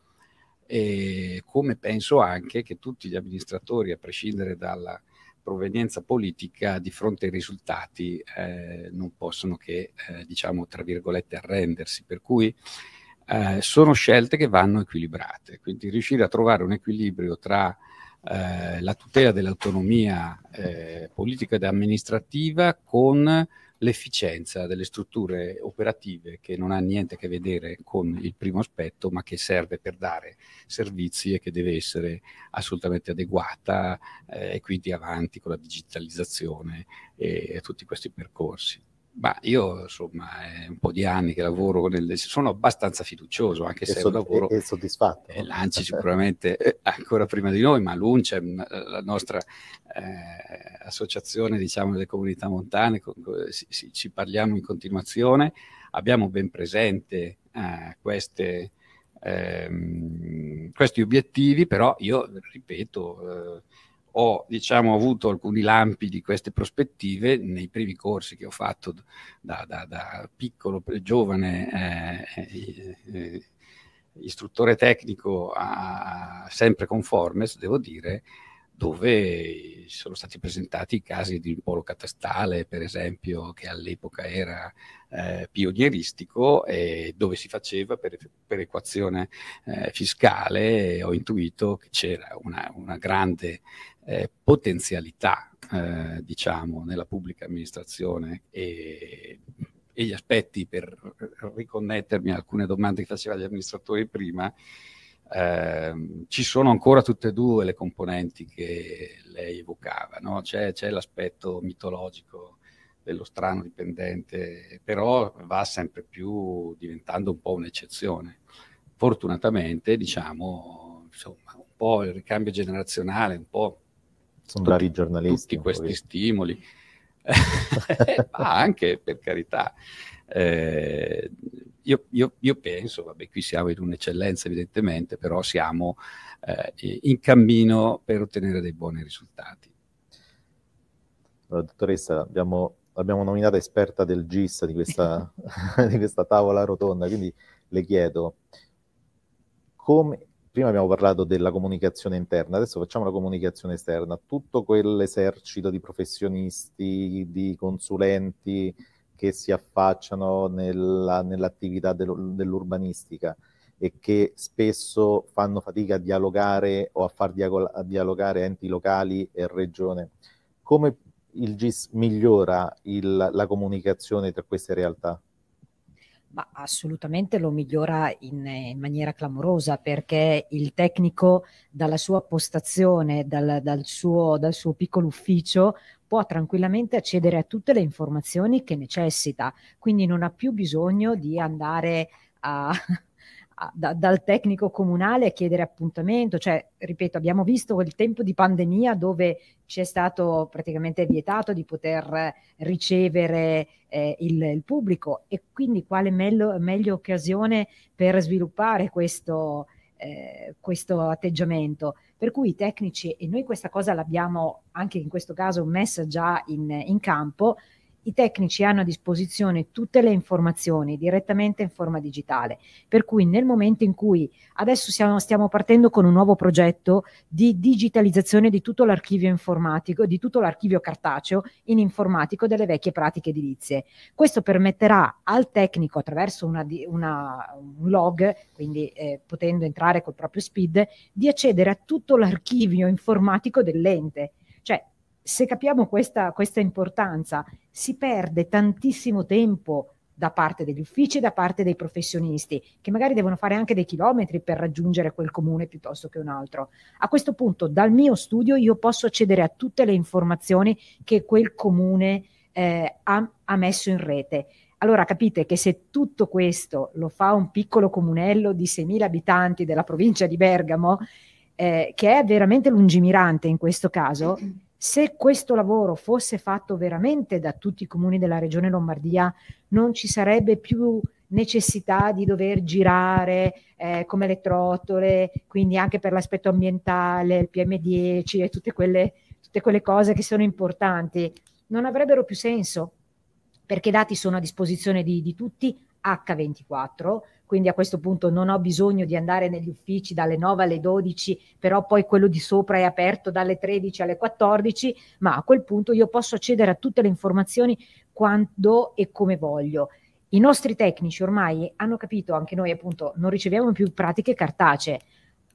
e come penso anche che tutti gli amministratori, a prescindere dalla provenienza politica di fronte ai risultati eh, non possono che, eh, diciamo, tra virgolette, arrendersi. Per cui eh, sono scelte che vanno equilibrate, quindi riuscire a trovare un equilibrio tra eh, la tutela dell'autonomia eh, politica ed amministrativa con l'efficienza delle strutture operative che non ha niente a che vedere con il primo aspetto, ma che serve per dare servizi e che deve essere assolutamente adeguata eh, e quindi avanti con la digitalizzazione e, e tutti questi percorsi. Ma io insomma è un po' di anni che lavoro, con il sono abbastanza fiducioso anche e se so, lavoro. E, e soddisfatto. E l'ANCI sicuramente ancora prima di noi, ma l'UNCE, la nostra eh, associazione diciamo, delle comunità montane, con, si, si, ci parliamo in continuazione, abbiamo ben presente eh, queste, eh, questi obiettivi, però io ripeto Eh, ho diciamo, avuto alcuni lampi di queste prospettive nei primi corsi che ho fatto da, da, da piccolo, giovane eh, eh, eh, istruttore tecnico a, sempre con devo dire, dove sono stati presentati casi di un polo catastale, per esempio, che all'epoca era eh, pionieristico e dove si faceva per, per equazione eh, fiscale, ho intuito che c'era una, una grande eh, potenzialità, eh, diciamo, nella pubblica amministrazione e, e, gli aspetti per riconnettermi a alcune domande che faceva gli amministratori prima, eh, ci sono ancora tutte e due le componenti che lei evocava, no? c'è, c'è l'aspetto mitologico dello strano dipendente, però va sempre più diventando un po' un'eccezione. Fortunatamente, diciamo, insomma, un po' il ricambio generazionale, un po' Sono tutti, bravi giornalisti. Tutti questi stimoli. Ma anche, per carità, eh, io, io, io, penso, vabbè, qui siamo in un'eccellenza evidentemente, però siamo eh, in cammino per ottenere dei buoni risultati. Allora, dottoressa, abbiamo, l'abbiamo nominata esperta del GIS di questa, di questa tavola rotonda, quindi le chiedo come, prima abbiamo parlato della comunicazione interna, adesso facciamo la comunicazione esterna. Tutto quell'esercito di professionisti, di consulenti che si affacciano nella, nell'attività del, dell'urbanistica e che spesso fanno fatica a dialogare o a far diago- a dialogare enti locali e regione. Come il GIS migliora il, la comunicazione tra queste realtà? Ma assolutamente lo migliora in, in, maniera clamorosa perché il tecnico dalla sua postazione, dal, dal, suo, dal suo piccolo ufficio può tranquillamente accedere a tutte le informazioni che necessita, quindi non ha più bisogno di andare a, da, dal tecnico comunale a chiedere appuntamento, cioè, ripeto, abbiamo visto quel tempo di pandemia dove ci è stato praticamente vietato di poter ricevere eh, il, il, pubblico e quindi quale meglio, meglio occasione per sviluppare questo, eh, questo atteggiamento. Per cui i tecnici, e noi questa cosa l'abbiamo anche in questo caso messa già in, in campo, i tecnici hanno a disposizione tutte le informazioni direttamente in forma digitale, per cui nel momento in cui adesso siamo, stiamo partendo con un nuovo progetto di digitalizzazione di tutto l'archivio informatico, di tutto l'archivio cartaceo in informatico delle vecchie pratiche edilizie. Questo permetterà al tecnico attraverso una, una, un log, quindi eh, potendo entrare col proprio SPID, di accedere a tutto l'archivio informatico dell'ente. Cioè, se capiamo questa, questa importanza, si perde tantissimo tempo da parte degli uffici e da parte dei professionisti, che magari devono fare anche dei chilometri per raggiungere quel comune piuttosto che un altro. A questo punto, dal mio studio, io posso accedere a tutte le informazioni che quel comune eh, ha, ha messo in rete. Allora capite che se tutto questo lo fa un piccolo comunello di 6.000 abitanti della provincia di Bergamo, eh, che è veramente lungimirante in questo caso, se questo lavoro fosse fatto veramente da tutti i comuni della regione Lombardia, non ci sarebbe più necessità di dover girare eh, come le trottole, quindi anche per l'aspetto ambientale, il PM10 e tutte quelle, tutte quelle cose che sono importanti, non avrebbero più senso perché i dati sono a disposizione di, di tutti H24, quindi a questo punto non ho bisogno di andare negli uffici dalle 9 alle 12, però poi quello di sopra è aperto dalle 13 alle 14, ma a quel punto io posso accedere a tutte le informazioni quando e come voglio. I nostri tecnici ormai hanno capito, anche noi appunto non riceviamo più pratiche cartacee,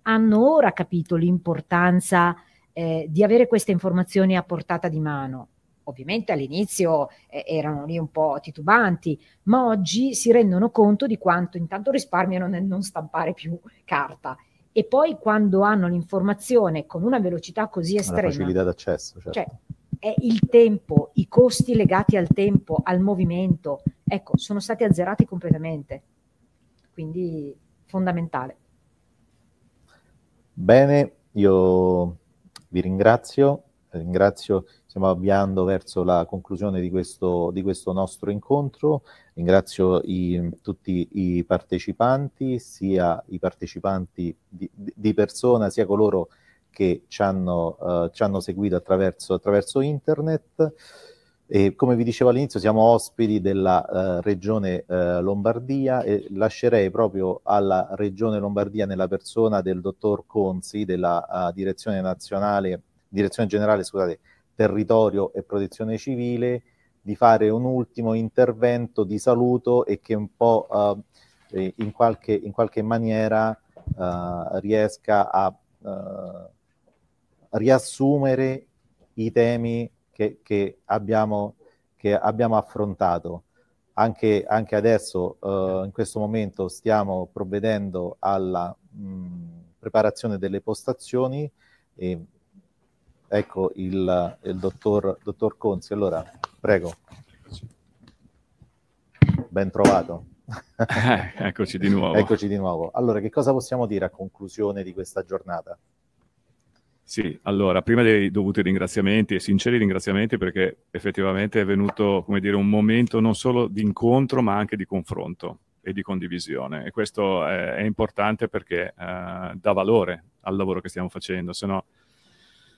hanno ora capito l'importanza eh, di avere queste informazioni a portata di mano ovviamente all'inizio eh, erano lì un po' titubanti, ma oggi si rendono conto di quanto intanto risparmiano nel non stampare più carta e poi quando hanno l'informazione con una velocità così estrema, una facilità d'accesso, certo. cioè è il tempo, i costi legati al tempo, al movimento, ecco, sono stati azzerati completamente. Quindi fondamentale. Bene, io vi ringrazio, ringrazio stiamo avviando verso la conclusione di questo, di questo nostro incontro. Ringrazio i, tutti i partecipanti, sia i partecipanti di, di persona, sia coloro che ci hanno, uh, ci hanno seguito attraverso, attraverso internet. E come vi dicevo all'inizio, siamo ospiti della uh, Regione uh, Lombardia e lascerei proprio alla Regione Lombardia nella persona del dottor Conzi della uh, Direzione, Direzione Generale scusate, territorio e protezione civile di fare un ultimo intervento di saluto e che un po' eh, eh, in, qualche, in, qualche, maniera eh, riesca a eh, riassumere i temi che, che, abbiamo, che abbiamo, affrontato. Anche, anche adesso, eh, in questo momento, stiamo provvedendo alla mh, mm, preparazione delle postazioni. E, Ecco il, il dottor, dottor Conzi. Allora, prego. Ben trovato. Eh, eccoci di nuovo. Eccoci di nuovo. Allora, che cosa possiamo dire a conclusione di questa giornata? Sì, allora, prima dei dovuti ringraziamenti e sinceri ringraziamenti perché effettivamente è venuto, come dire, un momento non solo di incontro ma anche di confronto e di condivisione e questo è, è importante perché eh, dà valore al lavoro che stiamo facendo, se no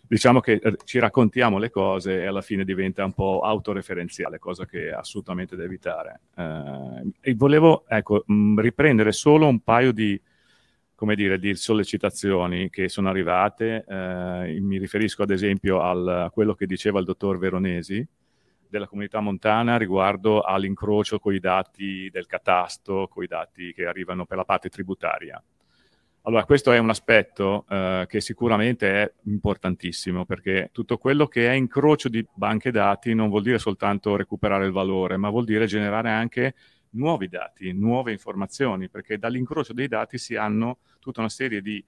diciamo che eh, ci raccontiamo le cose e alla fine diventa un po' autoreferenziale, cosa che assolutamente da evitare. Eh, volevo ecco, mm, riprendere solo un paio di, dire, di sollecitazioni che sono arrivate. Eh, mi riferisco ad esempio al, a quello che diceva il dottor Veronesi della comunità montana riguardo all'incrocio con i dati del catasto, con i dati che arrivano per la parte tributaria. Allora, questo è un aspetto eh, che sicuramente è importantissimo, perché tutto quello che è incrocio di banche dati non vuol dire soltanto recuperare il valore, ma vuol dire generare anche nuovi dati, nuove informazioni, perché dall'incrocio dei dati si hanno tutta una serie di,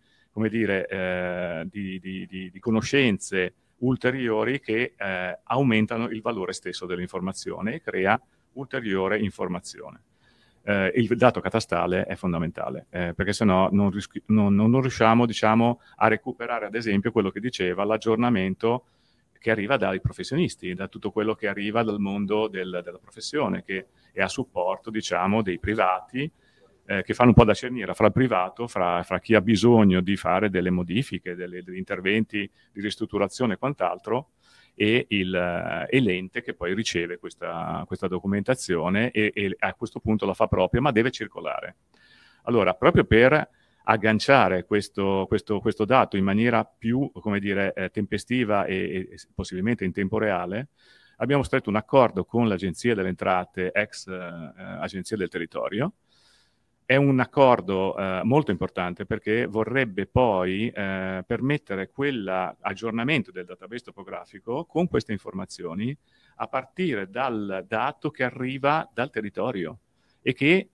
dire, eh, di, di, di conoscenze ulteriori che eh, aumentano il valore stesso dell'informazione e crea ulteriore informazione eh, il dato catastale è fondamentale, eh, perché sennò non, non, non riusciamo diciamo, a recuperare, ad esempio, quello che diceva, l'aggiornamento che arriva dai professionisti, da tutto quello che arriva dal mondo del, della professione, che è a supporto diciamo, dei privati, eh, che fanno un po' da cerniera fra il privato, fra, fra chi ha bisogno di fare delle modifiche, delle, degli interventi di ristrutturazione e quant'altro, e, il, e l'ente che poi riceve questa, questa documentazione e, e a questo punto la fa propria, ma deve circolare. Allora, proprio per agganciare questo, questo, questo, dato in maniera più come dire, eh, tempestiva e, e, possibilmente in tempo reale, abbiamo stretto un accordo con l'Agenzia delle Entrate, ex eh, Agenzia del Territorio, è un accordo eh, molto importante perché vorrebbe poi eh, permettere quell'aggiornamento del database topografico con queste informazioni a partire dal dato che arriva dal territorio e che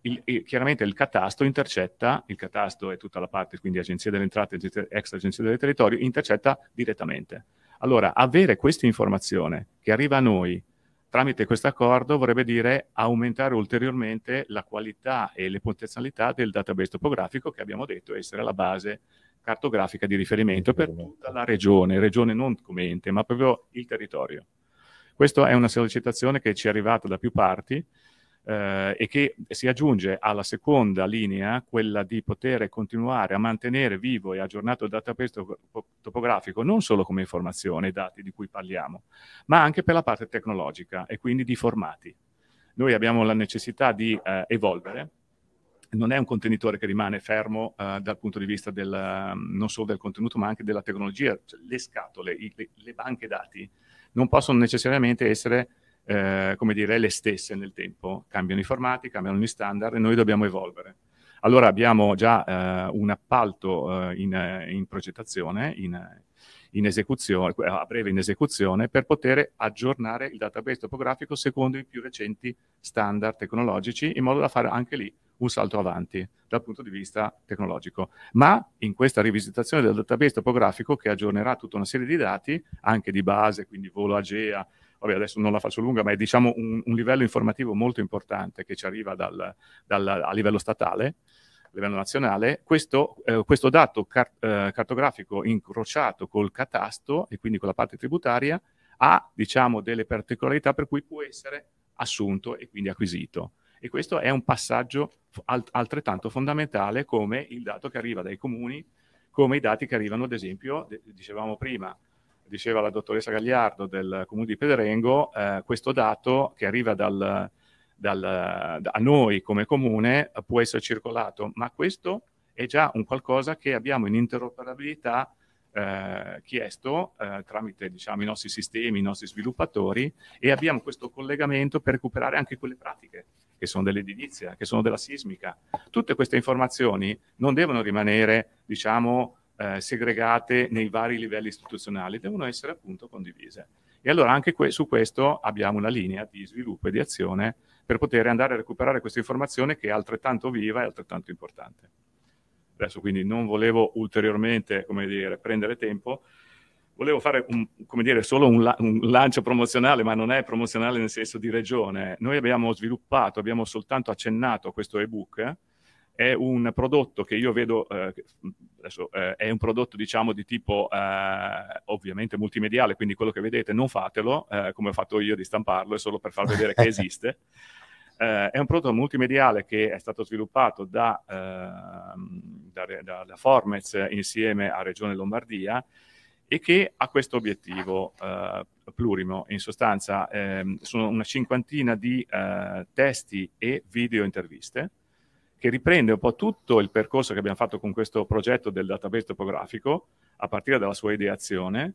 il, il, chiaramente il catasto intercetta, il catasto è tutta la parte, quindi agenzia delle entrate, ex agenzia del territorio, intercetta direttamente. Allora, avere questa informazione che arriva a noi tramite questo accordo vorrebbe dire aumentare ulteriormente la qualità e le potenzialità del database topografico che abbiamo detto essere la base cartografica di riferimento per tutta la regione, regione non come ente, ma proprio il territorio. Questa è una sollecitazione che ci è arrivata da più parti eh, e che si aggiunge alla seconda linea, quella di poter continuare a mantenere vivo e aggiornato il database topografico non solo come informazione, i dati di cui parliamo, ma anche per la parte tecnologica e quindi di formati. Noi abbiamo la necessità di eh, evolvere, non è un contenitore che rimane fermo uh, dal punto di vista del, non solo del contenuto, ma anche della tecnologia. Cioè, le scatole, i, le, le, banche dati non possono necessariamente essere eh, come dire, le stesse nel tempo, cambiano i formati, cambiano gli standard e noi dobbiamo evolvere. Allora abbiamo già eh, un appalto eh, in, in, progettazione, in, in esecuzione, a breve in esecuzione, per poter aggiornare il database topografico secondo i più recenti standard tecnologici, in modo da fare anche lì un salto avanti dal punto di vista tecnologico. Ma in questa rivisitazione del database topografico che aggiornerà tutta una serie di dati, anche di base, quindi volo AGEA, vabbè adesso non la faccio lunga, ma è diciamo un, un livello informativo molto importante che ci arriva dal, dal, a livello statale, a livello nazionale, questo, eh, questo dato car- eh, cartografico incrociato col catasto e quindi con la parte tributaria ha diciamo delle particolarità per cui può essere assunto e quindi acquisito. E questo è un passaggio alt- altrettanto fondamentale come il dato che arriva dai comuni, come i dati che arrivano, ad esempio, d- dicevamo prima, diceva la dottoressa Gagliardo del comune di Pedrengo, eh, questo dato che arriva dal, dal, a noi come comune può essere circolato, ma questo è già un qualcosa che abbiamo in interoperabilità eh, chiesto eh, tramite diciamo, i nostri sistemi, i nostri sviluppatori e abbiamo questo collegamento per recuperare anche quelle pratiche che sono dell'edilizia, che sono della sismica. Tutte queste informazioni non devono rimanere diciamo, eh, segregate nei vari livelli istituzionali, devono essere appunto condivise. E allora anche que su questo abbiamo una linea di sviluppo e di azione per poter andare a recuperare questa informazione che è altrettanto viva e altrettanto importante. Adesso quindi non volevo ulteriormente, come dire, prendere tempo, volevo fare un, come dire, solo un, la un, lancio promozionale, ma non è promozionale nel senso di regione. Noi abbiamo sviluppato, abbiamo soltanto accennato a questo ebook è un prodotto che io vedo, eh, adesso, eh, è un prodotto diciamo di tipo eh, ovviamente multimediale, quindi quello che vedete non fatelo, eh, come ho fatto io di stamparlo, è solo per far vedere che esiste. Eh, è un prodotto multimediale che è stato sviluppato da, ehm, da, da, da Formez insieme a Regione Lombardia e che ha questo obiettivo eh, plurimo. In sostanza eh, sono una cinquantina di eh, testi e video interviste che riprende un po' tutto il percorso che abbiamo fatto con questo progetto del database topografico, a partire dalla sua ideazione,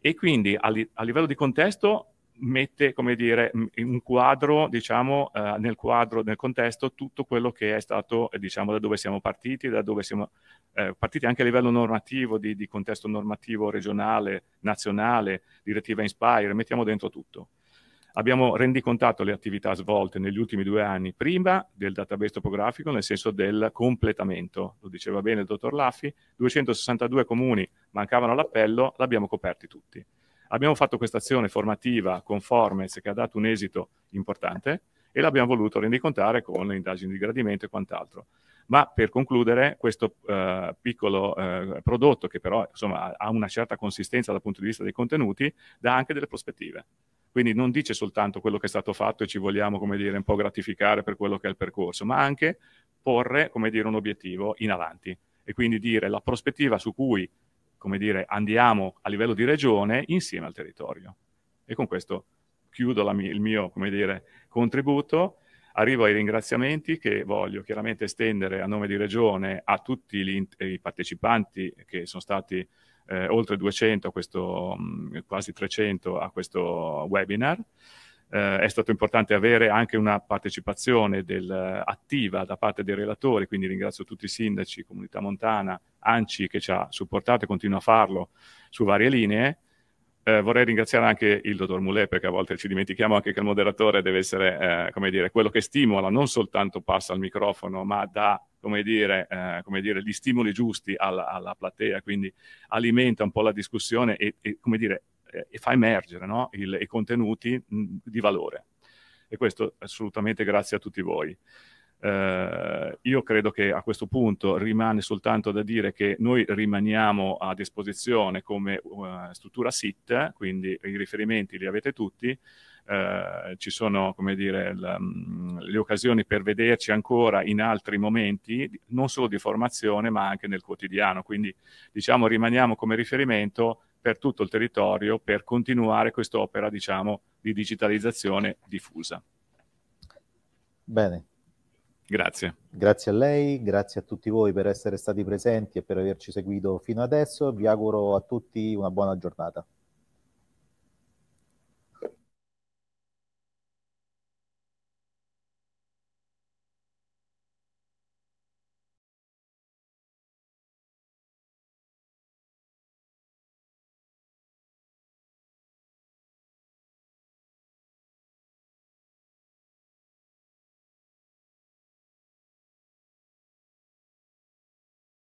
e quindi a, li- a livello di contesto mette, come dire, un quadro, diciamo, eh, nel quadro, nel contesto, tutto quello che è stato, eh, diciamo, da dove siamo partiti, da dove siamo eh, partiti anche a livello normativo, di, di contesto normativo regionale, nazionale, direttiva Inspire, mettiamo dentro tutto. Abbiamo rendicontato le attività svolte negli ultimi due anni prima del database topografico, nel senso del completamento. Lo diceva bene il dottor Laffi, 262 comuni mancavano all'appello, l'abbiamo coperti tutti. Abbiamo fatto questa azione formativa con Formez che ha dato un esito importante e l'abbiamo voluto rendicontare con le indagini di gradimento e quant'altro. Ma per concludere, questo eh, piccolo eh, prodotto, che però insomma, ha una certa consistenza dal punto di vista dei contenuti, dà anche delle prospettive. Quindi non dice soltanto quello che è stato fatto e ci vogliamo, come dire, un po' gratificare per quello che è il percorso, ma anche porre, come dire, un obiettivo in avanti e quindi dire la prospettiva su cui, come dire, andiamo a livello di regione insieme al territorio. E con questo chiudo la, il mio, come dire, contributo. Arrivo ai ringraziamenti che voglio chiaramente estendere a nome di Regione a tutti gli, i partecipanti che sono stati eh, oltre 200 a questo, mm, quasi 300 a questo webinar. Eh, è stato importante avere anche una partecipazione del, eh, attiva da parte dei relatori, quindi ringrazio tutti i sindaci, Comunità Montana, ANCI che ci ha supportato e continua a farlo su varie linee. Eh, vorrei ringraziare anche il dottor Moulet perché a volte ci dimentichiamo anche che il moderatore deve essere, eh, come dire, quello che stimola, non soltanto passa al microfono, ma dà come dire, eh, come dire, gli stimoli giusti alla, alla, platea, quindi alimenta un po' la discussione e, e come dire, eh, e fa emergere no? Il, i contenuti mm, di valore. E questo assolutamente grazie a tutti voi. Eh, io credo che a questo punto rimane soltanto da dire che noi rimaniamo a disposizione come uh, struttura SIT, quindi i riferimenti li avete tutti. Eh, ci sono come dire, la, mm, le occasioni per vederci ancora in altri momenti, non solo di formazione ma anche nel quotidiano. Quindi diciamo rimaniamo come riferimento per tutto il territorio per continuare quest'opera diciamo, di digitalizzazione diffusa. Bene, Grazie. Grazie a lei, grazie a tutti voi per essere stati presenti e per averci seguito fino adesso. Vi auguro a tutti una buona giornata.